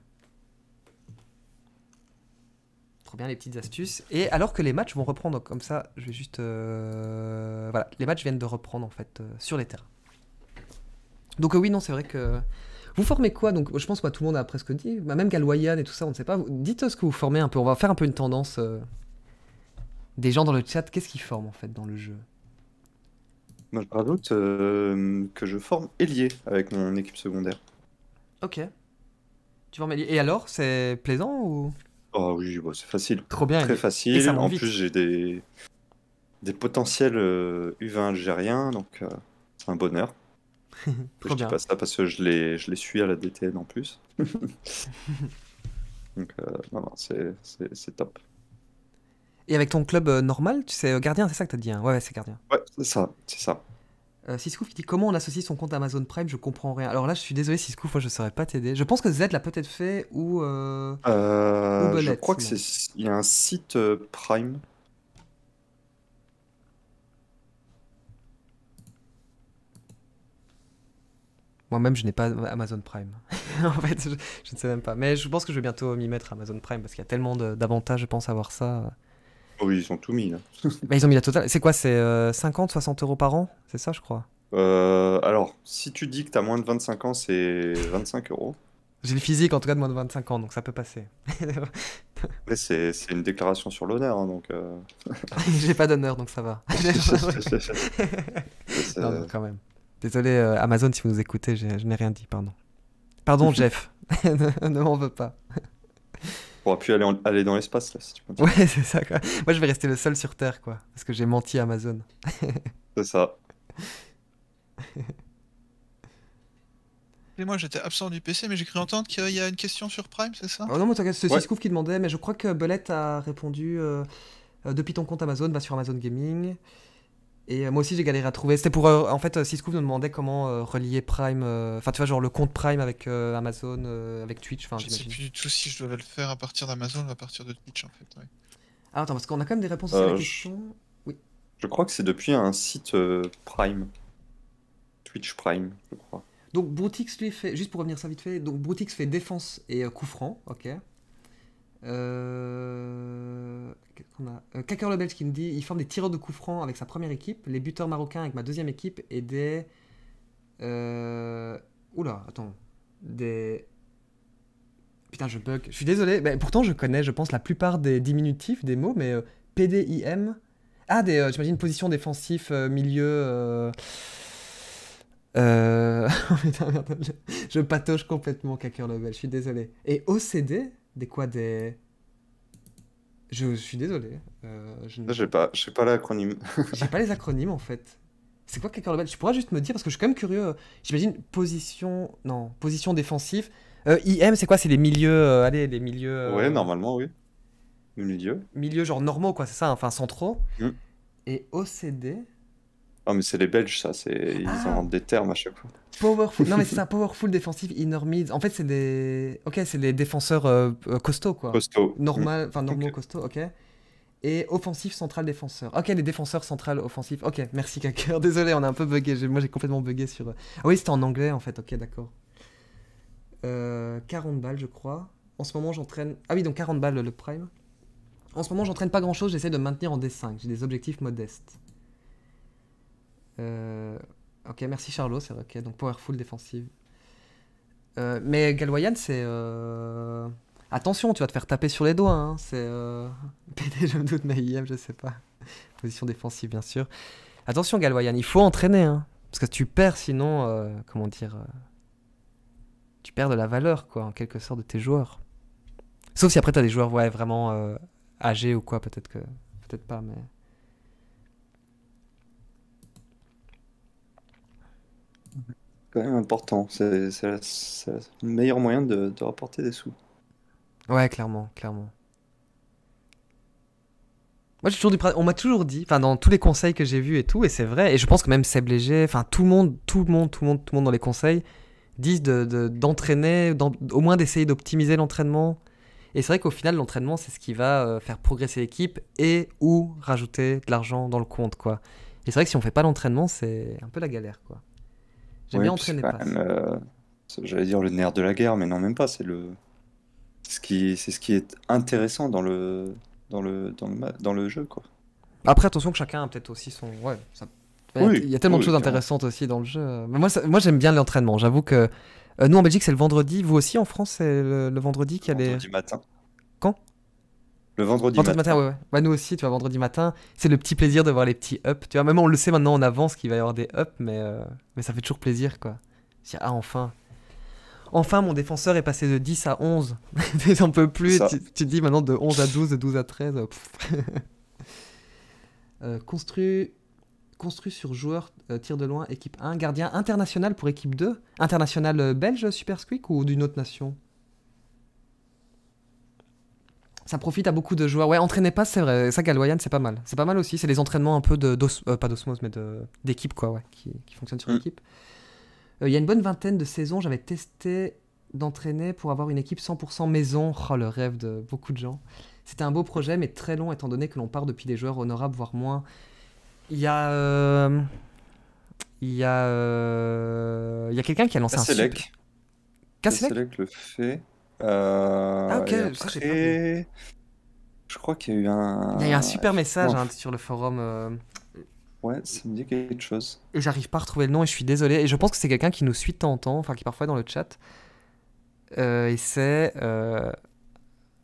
Trop bien les petites astuces. Et alors que les matchs vont reprendre comme ça, je vais juste. Euh, voilà, les matchs viennent de reprendre en fait euh, sur les terrains. Donc, oui, non, c'est vrai que vous formez quoi Donc, je pense que tout le monde a presque dit, bah, même Galwayan et tout ça, on ne sait pas. Dites ce que vous formez un peu. On va faire un peu une tendance euh, des gens dans le chat. Qu'est-ce qu'ils forment en fait dans le jeu Moi, je rajoute euh, que je forme ailier avec mon équipe secondaire. Ok. Tu formes ailier. Et alors, c'est plaisant ou Oh oui, bah, c'est facile. Trop bien. Très facile. en plus, j'ai des des potentiels U20 euh, algériens, donc un bonheur. [LAUGHS] je dis pas ça parce que je les, je suis à la DTN en plus. [LAUGHS] Donc, euh, non, c'est top. Et avec ton club euh, normal, tu sais, euh, gardien, c'est ça que t'as dit. Hein. ouais, c'est gardien. Ouais, c'est ça, c'est ça. Euh, qui dit comment on associe son compte Amazon Prime, je comprends rien. Alors là, je suis désolé, Siscouf, moi je saurais pas t'aider. Je pense que Z l'a peut-être fait ou. je crois que c'est il y a un site Prime Moi-même, je n'ai pas Amazon Prime. [LAUGHS] en fait, je, ne sais même pas. Mais je pense que je vais bientôt m'y mettre Amazon Prime parce qu'il y a tellement d'avantages, je pense, à avoir ça. Oh, ils ont tout mis hein. [LAUGHS] bah, ils ont mis la totale. C'est quoi C'est 50, euh, 60 euros par an C'est ça, je crois. Euh, alors, si tu dis que tu as moins de 25 ans, c'est 25 euros. J'ai le physique en tout cas de moins de 25 ans, donc ça peut passer. [LAUGHS] c'est une déclaration sur l'honneur, hein, donc. Euh. J'ai pas d'honneur, donc ça va. non, quand même. Désolé euh, Amazon si vous nous écoutez, je n'ai rien dit, pardon. Pardon [LAUGHS] Jeff, [LAUGHS] ne, m'en veux pas. On pourra plus aller, aller dans l'espace là si tu peux. Ouais, [LAUGHS] c'est ça quoi. Moi je vais rester le seul sur Terre quoi, parce que j'ai menti à Amazon. c'est ça. Et moi j'étais absent du PC, mais j'ai cru entendre qu'il y a une question sur Prime, c'est ça oh Non, mais cas, c'est ouais. qui demandait, mais je crois que Belette a répondu euh, euh, depuis ton compte Amazon, va sur Amazon Gaming. Et euh, moi aussi, j'ai galéré à trouver. C'était pour. Euh, en fait, qui euh, nous demandait comment relier Prime. Enfin, tu vois, genre le compte Prime avec Amazon, avec Twitch. Enfin, je sais plus du tout si je devais le faire à partir d'Amazon ou à partir de Twitch, en fait. Ah, attends, parce qu'on a quand même des réponses à la question. Je... Oui. Je crois que c'est depuis un site Prime. Twitch Prime, je crois. Donc Brutix lui fait, juste pour revenir ça vite fait, donc Brutix fait défense et coup franc, ok. Euh, on a, euh, Lebel qui me dit il forme des tireurs de coups francs avec sa première équipe, les buteurs marocains avec ma deuxième équipe et des. Euh, oula, attends. Des. Putain, je bug. Je suis désolé. mais pourtant, je connais, je pense, la plupart des diminutifs des mots, mais euh, PDIM. Ah, des, j'imagine, position défensif, milieu. [LAUGHS] Oh, je, je patauge complètement, Lebel, je suis désolé. Et OCD des quoi des. Je, suis désolé. Euh, je n'ai pas, j'ai pas l'acronyme. [LAUGHS] j'ai pas les acronymes en fait. C'est quoi Kicker je Tu pourras juste me dire parce que je suis quand même curieux. Euh, j'imagine position, non, position défensive. Euh, IM, c'est quoi C'est les milieux, allez, les milieux. Ouais, normalement, oui. Milieu. Milieu genre normaux, quoi, c'est ça, hein, enfin centraux. Mm. Et OCD, ah, mais c'est les Belges, ça. C'est... Ils ont ah. des termes à chaque fois. Powerful. Non, mais c'est un [LAUGHS] powerful défensif énorme. En fait, c'est des. Ok, c'est des défenseurs euh, costauds, quoi. Costauds. Mm. Normal, enfin, normaux, costauds, ok. Et offensif, central, défenseur. Ok, les défenseurs central, offensif. Ok, merci, Kaker. Désolé, on a un peu bugué. Moi, j'ai complètement bugué sur. Euh, ah oui, c'était en anglais, en fait. Ok, d'accord. 40 euh, balles, je crois. En ce moment, j'entraîne. Ah oui, donc 40 balles le prime. En ce moment, j'entraîne pas grand chose. J'essaie de maintenir en D5. J'ai des objectifs modestes. Euh, ok, merci Charlot, c'est ok. Donc powerful défensive. Euh, mais Galwayan, c'est euh, attention, tu vas te faire taper sur les doigts. Hein, c'est euh... [LAUGHS] je me doute, mais IM, je sais pas. [LAUGHS] Position défensive, bien sûr. Attention, Galwayan, il faut entraîner. Hein, parce que tu perds, sinon, comment dire, tu perds de la valeur, quoi, en quelque sorte, de tes joueurs. Sauf si après, tu as des joueurs vraiment âgés ou quoi, peut-être que. Peut-être pas, mais. quand même important. C'est le meilleur moyen de, rapporter des sous. Ouais, clairement, clairement. Moi, j'ai toujours du, on m'a toujours dit, enfin, dans tous les conseils que j'ai vus et tout, et c'est vrai, et je pense que même Seb Léger, enfin, tout le monde, tout le monde, tout le monde, tout le monde dans les conseils disent d'entraîner, de, d'entraîner, au moins d'essayer d'optimiser l'entraînement. Et c'est vrai qu'au final, l'entraînement, c'est ce qui va euh, faire progresser l'équipe et ou rajouter de l'argent dans le compte, quoi. Et c'est vrai que si on fait pas l'entraînement, c'est un peu la galère, quoi. J'ai euh, J'allais dire le nerf de la guerre, mais non, même pas. C'est le. Ce qui, c'est ce qui est intéressant dans le, dans le, dans le, jeu, quoi. Après, attention que chacun a peut-être aussi son. Ouais, il y a tellement de choses intéressantes aussi dans le jeu. Euh, moi, moi j'aime bien l'entraînement. J'avoue que. Euh, nous, en Belgique, c'est le vendredi. Vous aussi, en France, c'est le... vendredi qu'il y a matin. Le vendredi, matin. ouais, bah, nous aussi, tu vois, vendredi matin, c'est le petit plaisir de voir les petits ups. Tu vois, même on le sait maintenant en avance qu'il va y avoir des ups, mais, euh, mais ça fait toujours plaisir, quoi. ah, enfin. Enfin, mon défenseur est passé de 10 à 11. ne [LAUGHS] peux plus. Tu, te dis maintenant de 11 à 12, de 12 à 13. Euh, [LAUGHS] euh, construit, sur joueur, tire de loin, équipe 1, gardien international pour équipe 2. International belge, Super Squeak, ou d'une autre nation ça profite à beaucoup de joueurs. Ouais, entraînez pas, c'est vrai. Ça, Galwayan, c'est pas mal. C'est pas mal aussi. C'est les entraînements un peu de. Euh, pas d'osmose, mais d'équipe, quoi, ouais, qui, qui fonctionnent sur mm. l'équipe. Euh, il y a une bonne vingtaine de saisons, j'avais testé d'entraîner pour avoir une équipe 100% maison. Oh, le rêve de beaucoup de gens. C'était un beau projet, mais très long, étant donné que l'on part depuis des joueurs honorables, voire moins. Il y a. Euh, il y a. Il y a quelqu'un qui a lancé un. C'est Kasselec. le fait. Euh, ah, ok, ça, j'ai pas Je crois qu'il y a eu un. Il y a eu un super message hein, sur le forum. Euh. Ouais, ça me dit quelque chose. et J'arrive pas à retrouver le nom et je suis désolé. Et je pense que c'est quelqu'un qui nous suit de temps en temps, enfin qui parfois dans le chat. Euh, et c'est.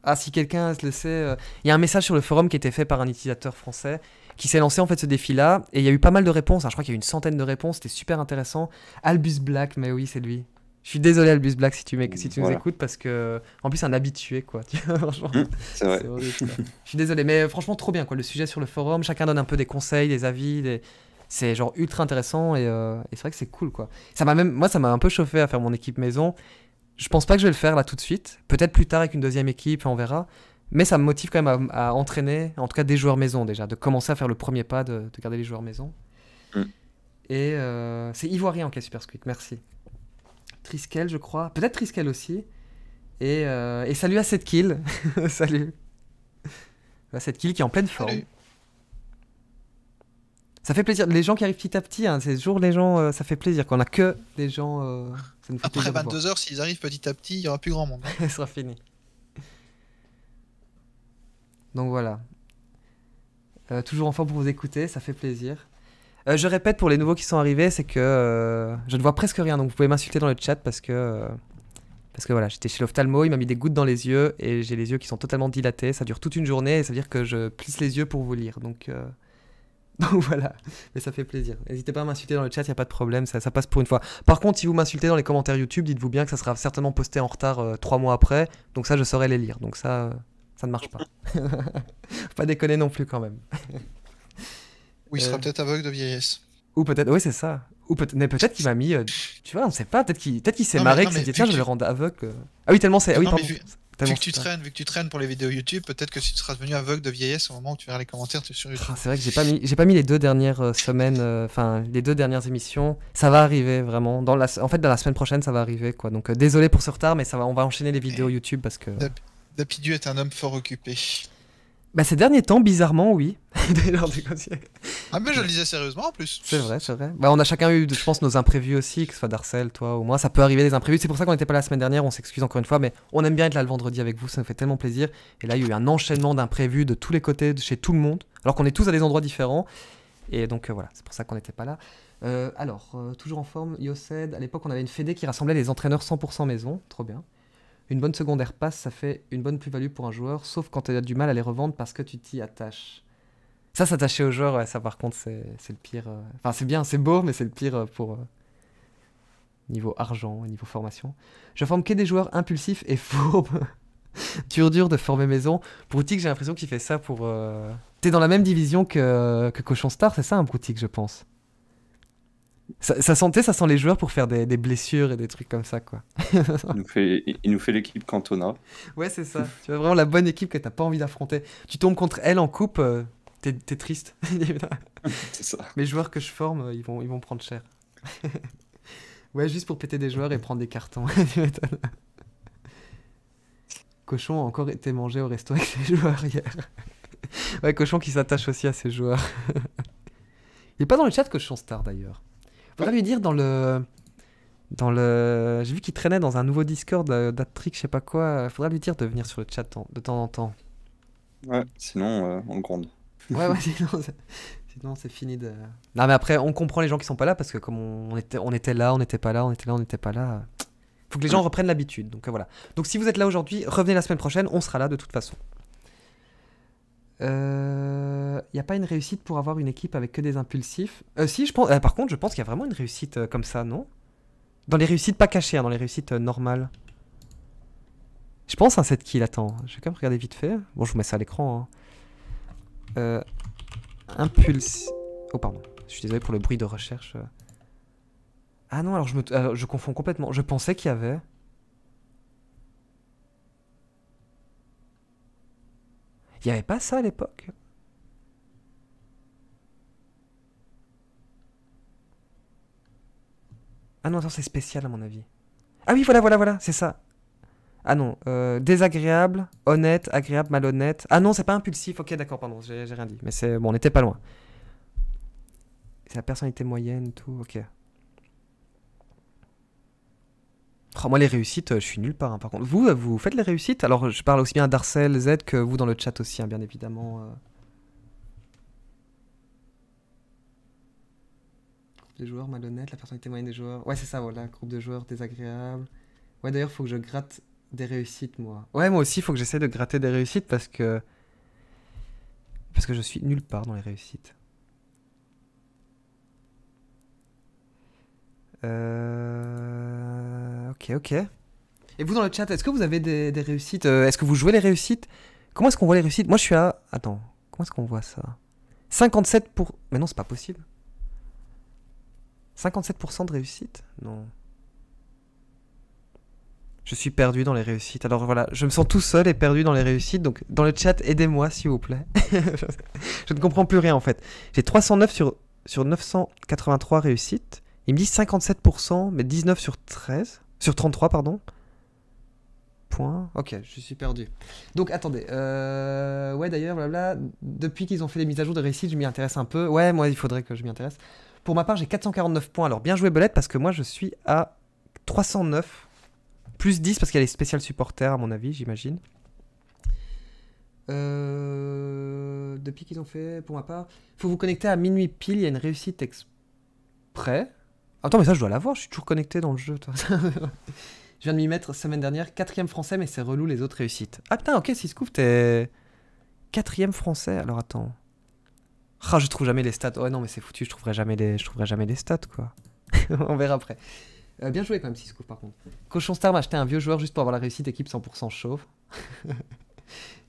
Ah, si quelqu'un le sait. Il y a un message sur le forum qui était fait par un utilisateur français qui s'est lancé en fait ce défi-là. Et il y a eu pas mal de réponses. Hein. Je crois qu'il y a eu une centaine de réponses. C'était super intéressant. Albus Black, mais oui, c'est lui. Je suis désolé Albus Black si tu, si tu nous écoutes parce que en plus un habitué quoi. [LAUGHS] Mmh, c'est vrai. Je suis désolé mais franchement trop bien quoi le sujet sur le forum, chacun donne un peu des conseils, des avis, c'est genre ultra intéressant euh, et, c'est vrai que c'est cool quoi. Ça m'a même moi ça m'a un peu chauffé à faire mon équipe maison. Je pense pas que je vais le faire là tout de suite, peut-être plus tard avec une deuxième équipe, on verra. Mais ça me motive quand même à, entraîner, en tout cas des joueurs maison déjà, de commencer à faire le premier pas de, garder les joueurs maison. Mmh. Et euh, c'est ivoirien en cas Super Squid, merci. Triskel, je crois. Peut-être Triskel aussi. Et, euh, salut à cette kill. [LAUGHS] salut. À cette kill qui est en pleine forme. Ça fait plaisir. Les gens qui arrivent petit à petit, hein, c'est toujours les gens, euh, ça fait plaisir. qu'on a que des gens. Euh, ça ne fait Après 22 heures, s'ils arrivent petit à petit, il n'y aura plus grand monde. Hein. [LAUGHS] Ce sera fini. Donc voilà. toujours en forme pour vous écouter, ça fait plaisir. Euh, je répète pour les nouveaux qui sont arrivés, c'est que euh, je ne vois presque rien, donc vous pouvez m'insulter dans le chat parce que euh, parce que voilà, j'étais chez l'ophtalmo, il m'a mis des gouttes dans les yeux et j'ai les yeux qui sont totalement dilatés. Ça dure toute une journée et ça veut dire que je plisse les yeux pour vous lire. Donc [LAUGHS] donc voilà, mais ça fait plaisir. N'hésitez pas à m'insulter dans le chat, il n'y a pas de problème, ça, passe pour une fois. Par contre, si vous m'insultez dans les commentaires YouTube, dites-vous bien que ça sera certainement posté en retard trois mois après, donc ça je saurai les lire. Donc ça, ça ne marche pas. [LAUGHS] pas déconner non plus quand même. [LAUGHS] Ou il sera euh. peut-être aveugle de vieillesse. Ou peut-être, oui, c'est ça. Ou peut mais peut-être qu'il m'a mis, euh, tu vois, on ne sait pas, peut-être qu'il s'est marré, qu'il s'est dit, tiens, je vais le rendre aveugle. Euh. Ah oui, tellement c'est. Ah vu, que tu traînes, vu que tu traînes pour les vidéos YouTube, peut-être que tu seras devenu aveugle de vieillesse au moment où tu verras les commentaires, sur YouTube. Ah, c'est vrai que j'ai pas, mis, pas mis les deux dernières semaines, enfin, les deux dernières émissions. Ça va arriver, vraiment. en fait, dans la semaine prochaine, ça va arriver, quoi. Donc, désolé pour ce retard, mais ça on va enchaîner les vidéos YouTube parce que. Dapidu est un homme fort occupé. Bah ces derniers temps, bizarrement, oui. [LAUGHS] ah mais je le disais sérieusement en plus. C'est vrai, c'est vrai. Bah on a chacun eu, je pense, nos imprévus aussi, que ce soit Darcel, toi ou moi, ça peut arriver des imprévus. C'est pour ça qu'on n'était pas là la semaine dernière, on s'excuse encore une fois, mais on aime bien être là le vendredi avec vous, ça nous fait tellement plaisir. Et là, il y a eu un enchaînement d'imprévus de tous les côtés, de chez tout le monde, alors qu'on est tous à des endroits différents. Et donc euh, voilà, c'est pour ça qu'on n'était pas là. Euh, alors, euh, toujours en forme, Yosed, à l'époque on avait une fédé qui rassemblait les entraîneurs 100% maison, trop bien. Une bonne secondaire passe, ça fait une bonne plus-value pour un joueur, sauf quand tu as du mal à les revendre parce que tu t'y attaches. Ça, s'attacher au joueur, ça par contre, c'est le pire. Euh, enfin, c'est bien, c'est beau, mais c'est le pire euh, pour. Euh, niveau argent, niveau formation. Je forme que des joueurs impulsifs et [LAUGHS] fourbes. dur, dur de former maison. Broutique, j'ai l'impression qu'il fait ça pour. T'es dans la même division que, que Cochon Star, c'est ça un hein, Broutique, je pense. Ça, ça, sentait, ça sent les joueurs pour faire des, blessures et des trucs comme ça, quoi. il nous fait, l'équipe Cantona. Ouais, c'est ça. tu as vraiment la bonne équipe que t'as pas envie d'affronter. Tu tombes contre elle en coupe, euh, t'es es triste. [LAUGHS] ça. Mes joueurs que je forme, euh, ils vont, ils vont prendre cher. [LAUGHS] ouais, juste pour péter des joueurs et prendre des cartons. [LAUGHS] Cochon a encore été mangé au resto avec ses joueurs hier. ouais, Cochon qui s'attache aussi à ses joueurs. il est pas dans le chat, Cochon Star, d'ailleurs. Faudrait lui dire dans le. Dans le... J'ai vu qu'il traînait dans un nouveau Discord d'Attrick, je sais pas quoi. Faudrait lui dire de venir sur le chat de temps en temps. Ouais, sinon euh, on le gronde. Ouais, ouais, [LAUGHS] sinon, c'est fini de. Non, mais après, on comprend les gens qui sont pas là parce que comme on était, on était là, on n'était pas là, on était là, on n'était pas là. Euh, faut que les gens reprennent l'habitude. Donc euh, voilà. Donc si vous êtes là aujourd'hui, revenez la semaine prochaine, on sera là de toute façon il euh, n'y a pas une réussite pour avoir une équipe avec que des impulsifs. Euh, si, je euh, par contre, je pense qu'il y a vraiment une réussite comme ça, non Dans les réussites pas cachées, hein, dans les réussites normales. Je pense à hein, cette kill, attends. Je vais quand même regarder vite fait. Bon, je vous mets ça à l'écran. Hein. impulse... Oh, pardon. Je suis désolé pour le bruit de recherche. Ah non, alors je, me je confonds complètement. Je pensais qu'il y avait... Il n'y avait pas ça à l'époque. Ah non, c'est spécial à mon avis. Ah oui, voilà, voilà, voilà, c'est ça. Ah non, euh, désagréable, honnête, agréable, malhonnête. Ah non, c'est pas impulsif, ok, d'accord, pardon, j'ai rien dit. Mais c'est bon, on n'était pas loin. C'est la personnalité moyenne, tout, ok. Oh, moi, les réussites, euh, je suis nulle part. Hein, par contre, vous, euh, vous faites les réussites Alors, je parle aussi bien à Darcel, Z que vous dans le chat aussi, hein, bien évidemment. Euh. Groupe de joueurs malhonnêtes, la personne qui témoigne des joueurs. Ouais, c'est ça, voilà. Groupe de joueurs désagréable. Ouais, d'ailleurs, faut que je gratte des réussites, moi. Ouais, moi aussi, faut que j'essaie de gratter des réussites parce que. Parce que je suis nulle part dans les réussites. Euh. Ok, ok. Et vous dans le chat, est-ce que vous avez des, réussites euh, Est-ce que vous jouez les réussites Comment est-ce qu'on voit les réussites Moi je suis à... Attends, comment est-ce qu'on voit ça 57 pour... Mais non, c'est pas possible. 57% de réussite Non. Je suis perdu dans les réussites. Alors voilà, je me sens tout seul et perdu dans les réussites. Donc dans le chat, aidez-moi s'il vous plaît. [LAUGHS] je ne comprends plus rien en fait. J'ai 309 sur, sur 983 réussites. Il me dit 57%, mais 19 sur 13. Sur 33, pardon Point. Ok, je suis perdu. Donc attendez. Euh, ouais, d'ailleurs, blabla. Depuis qu'ils ont fait les mises à jour de réussite, je m'y intéresse un peu. Ouais, moi, il faudrait que je m'y intéresse. Pour ma part, j'ai 449 points. Alors bien joué, Belette, parce que moi, je suis à 309. Plus 10 parce qu'elle est spéciale supporter, à mon avis, j'imagine. Euh, depuis qu'ils ont fait, pour ma part, faut vous connecter à minuit pile. Il y a une réussite exprès. Attends, mais ça, je dois l'avoir, je suis toujours connecté dans le jeu, toi. [LAUGHS] je viens de m'y mettre semaine dernière, quatrième français, mais c'est relou les autres réussites. Ah putain, ok, si t'es quatrième français. Alors attends. Ah, je trouve jamais les stats. Ouais, non, mais c'est foutu, je trouverai jamais les, je trouverai jamais les stats, quoi. [LAUGHS] On verra après. Euh, bien joué quand même, si par contre. Cochon Star m'a acheté un vieux joueur juste pour avoir la réussite équipe 100% chauve.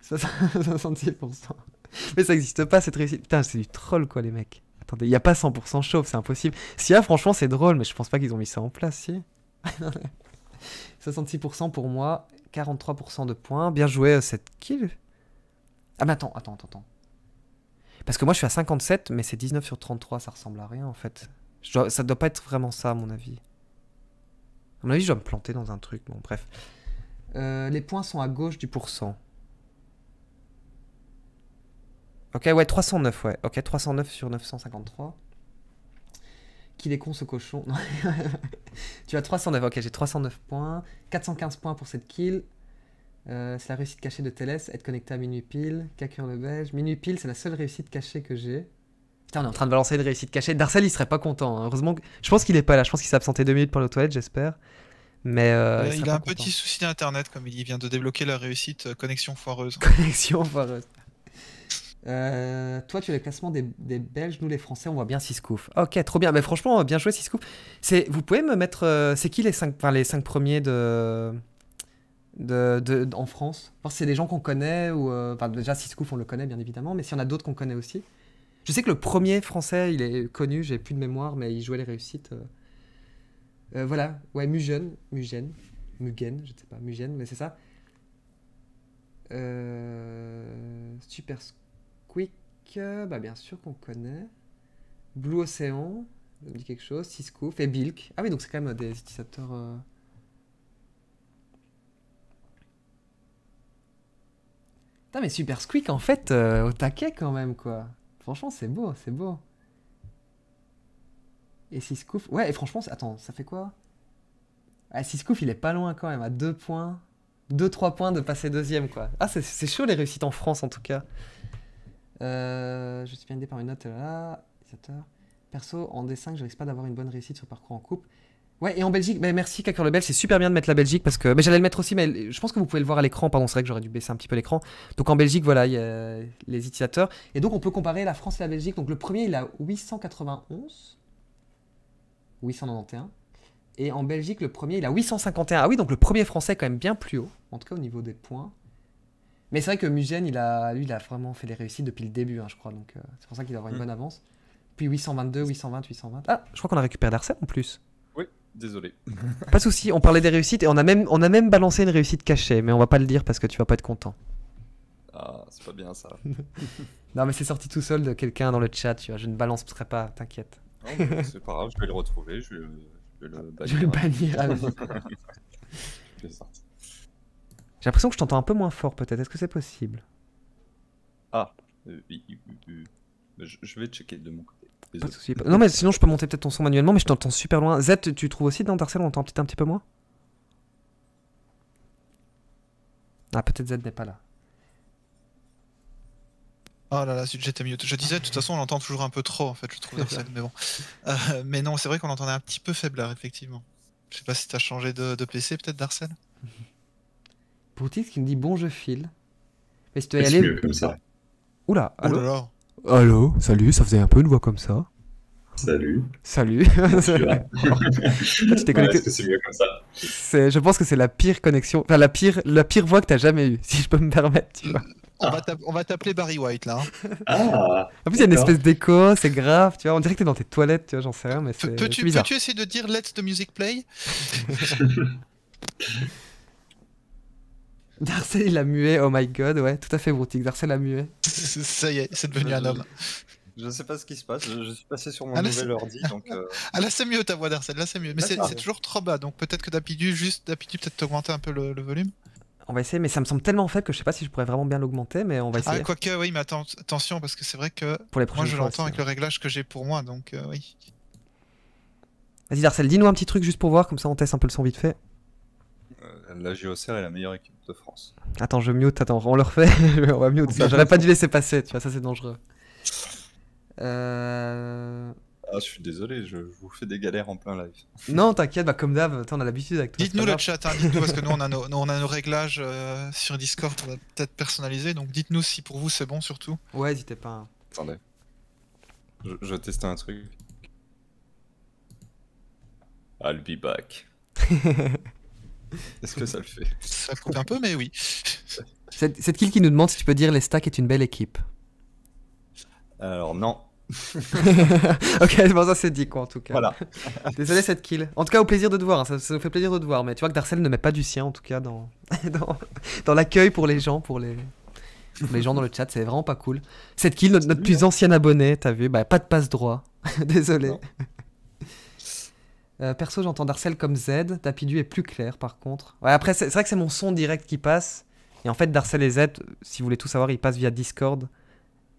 66%. [LAUGHS] Mais ça n'existe pas, cette réussite. Putain, c'est du troll, quoi, les mecs il n'y a pas 100% chauve, c'est impossible. Si, franchement, c'est drôle, mais je pense pas qu'ils ont mis ça en place, si. 66% [LAUGHS] pour moi, 43% de points. Bien joué, euh, cette kill. Ah, mais attends, attends, attends. Parce que moi, je suis à 57, mais c'est 19 sur 33, ça ressemble à rien, en fait. Ça ne doit pas être vraiment ça, à mon avis. À mon avis, je dois me planter dans un truc, bon, bref. Euh, les points sont à gauche du pourcent. Ok, ouais, 309, ouais. Ok, 309 sur 953. Qu'il est con ce cochon. [LAUGHS] tu as 309, ok, j'ai 309 points. 415 points pour cette kill. Euh, c'est la réussite cachée de Teles, être connecté à minuit pile, Cacure le beige. Minuit pile, c'est la seule réussite cachée que j'ai. Putain, on est en train de balancer une réussite cachée. Darcel, il serait pas content. Hein. Heureusement, je pense qu'il est pas là. Je pense qu'il s'est absenté deux minutes pour la toilette, j'espère. Mais euh, euh, il, a un petit souci d'internet, comme il vient de débloquer la réussite connexion foireuse. [LAUGHS] Connexion foireuse. Euh, toi, tu as le classement des, Belges, nous les Français, on voit bien Siskouf. Ok, trop bien. Mais franchement, bien joué Siskouf. C'est, vous pouvez me mettre, euh, c'est qui les 5 les cinq premiers de, de, de, en France C'est des gens qu'on connaît ou euh, enfin, déjà Siskouf, on le connaît bien évidemment, mais s'il y en a d'autres qu'on connaît aussi. Je sais que le premier Français, il est connu, j'ai plus de mémoire, mais il jouait les réussites. voilà, ouais, Mugen, Mugen, Mugen, je ne sais pas, Mugen, mais c'est ça. super Quick, euh, bah bien sûr qu'on connaît. Blue Ocean, ça me dit quelque chose. Cisco, et Bilk. Ah oui, donc c'est quand même des utilisateurs. Euh. mais Super Squeak, en fait, euh, au taquet quand même, quoi. Franchement, c'est beau, c'est beau. Et Cisco, ouais, et franchement, attends, ça fait quoi Ah, il est pas loin quand même, à 2 points, 2-3 points de passer deuxième, quoi. Ah, c'est chaud les réussites en France, en tout cas. Euh, je suis bien aidé par une note là. Perso, en D5, je risque pas d'avoir une bonne réussite sur parcours en coupe. Ouais, et en Belgique, merci Cacur Lebel, c'est super bien de mettre la Belgique parce que. Mais j'allais le mettre aussi, mais je pense que vous pouvez le voir à l'écran. Pardon, c'est vrai que j'aurais dû baisser un petit peu l'écran. Donc en Belgique, voilà, il y a les utilisateurs. Et donc on peut comparer la France et la Belgique. Donc le premier, il a 891. 891. Et en Belgique, le premier, il a 851. Ah oui, donc le premier français, est quand même bien plus haut. En tout cas, au niveau des points. Mais c'est vrai que Mugen, il a, lui, il a vraiment fait des réussites depuis le début, hein, je crois. Donc euh, c'est pour ça qu'il doit avoir une mm. bonne avance. Puis 822, 820, 820. Ah, je crois qu'on a récupéré Darcel, en plus. Oui, désolé. pas de souci, on parlait des réussites et on a, même, on a même balancé une réussite cachée, mais on va pas le dire parce que tu vas pas être content. Ah, c'est pas bien ça. [LAUGHS] non, mais c'est sorti tout seul de quelqu'un dans le chat, tu vois. Je ne balancerai pas, t'inquiète. c'est pas grave, je vais le retrouver, je vais, [LAUGHS] je vais le bannir. Ah [LAUGHS] je vais le bannir. J'ai l'impression que je t'entends un peu moins fort peut-être. Est-ce que c'est possible Ah, euh, euh, je vais checker de mon côté. Non mais sinon je peux monter peut-être ton son manuellement, mais je t'entends super loin. Z, tu trouves aussi dans Darcel on entend peut-être un petit peu moins Ah peut-être Z n'est pas là. Oh là là, j'étais mieux. Je disais, de toute façon, on l'entend toujours un peu trop, en fait, je trouve, Darcel, mais bon. Euh, mais non, c'est vrai qu'on l'entendait un petit peu là, effectivement. Je sais pas si t'as changé de, de PC, peut-être, Darcel [LAUGHS] qui me dit bon je file. Mais si tu veux aller. comme ça. Oula, oh allô. Allô, salut, ça faisait un peu une voix comme ça. Salut. Salut. [LAUGHS] c'est mieux comme ça. je pense que c'est la pire connexion, enfin la pire, la pire voix que t'as jamais eu si je peux me permettre, tu vois. On va t'appeler Barry White là. Hein. Ah. en plus, il y a une espèce d'écho, c'est grave, tu vois. On dirait que t'es dans tes toilettes, tu vois, j'en sais rien, mais c'est. Peux-tu peux essayer de dire Let's the music play [LAUGHS] [LAUGHS] il [LAUGHS] a muet, oh my god, ouais, tout à fait broutique. Darcel a muet. [LAUGHS] Ça y est, c'est devenu un homme. Je sais pas ce qui se passe, je, suis passé sur mon ah, nouvel ordi. Donc, euh, [LAUGHS] Ah là c'est mieux ta voix d'Arcel, là c'est mieux. Mais c'est toujours trop bas, donc peut-être que d'habitude, juste d'habitude, peut-être t'augmenter un peu le, volume. On va essayer, mais ça me semble tellement faible que je sais pas si je pourrais vraiment bien l'augmenter, mais on va ah, essayer. Ah, quoique, oui, mais attention, parce que c'est vrai que pour les moi je l'entends avec le réglage que j'ai pour moi, donc euh, oui. Vas-y Darcel, dis-nous un petit truc juste pour voir, comme ça on teste un peu le son vite fait la JOCR est la meilleure équipe de France. Attends, je mute, attends, on le refait. [LAUGHS] on va mute. J'aurais pas dû laisser passer, tu vois, ça c'est dangereux. Euh... Ah, je suis désolé, je, vous fais des galères en plein live. [LAUGHS] Non, t'inquiète, bah, comme d'hab, on a l'habitude avec toi. Dites-nous le chat, hein, dites-nous, parce que nous on a nos, [LAUGHS] réglages euh, sur Discord, on va peut-être personnaliser, donc dites-nous si pour vous c'est bon surtout. Ouais, n'hésitez pas. Hein. Attendez. Je, je teste un truc. I'll be back. [LAUGHS] Est-ce que ça le fait Ça coupe un peu, mais oui. Cette, kill qui nous demande si tu peux dire les stacks est une belle équipe. Alors non. [LAUGHS] ok, bon, ça c'est dit quoi en tout cas. Voilà. [LAUGHS] Désolé cette kill. En tout cas, au plaisir de te voir. Hein. Ça, nous fait plaisir de te voir. Mais tu vois que Darcel ne met pas du sien en tout cas dans, dans, l'accueil pour les gens, pour les, les gens dans le chat. C'est vraiment pas cool. Cette kill, notre, plus ancien abonné, t'as vu, bah, pas de passe droit. Désolé. Euh, perso, j'entends Darcel comme Z. Tapidu est plus clair, par contre. Ouais, après, c'est vrai que c'est mon son direct qui passe. Et en fait, Darcel et Z, si vous voulez tout savoir, ils passent via Discord.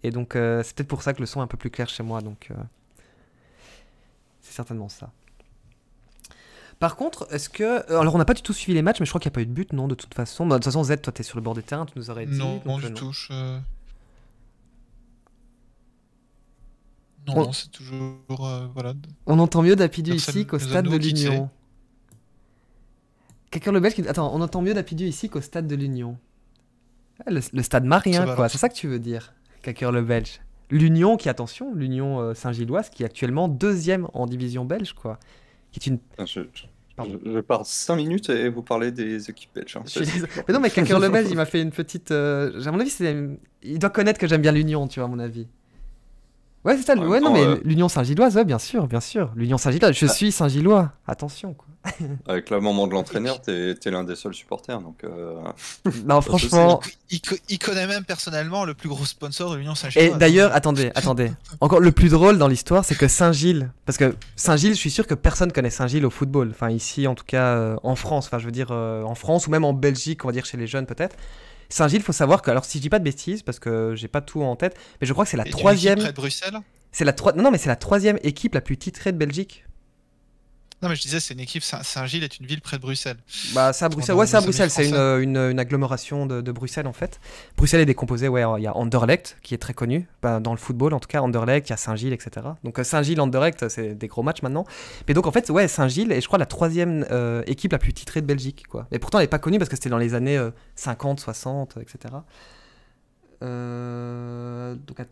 Et donc, euh, c'est peut-être pour ça que le son est un peu plus clair chez moi. Donc, euh, c'est certainement ça. Par contre, est-ce que. Alors, on n'a pas du tout suivi les matchs, mais je crois qu'il n'y a pas eu de but, non, de toute façon. Bah, de toute façon, Z, toi, t'es sur le bord des terrains, tu nous aurais dit. Non, touche... Non, on... c'est toujours. Euh, on entend mieux Dapidu ici qu'au stade de l'Union. Eh, le belge qui. Attends, on entend mieux Dapidu ici qu'au stade de l'Union. Le, stade marien, quoi. C'est ça que tu veux dire, Kakeur le belge. L'Union qui, attention, l'Union euh, Saint-Gilloise qui est actuellement deuxième en division belge, quoi. Qui est une. Ah, je, pars 5 minutes et vous parlez des équipes belges. Hein. mais non, mais Kakeur le belge, il m'a fait une petite. Euh, à mon avis, il doit connaître que j'aime bien l'Union, tu vois, à mon avis. Ouais, c'est ça. mais euh, l'Union Saint-Gilloise, bien sûr, bien sûr. L'Union Saint-Gilloise, je ah. suis Saint-Gillois. Attention, quoi. [LAUGHS] Avec la maman de l'entraîneur, t'es l'un des seuls supporters, donc. Euh, [LAUGHS] non, franchement. Il, connaît même personnellement le plus gros sponsor de l'Union Saint-Gilloise. Et d'ailleurs, attendez, attendez. Encore le plus drôle dans l'histoire, c'est que Saint-Gilles, parce que Saint-Gilles, je suis sûr que personne connaît Saint-Gilles au football. Enfin, ici, en tout cas, euh, en France. Enfin, je veux dire, en France ou même en Belgique, on va dire chez les jeunes peut-être. Saint-Gilles, faut savoir que, alors si je dis pas de bêtises, parce que j'ai pas tout en tête, mais je crois que c'est la troisième. C'est la troisième. non, non, mais c'est la troisième équipe la plus titrée de Belgique. Non, mais je disais, c'est une équipe. Saint-Gilles est une ville près de Bruxelles. Bah, ça, Bruxelles. Ouais, c'est à Bruxelles. C'est une, agglomération de, Bruxelles, en fait. Bruxelles est décomposée. Ouais, il y a Anderlecht, qui est très connu bah, dans le football, en tout cas. Anderlecht, il y a Saint-Gilles, etc. Donc, euh, Saint-Gilles, Anderlecht, c'est des gros matchs maintenant. Mais donc, en fait, ouais, Saint-Gilles est, je crois, la troisième euh, équipe la plus titrée de Belgique, quoi. Et pourtant, elle n'est pas connue parce que c'était dans les années 50, 60, etc.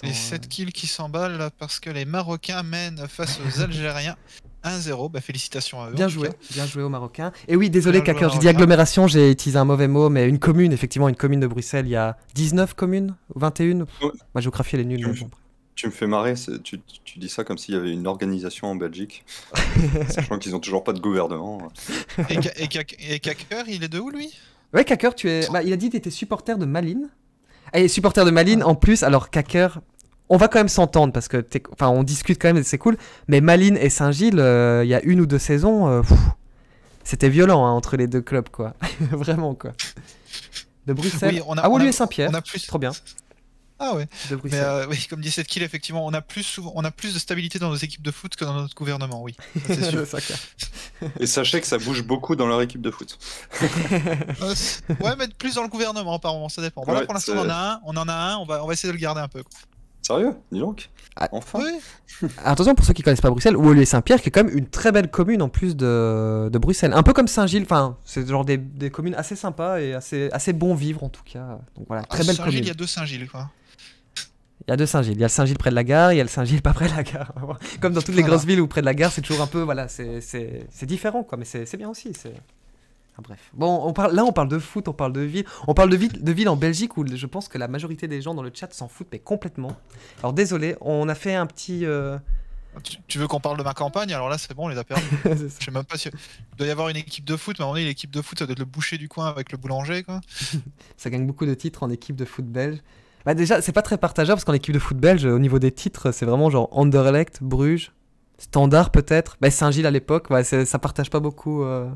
et cette euh, kill qui s'emballe parce que les Marocains mènent face aux Algériens 1-0, bah, félicitations à eux. Bien joué, bien joué aux Marocains. Et oui, désolé, Kaker, j'ai dit agglomération, j'ai utilisé un mauvais mot, mais une commune, effectivement, une commune de Bruxelles, il y a 19 communes 21 Moi, géographie, elle est nulle. Tu, me, fais marrer, tu, tu, dis ça comme s'il y avait une organisation en Belgique, [LAUGHS] sachant qu'ils n'ont toujours pas de gouvernement. et, Kaker, il est de où, lui Ouais, Kaker, tu es... Bah, il a dit que tu étais supporter de Malines. Et supporter de Malines, en plus, alors Kaker on va quand même s'entendre parce que, enfin, on discute quand même, c'est cool. Mais Malines et Saint-Gilles, euh, il y a une ou deux saisons, euh, c'était violent hein, entre les deux clubs, quoi. [LAUGHS] Vraiment, quoi. De Bruxelles oui, on a, ah, Saint-Pierre. On a plus. Trop bien. Ah ouais. De euh, Bruxelles. oui, comme dit cette kill, effectivement, on a plus on a plus de stabilité dans nos équipes de foot que dans notre gouvernement, oui. Ça, sûr. [LAUGHS] Et sachez que ça bouge beaucoup dans leur équipe de foot. ouais, mais plus dans le gouvernement par ça dépend. Voilà, pour l'instant, on en a un, on en a un, on va, on va essayer de le garder un peu. Quoi. Sérieux Dis donc ah. Enfin [LAUGHS] Attention pour ceux qui connaissent pas Bruxelles, ou Saint-Pierre, qui est quand même une très belle commune en plus de, Bruxelles. Un peu comme Saint-Gilles, enfin, c'est genre des, des, communes assez sympas et assez, assez bon vivre en tout cas. Donc voilà, très ah, belle commune. Saint-Gilles, il y a deux Saint-Gilles quoi. Il y a deux Saint-Gilles. Il y a le Saint-Gilles près de la gare, il y a le Saint-Gilles pas près de la gare. [LAUGHS] comme dans toutes les grosses villes ou près de la gare, c'est toujours un peu, voilà, c'est différent quoi, mais c'est bien aussi. c'est... Ah, bref. Bon, on parle, là, on parle de foot, on parle de ville. On parle de ville, de en Belgique où je pense que la majorité des gens dans le chat s'en foutent, mais complètement. Alors, désolé, on a fait un petit. Euh, tu, veux qu'on parle de ma campagne Alors là, c'est bon, on les a perdus. [LAUGHS] je sais même pas si. Il doit y avoir une équipe de foot, mais à un l'équipe de foot, ça doit être le boucher du coin avec le boulanger, quoi. [LAUGHS] ça gagne beaucoup de titres en équipe de foot belge. Bah, déjà, c'est pas très partageable parce qu'en équipe de foot belge, euh, au niveau des titres, c'est vraiment genre Anderlecht, Bruges, Standard peut-être, mais bah, Saint-Gilles à l'époque, ça partage pas beaucoup. Euh,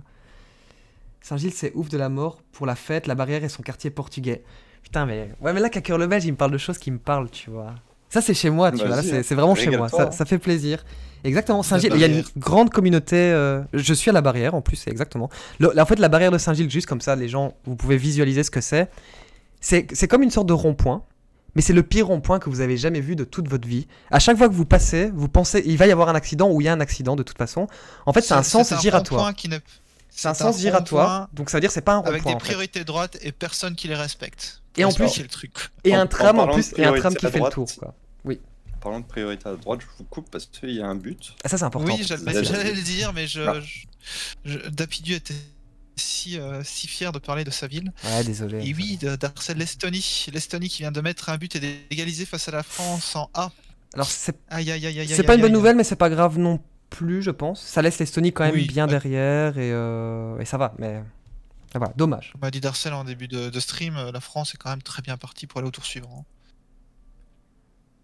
Saint-Gilles, c'est ouf de la mort pour la fête, la barrière et son quartier portugais. Putain, mais ouais, mais là, Cacœur le Belge, il me parle de choses qui me parlent, tu vois. Ça, c'est chez moi, tu vois. c'est vraiment chez moi. Ça, fait plaisir. Exactement, Saint-Gilles. Il y a une grande communauté. Euh, je suis à la barrière, en plus, exactement. en fait, la barrière de Saint-Gilles, juste comme ça, les gens, vous pouvez visualiser ce que c'est. C'est comme une sorte de rond-point, mais c'est le pire rond-point que vous avez jamais vu de toute votre vie. À chaque fois que vous passez, vous pensez, il va y avoir un accident ou il y a un accident de toute façon. En fait, c'est un sens giratoire. Qui ne... C'est un, sens giratoire, donc ça veut dire c'est pas un rond-point. Avec des priorités droites et personne qui les respecte. Et en plus, le truc. Et un tram en, plus, et un tram qui fait le tour. Quoi. Oui. Parlant de priorité à droite, je vous coupe parce qu'il y a un but. Ah, ça c'est important. Oui, j'allais le dire, mais je, ah. je, était si, euh, si fier de parler de sa ville. Ouais, désolé. Et oui, d'Arcel l'Estonie. L'Estonie qui vient de mettre un but et d'égaliser face à la France en A. Alors c'est. Aïe, C'est pas une bonne nouvelle, mais c'est pas grave non plus, je pense. Ça laisse l'Estonie quand même bien derrière euh, et, ça va, mais voilà, dommage. On m'a dit Darcel en début de, de, stream, euh, la France est quand même très bien partie pour aller au tour suivant. Hein.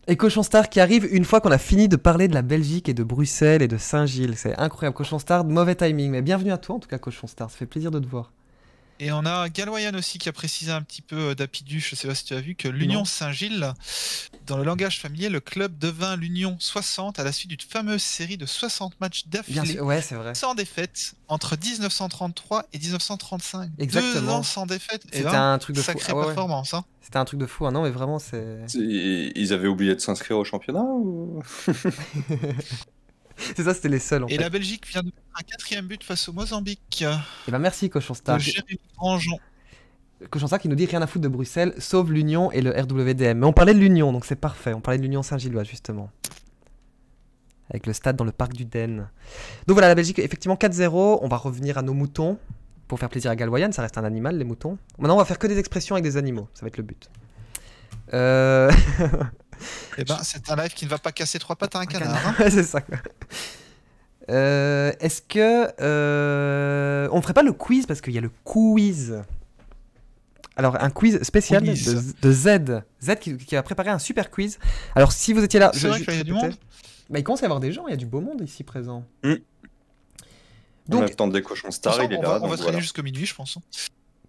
Et Cochon Star qui arrive une fois qu'on a fini de parler de la Belgique et de Bruxelles et de Saint-Gilles. C'est incroyable. Cochon Star, mauvais timing. Mais bienvenue à toi en tout cas, Cochon Star. Ça fait plaisir de te voir. Et on a Galwayan aussi qui a précisé un petit peu euh, d'Apidu, je ne sais pas si tu as vu, que l'Union Saint-Gilles, dans le langage familier, le club devint l'Union 60 à la suite d'une fameuse série de 60 matchs d'affilée sans défaite entre 1933 et 1935. Exactement. Deux ans sans défaite. C'était un truc de sacrée fou. Ah performance. Hein. C'était un truc de fou. Hein. Non, mais vraiment, c'est. Ils avaient oublié de s'inscrire au championnat [LAUGHS] [LAUGHS] C'est ça, c'était les seuls. et la Belgique vient de faire un quatrième but face au Mozambique. Et eh bah ben, merci, Cochon Star. Cochon ça qui nous dit rien à foutre de Bruxelles, sauf l'Union et le RWDM. Mais on parlait de l'Union, donc c'est parfait. On parlait de l'Union Saint-Gillois, justement. Avec le stade dans le parc du Den. Donc voilà, la Belgique, effectivement 4-0. On va revenir à nos moutons pour faire plaisir à Galwayan. Ça reste un animal, les moutons. Maintenant, on va faire que des expressions avec des animaux. Ça va être le but. Euh. [LAUGHS] Eh ben, c'est un live qui ne va pas casser trois pattes à un, canard. Hein. [LAUGHS] c'est ça, euh, Est-ce que. On euh, on ferait pas le quiz parce qu'il y a le quiz. Alors, un quiz spécial De, Z. Z qui, va a préparé un super quiz. Alors, si vous étiez là. C'est vrai qu'il y bah, Il commence à y avoir des gens, il y a du beau monde ici présent. Hmm. Donc, on Va, on jusqu'au minuit, je pense. Hein.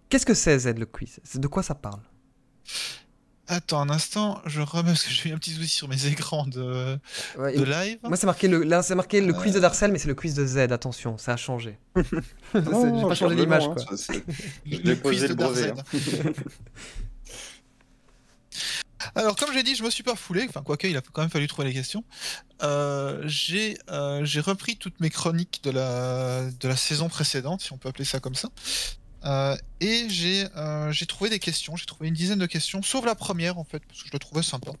Qu'est-ce que c'est Z le quiz De quoi ça parle Attends un instant, je remets parce que j'ai eu un petit souci sur mes [LAUGHS] écrans de, live. Moi, c'est marqué le, c'est marqué le euh. quiz de Darcel, mais c'est le quiz de Z. Attention, ça a changé. [LAUGHS] j'ai pas changé l'image. Hein, [LAUGHS] le quiz de Darcel. Hein. Alors, comme j'ai dit, je me suis pas foulé. Enfin, quoique, il a quand même fallu trouver les questions. Euh, euh, j'ai repris toutes mes chroniques de la, de la saison précédente, si on peut appeler ça comme ça. Euh, et euh, j'ai trouvé des questions, j'ai trouvé une dizaine de questions, sauf la première en fait, parce que je la trouvais sympa.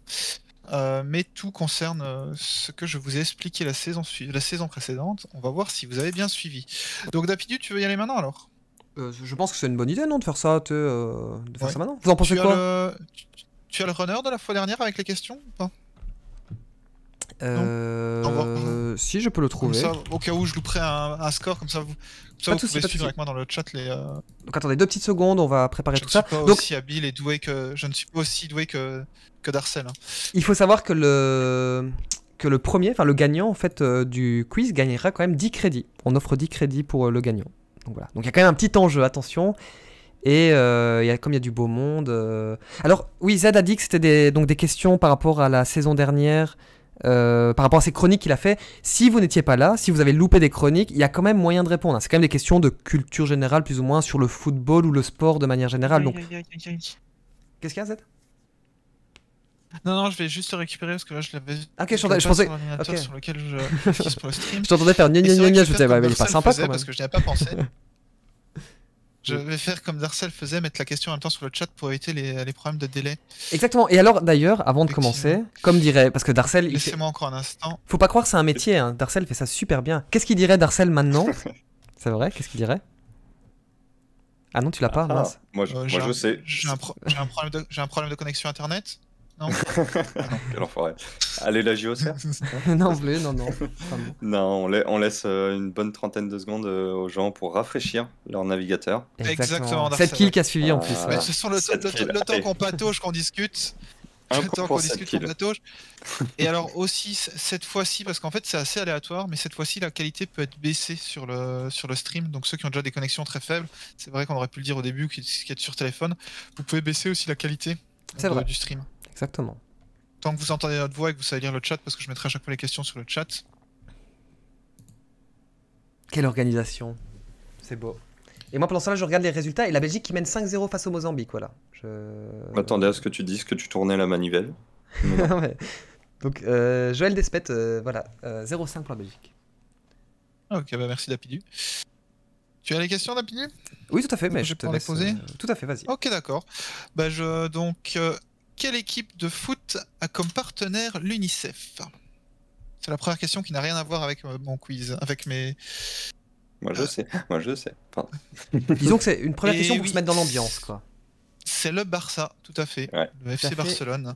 Euh, mais tout concerne ce que je vous ai expliqué la saison, la saison précédente. On va voir si vous avez bien suivi. Donc Dapidu, tu veux y aller maintenant alors Je pense que c'est une bonne idée non de faire ça, de faire ça maintenant. Vous en pensez tu as le... tu, as le runner de la fois dernière avec les questions euh, si je peux le trouver. au cas où je louperai un, un score, comme ça vous, ça, vous pouvez suivre avec moi dans le chat euh, Donc attendez deux petites secondes, on va préparer je tout ne Suis pas aussi habile et doué que je ne suis pas aussi doué que que Darcel. Hein. Il faut savoir que le que le premier, enfin le gagnant en fait euh, du quiz gagnera quand même 10 crédits. On offre 10 crédits pour le gagnant. Donc voilà. Donc il y a quand même un petit enjeu, attention. Et il y a, comme il y a du beau monde. Alors, oui, Z a dit que c'était des, donc des questions par rapport à la saison dernière euh, par rapport à ces chroniques qu'il a fait. Si vous n'étiez pas là, si vous avez loupé des chroniques, il y a quand même moyen de répondre. Hein. C'est quand même des questions de culture générale, plus ou moins, sur le football ou le sport de manière générale. Donc... Qu'est-ce qu'il y a, Z non, non, je vais juste récupérer parce que là, je l'avais. Ah, ok, je, je pensais. Sur, okay. sur lequel je. [LAUGHS] je t'entendais faire gna gna gna je bah, il est pas sympa quand Parce que je n'y pas pensé. [LAUGHS] Je vais faire comme Darcel faisait, mettre la question en même temps sur le chat pour éviter les, problèmes de délai. Exactement. Et alors, d'ailleurs, avant de commencer, comme dirait, parce que Darcel, laissez-moi encore un instant. Faut pas croire, que c'est un métier. Hein. Darcel fait ça super bien. Qu'est-ce qu'il dirait Darcel maintenant [LAUGHS] C'est vrai Qu'est-ce qu'il dirait Ah non, tu l'as ah, pas. Moi, je, sais. J'ai un problème de connexion internet. Non. [LAUGHS] Allez, la JOCR [LAUGHS] Non, non, non. Non, on, on laisse euh, une bonne trentaine de secondes euh, aux gens pour rafraîchir leur navigateur. Exactement. Cette kill qui a suivi en plus. Mais le, temps qu'on patauge, qu'on discute. [LAUGHS] Le Et alors aussi, cette fois-ci, parce qu'en fait c'est assez aléatoire, mais cette fois-ci la qualité peut être baissée sur le, sur le stream. Donc ceux qui ont déjà des connexions très faibles, c'est vrai qu'on aurait pu le dire au début, qui, est sur téléphone, vous pouvez baisser aussi la qualité euh, du stream. Exactement. Tant que vous entendez notre voix et que vous savez lire le chat, parce que je mettrai à chaque fois les questions sur le chat. Quelle organisation C'est beau. Et moi, pendant ça, là je regarde les résultats et la Belgique qui mène 5-0 face au Mozambique, voilà. Je... M'attendais à ce que tu dises que tu tournais la manivelle. [LAUGHS] Donc, euh, Joël Despette, euh, voilà, 0-5 euh, pour la Belgique. Ok, bah merci Dapidu. Tu as les questions Dapidu Oui, tout à fait, mais je, je peux les poser. tout à fait, vas-y. Ok, d'accord. Bah, je, donc, quelle équipe de foot a comme partenaire l'UNICEF C'est la première question qui n'a rien à voir avec euh, mon quiz, avec mes. Moi je sais, moi je sais. [LAUGHS] Disons que c'est une première question pour se mettre dans l'ambiance, quoi. C'est le Barça, tout à fait. Le FC Barcelone.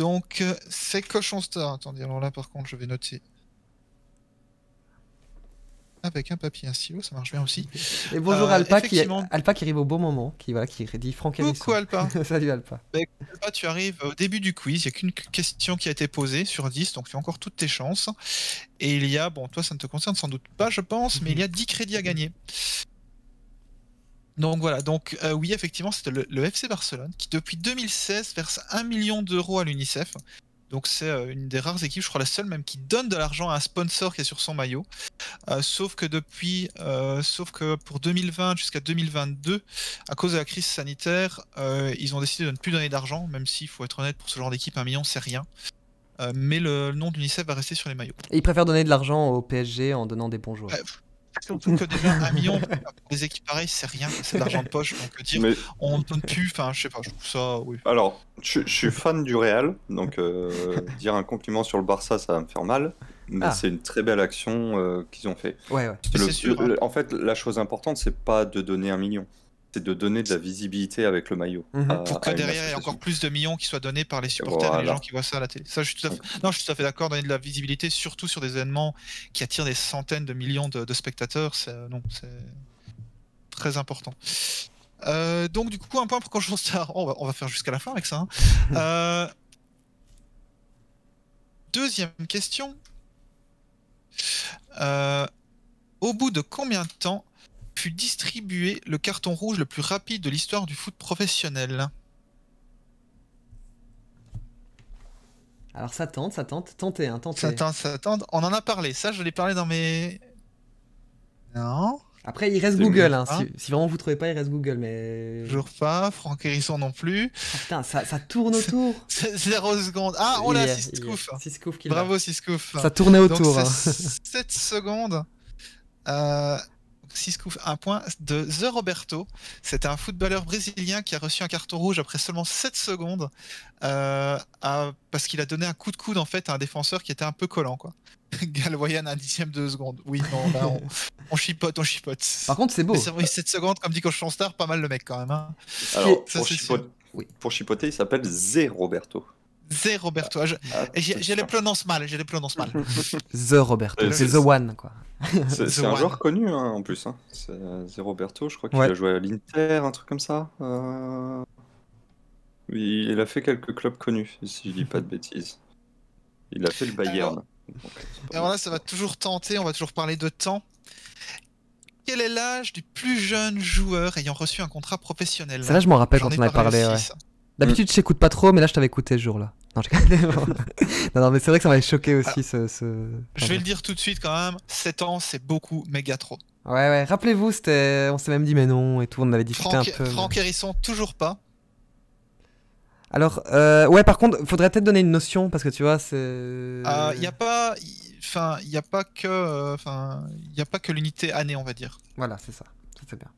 Donc euh, c'est Cochon Star. Attendez, alors là par contre je vais noter avec un papier et un stylo, ça marche bien aussi. Et bonjour Alpha euh, Alpa, qui, qui arrive au bon moment, qui, voilà, qui dit Franck Coucou Alpa. [LAUGHS] Salut Alpa. Bah, Alpa. Tu arrives au début du quiz, il n'y a qu'une question qui a été posée sur 10, donc tu as encore toutes tes chances. Et il y a, bon, toi ça ne te concerne sans doute pas, je pense, mais il y a 10 crédits à gagner. Donc voilà, donc euh, oui, effectivement, c'est le, le, FC Barcelone qui, depuis 2016, verse 1 million d'euros à l'UNICEF donc c'est euh, une des rares équipes, je crois la seule même, qui donne de l'argent à un sponsor qui est sur son maillot. Euh, sauf que depuis, euh, sauf que pour 2020 jusqu'à 2022, à cause de la crise sanitaire, ils ont décidé de ne plus donner d'argent, même s'il faut être honnête, pour ce genre d'équipe, un million c'est rien. mais le nom d'UNICEF va rester sur les maillots. Et ils préfèrent donner de l'argent au PSG en donnant des bons joueurs. Bah, Surtout que déjà, un million, des équipes pareilles, c'est rien, c'est de l'argent de poche. on peut dire, on ne donne plus, enfin, je sais pas, je trouve ça. Oui. Alors, je, suis fan du Real, donc euh, dire un compliment sur le Barça, ça va me faire mal. Mais ah. c'est une très belle action euh, qu'ils ont fait. Ouais, ouais. Hein. En fait, la chose importante, c'est pas de donner un million c'est de donner de la visibilité avec le maillot. Mhm. pour que derrière, il y ait encore plus de millions qui soient donnés par les supporters et les gens qui voient ça à la télé. je suis tout non, je suis tout à fait d'accord, donner de la visibilité, surtout sur des événements qui attirent des centaines de millions de, spectateurs. C'est, euh, c'est très important. Euh, donc, du coup, un point pour quand je vous Oh, on, va, on va faire jusqu'à la fin avec ça. Hein. [LAUGHS] Euh, deuxième question. Au bout de combien de temps fut distribué le carton rouge le plus rapide de l'histoire du foot professionnel. Alors ça tente, ça tente, tentez, hein, tentez. Ça tente, ça tente. On en a parlé, ça je l'ai parlé dans mes... Non après, il reste Google. Hein, hein. si, vraiment vous trouvez pas, il reste Google. Mais. Toujours pas. Franck Hérisson non plus. Oh, putain, ça, tourne autour. 0 [LAUGHS] secondes. Ah, on l'a, 6 Bravo, 6 Ça tournait autour. Donc, hein. 7 secondes. Euh, un point de The Roberto. C'était un footballeur brésilien qui a reçu un carton rouge après seulement 7 secondes euh, parce qu'il a donné un coup de coude en fait à un défenseur qui était un peu collant quoi. [LAUGHS] Galvoyan un dixième de seconde. Oui, non, on, chipote, on chipote. Par contre, c'est beau. 7 secondes, comme dit Cochon Star, pas mal le mec quand même. Hein. pour, chipoter, il s'appelle The Roberto. The Roberto. Ah, ah, j'ai le les prononce mal, j'ai mal. The [LAUGHS] Roberto, euh, c'est The One, quoi. [LAUGHS] C'est un joueur connu, hein, en plus. Hein. Euh, Roberto, je crois qu'il a joué à l'Inter, un truc comme ça. Euh. Il a fait quelques clubs connus, si je dis pas de bêtises. Il a fait le Bayern. Alors, ça va toujours tenter, on va toujours parler de temps. Quel est l'âge du plus jeune joueur ayant reçu un contrat professionnel C'est là, je m'en rappelle quand on avait parlé. D'habitude, je t'écoute pas trop, mais là, je t'avais écouté ce jour-là. [LAUGHS] Non, non, mais c'est vrai que ça m'avait choqué aussi ah, ce, je vais le dire tout de suite quand même, 7 ans c'est beaucoup, méga trop. Ouais, ouais, rappelez-vous, on s'est même dit mais non et tout, on avait discuté un peu. Franck toujours pas. Alors, euh, ouais, par contre, faudrait peut-être donner une notion parce que tu vois, c'est. Il ah, n'y a pas. Enfin, il n'y a pas que. Euh, enfin, il a pas que l'unité année, on va dire. Voilà, c'est ça. Ça, c'est bien.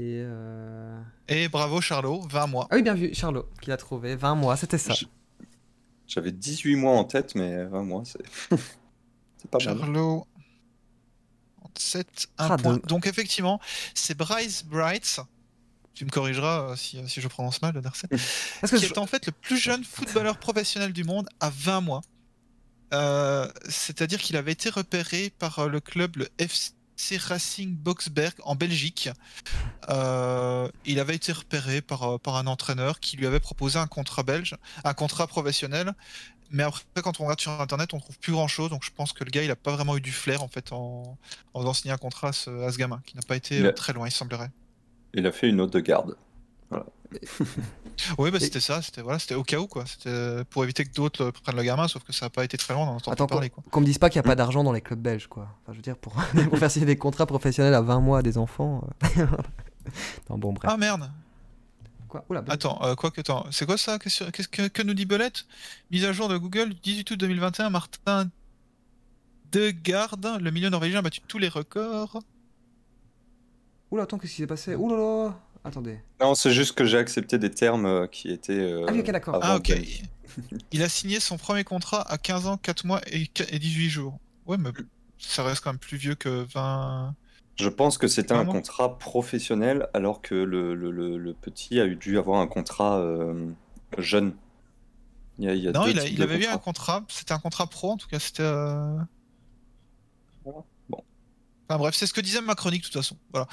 Et, euh, et bravo Charlot, 20 mois. Ah oui, bien vu, Charlot, qui l'a trouvé, 20 mois, c'était ça. J'avais 18 mois en tête, mais 20 mois, [LAUGHS] c'est pas mal. Charlot, 7, 1 point. Donc effectivement, c'est Bryce Bright, tu me corrigeras euh, euh, si, je prononce mal, est [LAUGHS] qui je... est en fait le plus jeune footballeur professionnel du monde à 20 mois. C'est-à-dire qu'il avait été repéré par le club, le FC c'est Racing Boxberg en Belgique. Euh, il avait été repéré par, euh, par un entraîneur qui lui avait proposé un contrat belge, un contrat professionnel. Mais après, quand on regarde sur internet, on trouve plus grand chose. Donc je pense que le gars, il a pas vraiment eu du flair en fait en, en faisant signer un contrat à ce, gamin qui n'a pas été euh, très loin, il semblerait. Il a fait une note de garde. Voilà oui, bah, c'était ça, c'était voilà, c'était au cas où quoi, c'était euh, pour éviter que d'autres euh, prennent le gamin, sauf que ça n'a pas été très long, parler Qu'on me dise pas qu'il n'y a pas mm. d'argent dans les clubs belges quoi. Enfin, je veux dire pour, [LAUGHS] faire signer des contrats professionnels à 20 mois à des enfants. Euh. [LAUGHS] bon Ah merde. Quoi Oula, bah. attends, quoi que attends, c'est quoi ça Qu'est-ce que, que, nous dit Belette Mise à jour de Google 18 août 2021, Martin Degarde, le million norvégien a battu tous les records. Oula, attends, qu'est-ce qui s'est passé Oula là Attendez. Non, c'est juste que j'ai accepté des termes euh, qui étaient. Euh, ah, ah ok, Ah, ok. [LAUGHS] Il a signé son premier contrat à 15 ans, 4 mois et 18 jours. Ouais, mais ça reste quand même plus vieux que 20. Je pense que c'était un contrat professionnel, alors que le, le, le, petit a dû avoir un contrat euh, jeune. Il y a, non, il, avait eu un contrat, c'était un contrat pro en tout cas, c'était. Bon. Enfin bref, c'est ce que disait ma chronique de toute façon. Voilà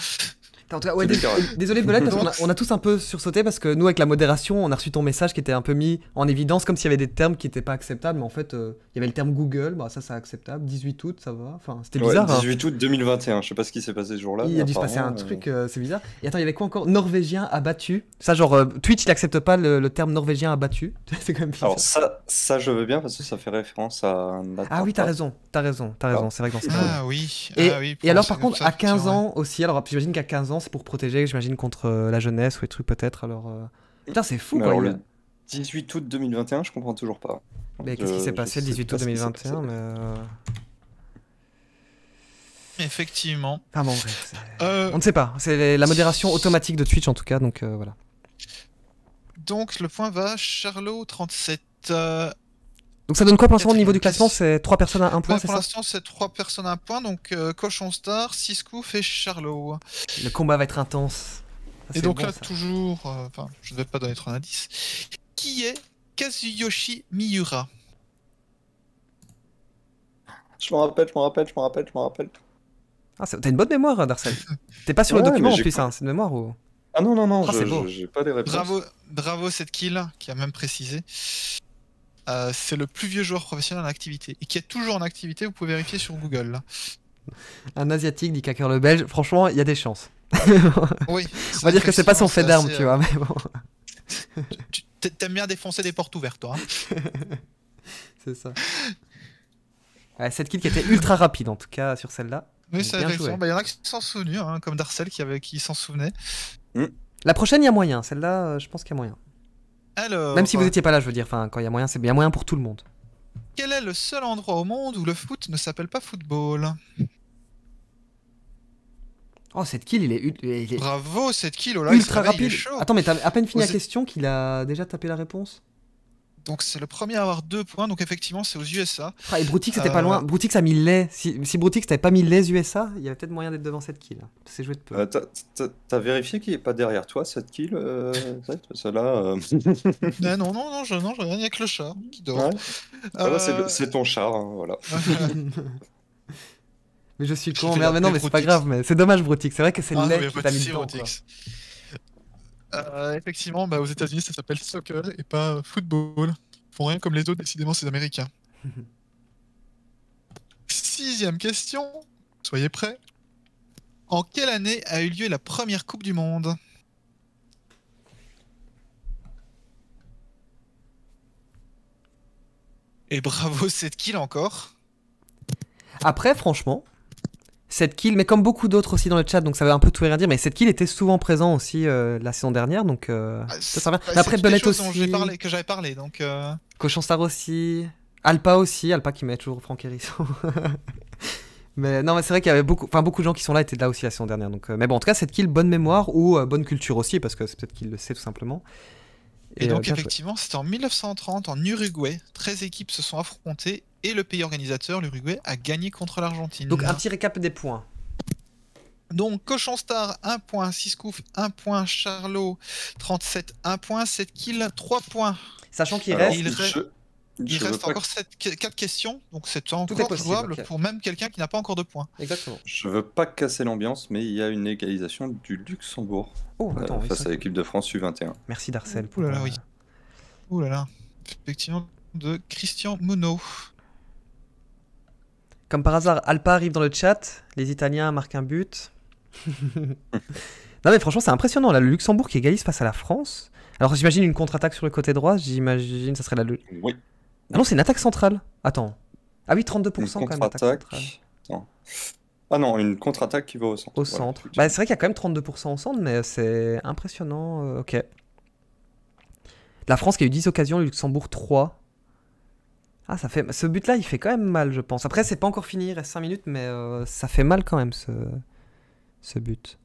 désolé, Belette, [LAUGHS] on, a, tous un peu sursauté parce que nous, avec la modération, on a reçu ton message qui était un peu mis en évidence comme s'il y avait des termes qui n'étaient pas acceptables. Mais en fait, euh, il y avait le terme Google, bah, ça, c'est acceptable. 18 août, ça va. Enfin, c'était bizarre. 18 hein. août 2021, je sais pas ce qui s'est passé ce jour-là. Il a dû se passer un truc, euh, euh, c'est bizarre. Et attends, il y avait quoi encore Norvégien abattu. Ça, genre, Twitch, il n'accepte pas le, terme norvégien abattu. [LAUGHS] c'est quand même bizarre. Alors, ça, ça, je veux bien parce que ça fait référence à Ah oui, t'as raison, t'as raison, t'as raison. Ah. C'est vrai que dans Ah oui. Et, ah, oui, et alors, par contre, à 15 ans aussi, alors j'imagine qu'à 15 ans, c'est pour protéger, j'imagine, contre euh, la jeunesse ou les trucs peut-être. Alors, euh. putain, c'est fou. le 18 août 2021, je comprends toujours pas. Mais qu'est-ce qui euh, s'est passé le 18 août 2021 mais... Effectivement. Ah bon, On ne sait pas. C'est la modération automatique de Twitch en tout cas, donc voilà. Donc le point va Charlot 37. Donc ça donne quoi pour l'instant au niveau du classement C'est 3 personnes à 1 point, Pour l'instant, c'est 3 personnes à 1 point, donc euh, Cochon Star, Cisco et Charlot. Le combat va être intense. et donc là, toujours, euh, enfin, je ne vais pas donner trop d'indices. Qui est Kazuyoshi Miura Je m'en rappelle, je m'en rappelle, je m'en rappelle, je m'en rappelle. Ah, t'as une bonne mémoire, hein, Darcel. [LAUGHS] T'es pas sur le document en plus, hein, c'est une mémoire ou... Ah non, non, non, ah, j'ai pas des réponses. Bravo, bravo cette kill qui a même précisé. Euh, c'est le plus vieux joueur professionnel en activité et qui est toujours en activité. Vous pouvez vérifier sur Google. Un asiatique dit cœur le belge. Franchement, il y a des chances. [LAUGHS] oui. On va dire que c'est pas son fait d'armes, tu vois. Euh, mais bon. T'aimes bien défoncer des portes ouvertes, toi. Hein. [LAUGHS] c'est ça. cette kill qui était ultra rapide, en tout cas, sur celle-là. Oui, c'est bah, Il y en a qui s'en souvenaient, hein, comme Darcel qui, avait... qui s'en souvenait. Mm. La prochaine, il y a moyen. Celle-là, euh, je pense qu'il y a moyen. Même si vous n'étiez euh, pas là, je veux dire, enfin, quand il y a moyen, c'est bien moyen pour tout le monde. Quel est le seul endroit au monde où le foot ne s'appelle pas football Oh, cette kill, il est, il est... Bravo, cette kill, oh là, ultra rapide. Attends, mais t'as à peine fini la question qu'il a déjà tapé la réponse donc c'est le premier à avoir deux points. Donc effectivement, c'est aux USA. Ah, et Brutix c'était pas euh, loin. Brutix a mis les. Si, si t'avais pas mis les USA, il y avait peut-être moyen d'être devant cette kill. C'est joué de peu. Euh, t'as vérifié qu'il est pas derrière toi cette kill euh, là [LAUGHS] [LAUGHS] non, non, non, je, non, je rien avec le chat qui dort. Ah bah, c'est ton char, hein, voilà. [LAUGHS] mais je suis con. mais non, mais c'est pas grave. Mais c'est dommage, Brutix, C'est vrai que c'est ah les qui t'a mis le temps, euh, effectivement, bah, aux États-Unis, ça s'appelle soccer et pas football. Ils font rien comme les autres, décidément, ces Américains. [LAUGHS] Sixième question, soyez prêts. En quelle année a eu lieu la première Coupe du Monde Et bravo, c'est kill encore. Après, franchement, cette kill, mais comme beaucoup d'autres aussi dans le chat, donc ça veut un peu tout rien dire, mais cette kill était souvent présent aussi euh, la saison dernière, donc euh, ah, ça, sert après, aussi. Parlé, que j'avais parlé, donc. Euh. Cochon Star aussi. Alpa aussi, Alpa qui met toujours Franck Hérisson. [LAUGHS] mais non, mais c'est vrai qu'il y avait beaucoup, enfin beaucoup de gens qui sont là étaient là aussi la saison dernière, donc. mais bon, en tout cas, cette kill, bonne mémoire ou bonne culture aussi, parce que c'est peut-être qu'il le sait tout simplement. Et, et donc, effectivement, c'était en 1930 en Uruguay. 13 équipes se sont affrontées et le pays organisateur, l'Uruguay, a gagné contre l'Argentine. Donc un petit récap des points. Donc Cochon Star 1 point, Siskouf, 1 point, Charlot 37 1 point, 7 kills 3 points. Sachant qu'il reste... Il reste... encore 4 questions, donc c'est encore possible, jouable pour même quelqu'un qui n'a pas encore de points. Exactement. Je veux pas casser l'ambiance, mais il y a une égalisation du Luxembourg oh, euh, face à l'équipe de France U21. Merci Darcel. Ouh là là, oui. Euh. là Effectivement, de Christian Monod. Comme par hasard, Alpa arrive dans le chat, les Italiens marquent un but. [LAUGHS] non mais franchement, c'est impressionnant. Là, le Luxembourg qui égalise face à la France. Alors j'imagine une contre-attaque sur le côté droit, j'imagine ça serait la... Oui. Ah non, c'est une attaque centrale. Attends. Ah oui, 32% quand même Ah non, une contre-attaque qui va au centre. Au centre. Bah, c'est vrai qu'il y a quand même 32% au centre, mais c'est impressionnant. Euh, ok. La France qui a eu 10 occasions, le Luxembourg 3. Ah, ça fait... Ce but-là, il fait quand même mal, je pense. Après, c'est pas encore fini, il reste 5 minutes, mais euh, ça fait mal quand même, ce, ce but.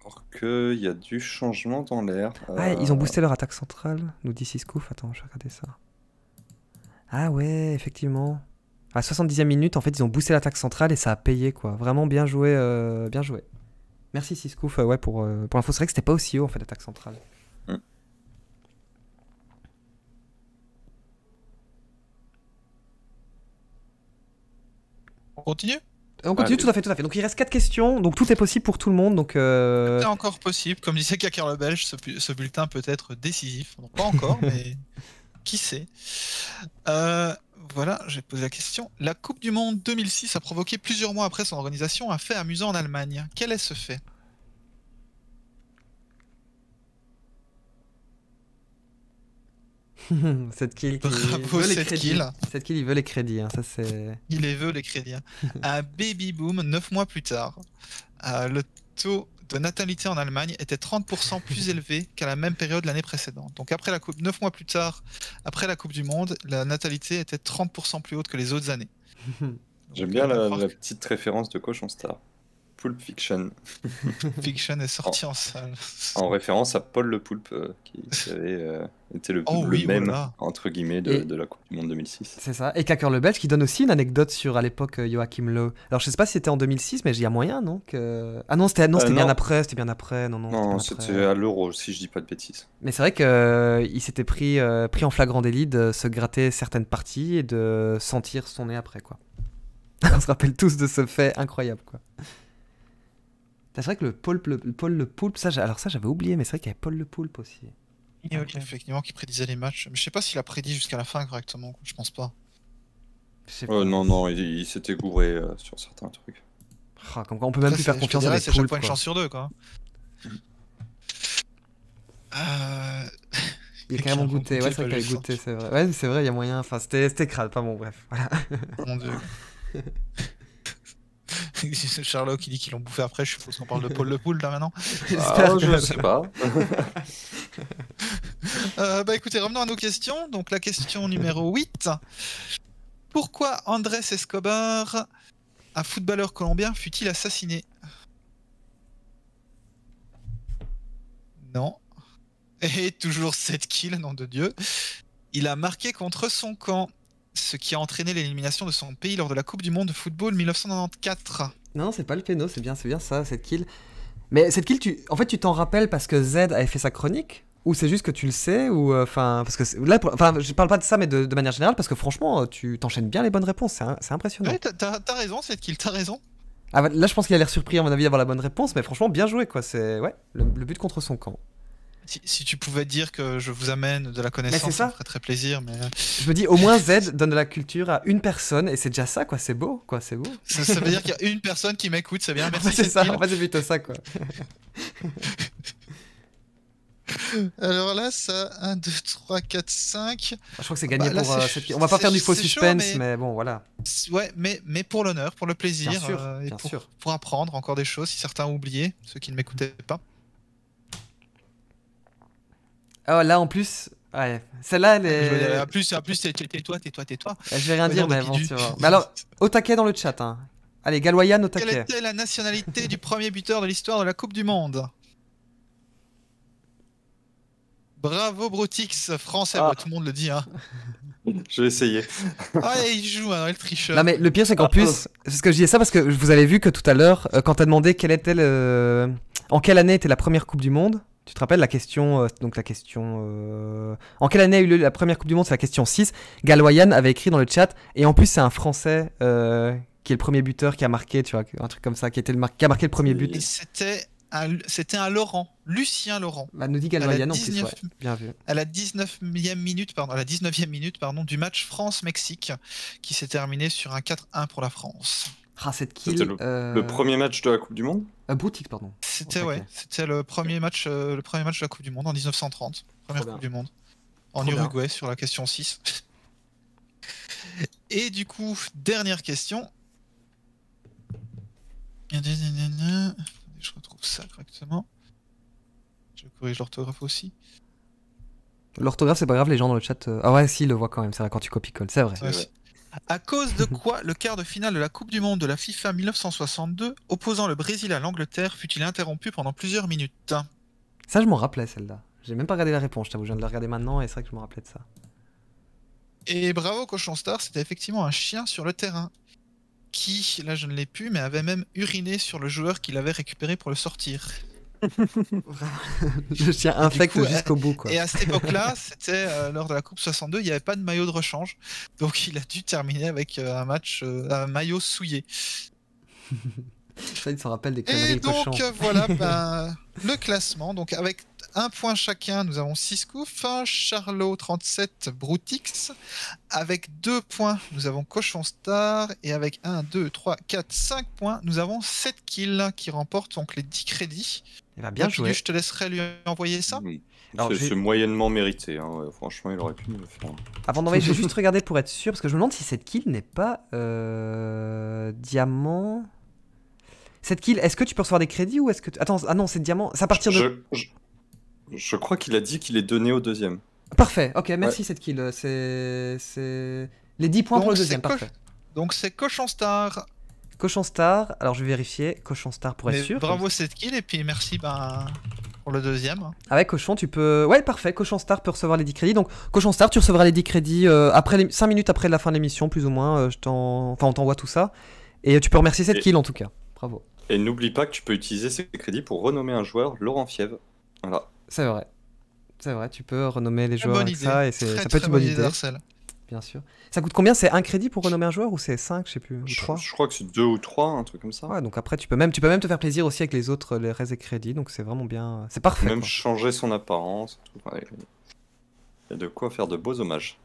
Alors qu'il y a du changement dans l'air. Ah, ils ont euh. boosté leur attaque centrale, nous dit Siskouf, Attends, je vais regarder ça. Ah ouais, effectivement. À 70e minute, en fait, ils ont boosté l'attaque centrale et ça a payé, quoi. Vraiment bien joué, euh, bien joué. Merci Siscouf, ouais, pour, pour l'info. C'est vrai que c'était pas aussi haut, en fait, l'attaque centrale. Euh, on continue on continue tout à fait, tout à fait. Donc il reste 4 questions, donc tout est possible pour tout le monde. Donc euh... tout encore possible, comme disait Kaker le Belge, ce, bulletin peut être décisif. pas encore, [LAUGHS] mais qui sait. Euh, voilà, j'ai posé la question. La Coupe du Monde 2006 a provoqué plusieurs mois après son organisation un fait amusant en Allemagne. Quel est ce fait [LAUGHS] cette kill les crédits. kill. Cette il veut les crédits. Hein, ça, c'est... Il les veut, les crédits. Un hein. [LAUGHS] Baby Boom, 9 mois plus tard, euh, le taux de natalité en Allemagne était 30% plus [LAUGHS] élevé qu'à la même période l'année précédente. Donc après la coupe, 9 mois plus tard, après la Coupe du Monde, la natalité était 30% plus haute que les autres années. J'aime bien la, la, petite référence de Cochon Star. Pulp Fiction. [LAUGHS] Fiction est sorti en, salle. En référence à Paul le Poulpe, euh, qui, était avait euh, été le, oh, même, entre guillemets, de, la Coupe du Monde 2006. C'est ça. Et Cacker le Belge, qui donne aussi une anecdote sur, à l'époque, euh, Joachim Löw. Alors, je sais pas si c'était en 2006, mais il y a moyen, non Ah non, c'était bien après, c'était bien après. Non, non, c'était à l'Euro, si je dis pas de bêtises. Mais c'est vrai qu'il s'était pris, pris en flagrant délit de se gratter certaines parties et de sentir son nez après, quoi. [LAUGHS] On se rappelle tous de ce fait incroyable, quoi. C'est vrai que le Paul le, le Poulpe, ça, alors ça j'avais oublié, mais c'est vrai qu'il y avait Paul le Poulpe aussi. Effectivement, qui prédisait les matchs. Mais je sais pas s'il a prédit jusqu'à la fin correctement, je pense pas. Euh, non, non, il, s'était gouré euh, sur certains trucs. Ah, comme quoi, on peut même plus faire confiance à C'est chaque fois une chance sur deux, quoi. [LAUGHS] Euh, il a même goûté, ouais, c'est vrai qu'il goûté, c'est vrai. Ouais, c'est vrai, il y a moyen. Enfin, c'était crade, pas bon, bref. Voilà. Mon dieu. [LAUGHS] [LAUGHS] Sherlock, qui dit qu'ils l'ont bouffé après. Je suppose qu'on parle de Paul Le Poule là maintenant. [LAUGHS] Ah, je ne sais pas. [LAUGHS] Euh, bah écoutez, revenons à nos questions. Donc la question numéro 8. Pourquoi Andrés Escobar, un footballeur colombien, fut-il assassiné Non. Et toujours 7 kills, nom de Dieu. Il a marqué contre son camp ce qui a entraîné l'élimination de son pays lors de la Coupe du Monde de football 1994. Non, c'est pas le péno, c'est bien, c'est bien ça, cette kill. Mais cette kill, tu... en fait, tu t'en rappelles parce que Z a fait sa chronique ou c'est juste que tu le sais ou euh, enfin parce que là enfin je parle pas de ça mais de, manière générale parce que franchement euh, tu t'enchaînes bien les bonnes réponses c'est impressionnant. t'as raison cette kill, t'as raison. Ah, bah, là je pense qu'il a l'air surpris à mon avis d'avoir la bonne réponse mais franchement bien joué quoi c'est ouais le but contre son camp. Si, tu pouvais dire que je vous amène de la connaissance, ça. me ferait très plaisir. Mais... Euh, je me dis, au moins Z donne de la culture à une personne, et c'est déjà ça, quoi. C'est beau, quoi. C'est beau. Ça, veut dire qu'il y a une personne qui m'écoute, c'est bien. [LAUGHS] Merci. c'est ça. En fait, c'est plutôt ça, quoi. [LAUGHS] Alors là, ça, 1, 2, 3, 4, 5. Je crois que c'est gagné bah, pour. Euh, cette... On va pas faire du faux suspense, mais... bon, voilà. Ouais, mais, mais pour l'honneur, pour le plaisir, sûr, euh, et pour apprendre encore des choses, si certains ont oublié, ceux qui ne m'écoutaient pas. Oh, là en plus. Ouais, celle-là, elle est. En plus, en plus tais-toi, tais-toi, tais-toi. Ah, je vais rien dire, mais bon, tu vois. Mais alors, au taquet dans le chat. Hein. Allez, Galwayan au Quelle était la nationalité du premier buteur de l'histoire de la Coupe du Monde Bravo Brotix, France ah. tout le monde le dit. Hein. Je vais essayer. ah, il joue, hein, il triche. Non, mais le pire, c'est qu'en plus, oh. c'est ce que je disais ça parce que vous avez vu que tout à l'heure, euh, quand t'as demandé quelle était en quelle année était la première Coupe du Monde, tu te rappelles la question, euh, donc la question, euh, en quelle année a eu lieu la première Coupe du Monde C'est la question 6. Galwayan avait écrit dans le chat, et en plus c'est un Français euh, qui est le premier buteur qui a marqué, tu vois, un truc comme ça, qui, était le qui a marqué le premier but. C'était un, c'était un Laurent, Lucien Laurent. Bah, nous dit Galoyan en bien vu. À la 19e minute, pardon, la 19e minute, pardon, du match France-Mexique, qui s'est terminé sur un 4-1 pour la France. Ah, cette le, euh, premier match de la Coupe du Monde euh, Boutique, pardon. C'était ouais, c'était le premier match, euh, le premier match de la Coupe du Monde en 1930, première Coupe du Monde en Uruguay sur la question 6. [LAUGHS] Et du coup, dernière question. Je retrouve ça correctement. Je corrige l'orthographe aussi. L'orthographe, c'est pas grave, les gens dans le chat. Euh, ah ouais, si, ils le voient quand même, c'est vrai, quand tu copies-colles, c'est vrai à cause de quoi le quart de finale de la Coupe du Monde de la FIFA 1962 opposant le Brésil à l'Angleterre fut-il interrompu pendant plusieurs minutes Ça, je m'en rappelais celle-là. J'ai même pas regardé la réponse, je t'avoue, je viens de la regarder maintenant et c'est vrai que je me rappelais de ça. Et bravo Cochon Star, c'était effectivement un chien sur le terrain qui, là je ne l'ai plus, mais avait même uriné sur le joueur qu'il avait récupéré pour le sortir je tiens infect jusqu'au bout. Quoi. Et à cette époque-là, c'était euh, lors de la Coupe 62, il n'y avait pas de maillot de rechange. Donc il a dû terminer avec euh, un match, euh, un maillot souillé. Ça, il s'en rappelle des conneries. Et donc voilà [LAUGHS] ben, le classement. Donc avec un point chacun, nous avons 6 coups. Charlot 37, Brutix Avec 2 points, nous avons Cochon Star. Et avec 1, 2, 3, 4, 5 points, nous avons 7 kills qui remportent donc les 10 crédits. Eh ben, il Je te laisserai lui envoyer ça. C'est moyennement mérité. Hein. Franchement, il aurait pu le faire. Hein. Avant d'envoyer, je vais [LAUGHS] juste regarder pour être sûr, parce que je me demande si cette kill n'est pas euh, diamant. Cette kill, est-ce que tu peux recevoir des crédits ou est-ce que attends ah non c'est diamant ça à partir de je, crois qu'il a dit qu'il est donné au deuxième. Parfait ok merci cette kill c'est les 10 points pour le deuxième parfait. Donc c'est Cochon Star Cochon Star, alors je vais vérifier, Cochon Star pour être sûr. Bravo cette kill et puis merci ben, pour le deuxième. Ah ouais, Cochon, tu peux... Ouais, parfait, Cochon Star peut recevoir les 10 crédits. Donc Cochon Star, tu recevras les 10 crédits euh, après les... 5 minutes après la fin de l'émission, plus ou moins. Euh, je t'en Enfin, on t'envoie tout ça. Et tu peux remercier cette kill en tout cas. Bravo. Et n'oublie pas que tu peux utiliser ces crédits pour renommer un joueur Laurent Fièvre. Voilà. C'est vrai. C'est vrai, tu peux renommer les joueurs avec ça et ça peut être une bonne idée bien sûr. Ça coûte combien C'est un crédit pour renommer un joueur ou c'est 5, je sais plus, je, je, crois que c'est 2 ou 3, un truc comme ça. Ouais, donc après tu peux même tu peux même te faire plaisir aussi avec les autres les restes et crédits, donc c'est vraiment bien, c'est parfait. Même changer son apparence, Il y a de quoi faire de beaux hommages.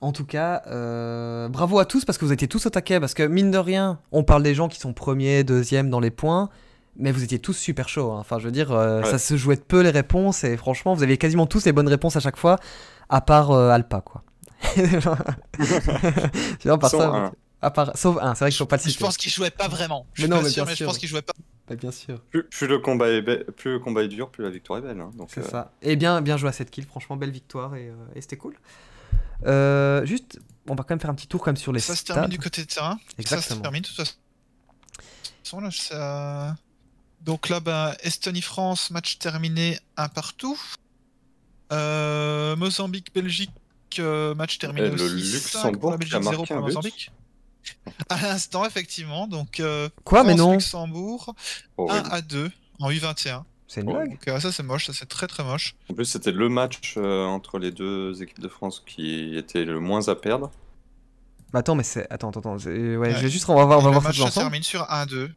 En tout cas, euh, bravo à tous parce que vous étiez tous au taquet. Parce que mine de rien, on parle des gens qui sont premiers, deuxième dans les points. Mais vous étiez tous super chauds. Hein. Enfin, je veux dire, euh, ça se jouait de peu les réponses. Et franchement, vous aviez quasiment tous les bonnes réponses à chaque fois à part Alpha euh, Alpa, quoi. vois [LAUGHS] par ça, à part, sauf un, c'est vrai qu'il faut pas le citer. Je pense qu'il jouait pas vraiment. Je mais non, mais, sûr, mais je pense qu'il jouait pas. Bah, bien sûr. Plus, le combat est plus le combat est dur, plus la victoire est belle. Hein. c'est euh, ça. Et bien, bien joué à cette kill, franchement, belle victoire et, euh, c'était cool. juste, on va quand même faire un petit tour quand même sur les Ça se termine du côté de terrain. Exactement. Ça se termine de toute façon. Là, Donc là, ben, Estonie-France, match terminé un partout. Euh, Mozambique, Belgique, euh, match terminé. Euh, le aussi. Luxembourg la Belgique marqué À l'instant, effectivement. Donc, Quoi, mais non Luxembourg, 1 à 2 en U21. C'est une blague. ça, c'est moche, ça, c'est très très moche. En plus, c'était le match entre les deux équipes de France qui était le moins à perdre. attends, mais c'est. Attends, attends, attends. Ouais, Je vais juste. On va voir, on va voir match termine sur 1-2.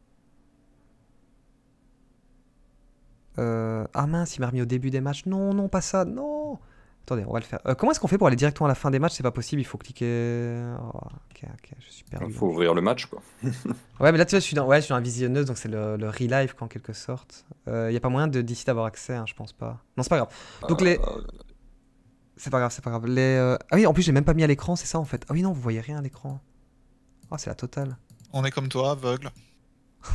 Euh, ah mince, il m'a remis au début des matchs. Non, non, pas ça. Non. Attendez, on va le faire. Euh, comment est-ce qu'on fait pour aller directement à la fin des matchs C'est pas possible, il faut cliquer. Oh, ok, ok, je suis perdu. Il faut ouvrir le match, quoi. [LAUGHS] ouais, mais là, tu vois, je suis dans, ouais, je suis dans la visionneuse, donc c'est le, le relive, quoi, en quelque sorte. Il euh, n'y a pas moyen d'ici d'avoir accès, hein, je pense pas. Non, c'est pas grave. Donc les. Euh. C'est pas grave, c'est pas grave. Les, Ah oui, en plus, j'ai même pas mis à l'écran, c'est ça, en fait. Ah oui, non, vous voyez rien à l'écran. Ah, oh, c'est la totale. On est comme toi, aveugle. [LAUGHS]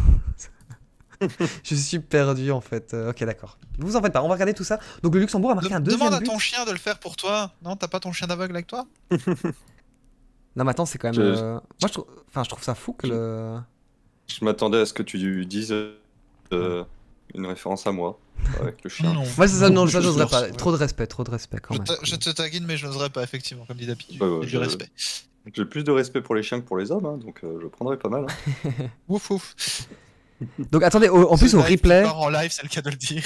[LAUGHS] je suis perdu en fait. Euh, ok, d'accord. Vous en faites pas, on va regarder tout ça. Donc le Luxembourg a marqué un deuxième Demande à ton chien de le faire pour toi. Non, t'as pas ton chien d'aveugle avec toi [LAUGHS] Non, mais attends, c'est quand même. Euh, moi, je, trouve... enfin, je trouve ça fou que je... le. Je m'attendais à ce que tu dises euh, une référence à moi avec le chien. Moi, [LAUGHS] ça, non, j'oserais pas. Trop de respect, trop de respect quand Je, te taguine, mais je n'oserais pas, effectivement, comme dit d'habitude. du respect. J'ai plus de respect pour les chiens que pour les hommes, hein, donc je prendrais pas mal. Hein. ouf, ouf. Donc attendez, en plus au replay, live, c'est le cas de le dire.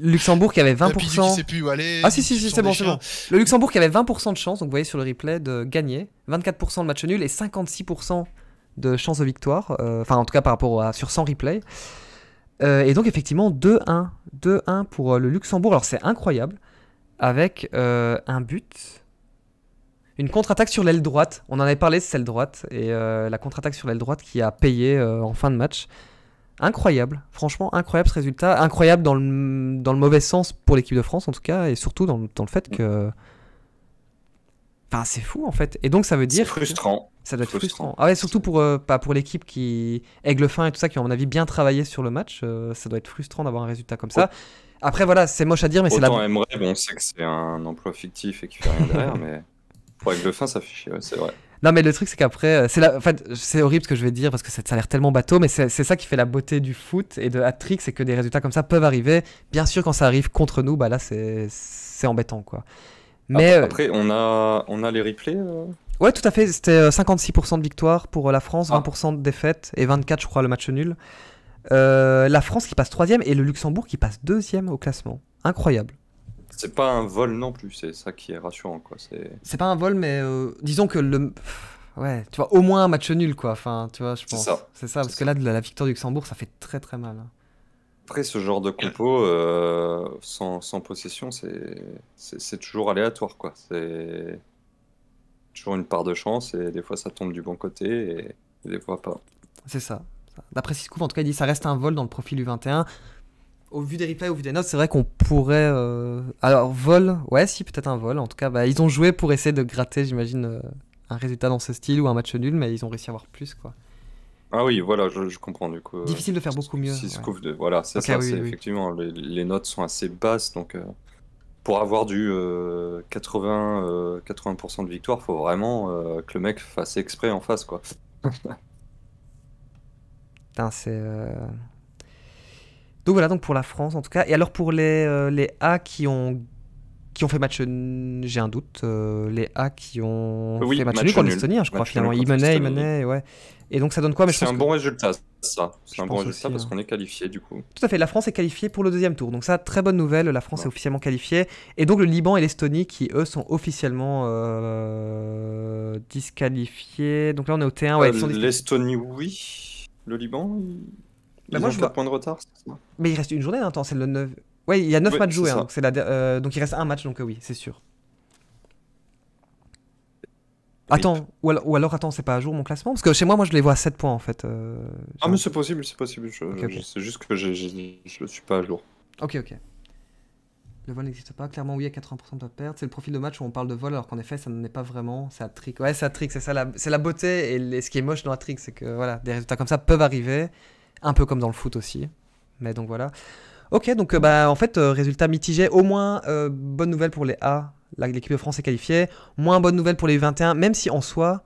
Luxembourg qui avait 20%. Ah si si c'est bon, c'est bon. Le Luxembourg qui avait 20% ah, de chance, donc vous voyez sur le replay, de gagner. 24% de match nul et 56% de chance de victoire. Euh, enfin en tout cas par rapport à sur 100 replays. Euh, et donc effectivement 2-1. 2-1 pour euh, le Luxembourg. Alors c'est incroyable. Avec un but. Une contre-attaque sur l'aile droite. On en avait parlé, c'est l'aile droite. Et la contre-attaque sur l'aile droite qui a payé en fin de match incroyable, franchement incroyable ce résultat, incroyable dans le, dans le mauvais sens pour l'équipe de France en tout cas, et surtout dans, le fait que... Enfin, c'est fou en fait. Et donc ça veut dire... Frustrant. Ça doit être frustrant. Ah ouais, surtout pour, euh, pas pour l'équipe qui... Aiglefin fin et tout ça, qui à mon avis bien travaillé sur le match, euh, ça doit être frustrant d'avoir un résultat comme ça. Après voilà, c'est moche à dire, mais c'est la... Aimerait, bon, on sait que c'est un emploi fictif et qu'il fait rien derrière, [LAUGHS] mais pour Aigle fin ça fait chier, ouais, c'est vrai. Non, mais le truc, c'est qu'après, euh, c'est la... c'est horrible ce que je vais dire parce que ça a l'air tellement bateau, mais c'est ça qui fait la beauté du foot et de hat-trick, c'est que des résultats comme ça peuvent arriver. Bien sûr, quand ça arrive contre nous, bah là, c'est embêtant, quoi. Mais euh, après, on a, on a les replays. Euh ouais, tout à fait. C'était 56% de victoire pour la France, 20% ah. de défaite et 24, je crois, le match nul. la France qui passe troisième et le Luxembourg qui passe deuxième au classement. Incroyable. C'est pas un vol non plus, c'est ça qui est rassurant. quoi. C'est pas un vol, mais euh, disons que le. Ouais, tu vois, au moins un match nul, quoi. Enfin, tu vois, je pense. C'est ça. C'est ça, parce que là, la, victoire du Luxembourg, ça fait très très mal. Hein. Après, ce genre de compo, euh, sans, possession, c'est toujours aléatoire, quoi. C'est toujours une part de chance, et des fois, ça tombe du bon côté, et, des fois pas. C'est ça. D'après Siscouf, en tout cas, il dit ça reste un vol dans le profil U21 au vu des replays, au vu des notes, c'est vrai qu'on pourrait. Euh, alors, vol, ouais, si, peut-être un vol. En tout cas, bah, ils ont joué pour essayer de gratter, j'imagine, euh, un résultat dans ce style ou un match nul, mais ils ont réussi à avoir plus, quoi. Ah oui, voilà, je, comprends du coup. Euh, Difficile de faire beaucoup mieux. de- Voilà, c'est ça, effectivement, les, notes sont assez basses, donc pour avoir du 80, 80% de victoire, faut vraiment que le mec fasse exprès en face, quoi. [LAUGHS] Putain, c'est. Donc voilà, donc pour la France en tout cas. Et alors pour les, euh, les A qui ont qui ont fait match j'ai un doute euh, les A qui ont fait match, hein, nul contre l'Estonie je crois finalement ils menaient ils menaient ouais et donc ça donne quoi mais c'est un bon résultat ça c'est un bon résultat parce hein. qu'on est qualifié du coup tout à fait la France est qualifiée pour le deuxième tour donc ça très bonne nouvelle la France est officiellement qualifiée et donc le Liban et l'Estonie qui eux sont officiellement euh, disqualifiés donc là on est au T1 ouais, l'Estonie oui le Liban bah moi, ont je 4 points de retard, ça. Mais il reste une journée, hein, attends, c'est le 9. Ouais, il y a 9 matchs joués, hein, donc, la... Euh, donc il reste un match, donc euh, oui, c'est sûr. Attends, ou alors, ou alors attends, c'est pas à jour mon classement Parce que chez moi, moi je les vois à 7 points en fait. Euh, ah, mais c'est possible, c'est possible. C'est juste que je ne suis pas à jour. Ok, ok. Le vol n'existe pas. Clairement, oui, à 80% de perte. C'est le profil de match où on parle de vol alors qu'en effet, ça n'en est pas vraiment. C'est trick. Ouais, c'est trick, c'est ça. La... C'est la beauté et ce qui est moche dans la trick, c'est que voilà, des résultats comme ça peuvent arriver. Un peu comme dans le foot aussi. Mais donc voilà. Ok, donc euh, bah, en fait, euh, résultat mitigé. Au moins, euh, bonne nouvelle pour les A. L'équipe de France est qualifiée. Moins bonne nouvelle pour les 21, même si en soi,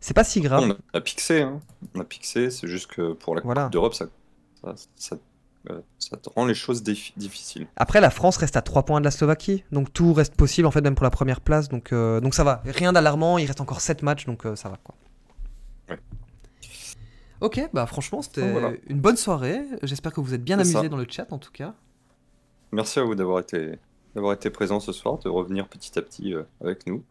c'est pas si grave. On a pixé. Hein. On a pixé. C'est juste que pour la Coupe d'Europe, ça, rend les choses difficiles. Après, la France reste à 3 points de la Slovaquie. Donc tout reste possible, en fait, même pour la première place. Donc, donc ça va. Rien d'alarmant. Il reste encore 7 matchs. Donc ça va. Quoi. Ouais. Ok, bah franchement, c'était une bonne soirée. J'espère que vous êtes bien amusés dans le chat en tout cas. Merci à vous d'avoir été, d'avoir été présent ce soir, de revenir petit à petit euh, avec nous.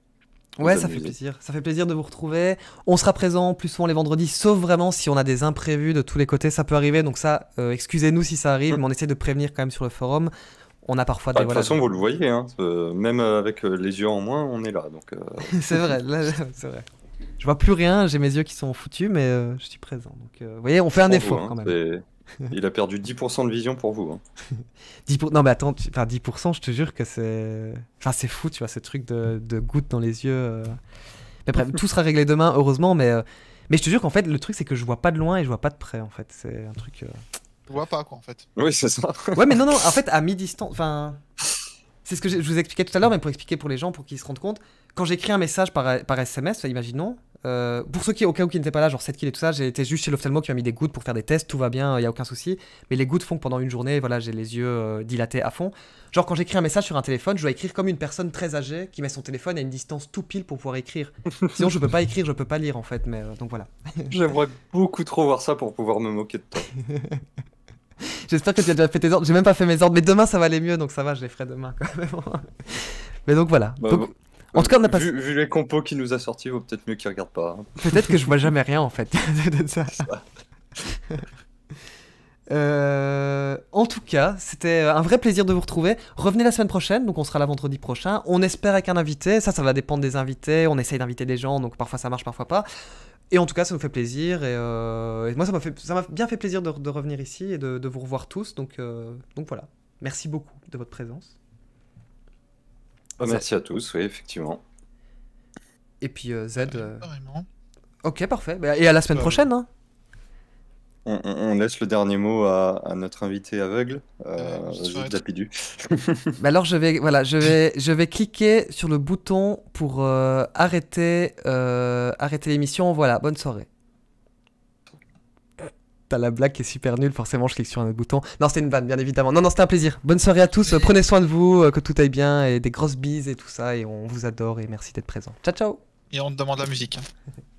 Ouais, ça fait plaisir. Ça fait plaisir de vous retrouver. On sera présent plus souvent les vendredis, sauf vraiment si on a des imprévus de tous les côtés. Ça peut arriver, donc ça, euh, excusez-nous si ça arrive, hmm. mais on essaie de prévenir quand même sur le forum. On a parfois bah, des. de toute façon, vous le voyez, hein. euh, même avec les yeux en moins, on est là. Donc. [LAUGHS] c'est vrai, [LAUGHS] c'est vrai. Je vois plus rien, j'ai mes yeux qui sont foutus, mais euh, je suis présent. Donc, euh, vous voyez, on fait un effort hein, quand même. [LAUGHS] Il a perdu 10% de vision pour vous. 10 hein. [LAUGHS] Non, mais attends, 10%, je te jure que c'est. Enfin, c'est fou, tu vois, ce truc de, de gouttes dans les yeux. Euh. Mais bref, tout sera réglé demain, heureusement, mais, mais je te jure qu'en fait, le truc, c'est que je vois pas de loin et je vois pas de près, en fait. C'est un truc. Je vois pas, quoi, en fait. Oui, c'est ça. ouais, mais non, non, en fait, à mi-distance. Enfin. C'est ce que je vous expliquais tout à l'heure, mais pour expliquer pour les gens, pour qu'ils se rendent compte. Quand j'écris un message par, SMS, imaginons, euh, pour ceux qui, au cas où qui n'étaient pas là, genre 7 kills et tout ça, j'ai été juste chez l'ophtalmo qui m'a mis des gouttes pour faire des tests, tout va bien, il y n'y a aucun souci. Mais les gouttes font que pendant une journée, voilà, j'ai les yeux euh, dilatés à fond. Genre quand j'écris un message sur un téléphone, je dois écrire comme une personne très âgée qui met son téléphone à une distance tout pile pour pouvoir écrire. [LAUGHS] Sinon je peux pas écrire, je peux pas lire en fait, mais euh, donc voilà. J'aimerais beaucoup trop voir ça pour pouvoir me moquer de toi. [LAUGHS] [LAUGHS] J'espère que tu as déjà fait tes ordres. J'ai même pas fait mes ordres, mais demain ça va aller mieux, donc ça va, je les ferai demain quand même. [LAUGHS] mais donc voilà. Bah, bah, en tout cas, on a pas. Vu, vu les compos qui nous a sortis, vaut peut-être mieux qu'ils regardent pas. Hein. Peut-être que je vois jamais rien en fait. [LAUGHS] ça. Euh, en tout cas, c'était euh, un vrai plaisir de vous retrouver. Revenez la semaine prochaine, donc on sera là vendredi prochain. On espère avec un invité, ça, ça va dépendre des invités. On essaye d'inviter des gens, donc parfois ça marche, parfois pas. Et en tout cas, ça nous fait plaisir. Et, euh, moi, ça m'a, fait, bien fait plaisir de, revenir ici et de, vous revoir tous. Donc, euh, donc voilà. Merci beaucoup de votre présence. Ah, merci à tous, oui, effectivement. Et puis, euh, Z. Ok, parfait. Bah, et à la semaine prochaine. Hein. On, laisse le dernier mot à, notre invité aveugle, euh, euh, [LAUGHS] bah alors je vais, voilà, je vais, je vais cliquer sur le bouton pour euh, arrêter, euh, arrêter l'émission. Voilà, bonne soirée. Euh, t'as la blague qui est super nulle, forcément je clique sur un autre bouton. Non, c'était une vanne, bien évidemment. Non, non, c'était un plaisir. Bonne soirée à tous, [LAUGHS] prenez soin de vous, que tout aille bien, et des grosses bises et tout ça, et on vous adore, et merci d'être présent. Ciao, ciao Et on te demande la musique. Hein. [LAUGHS]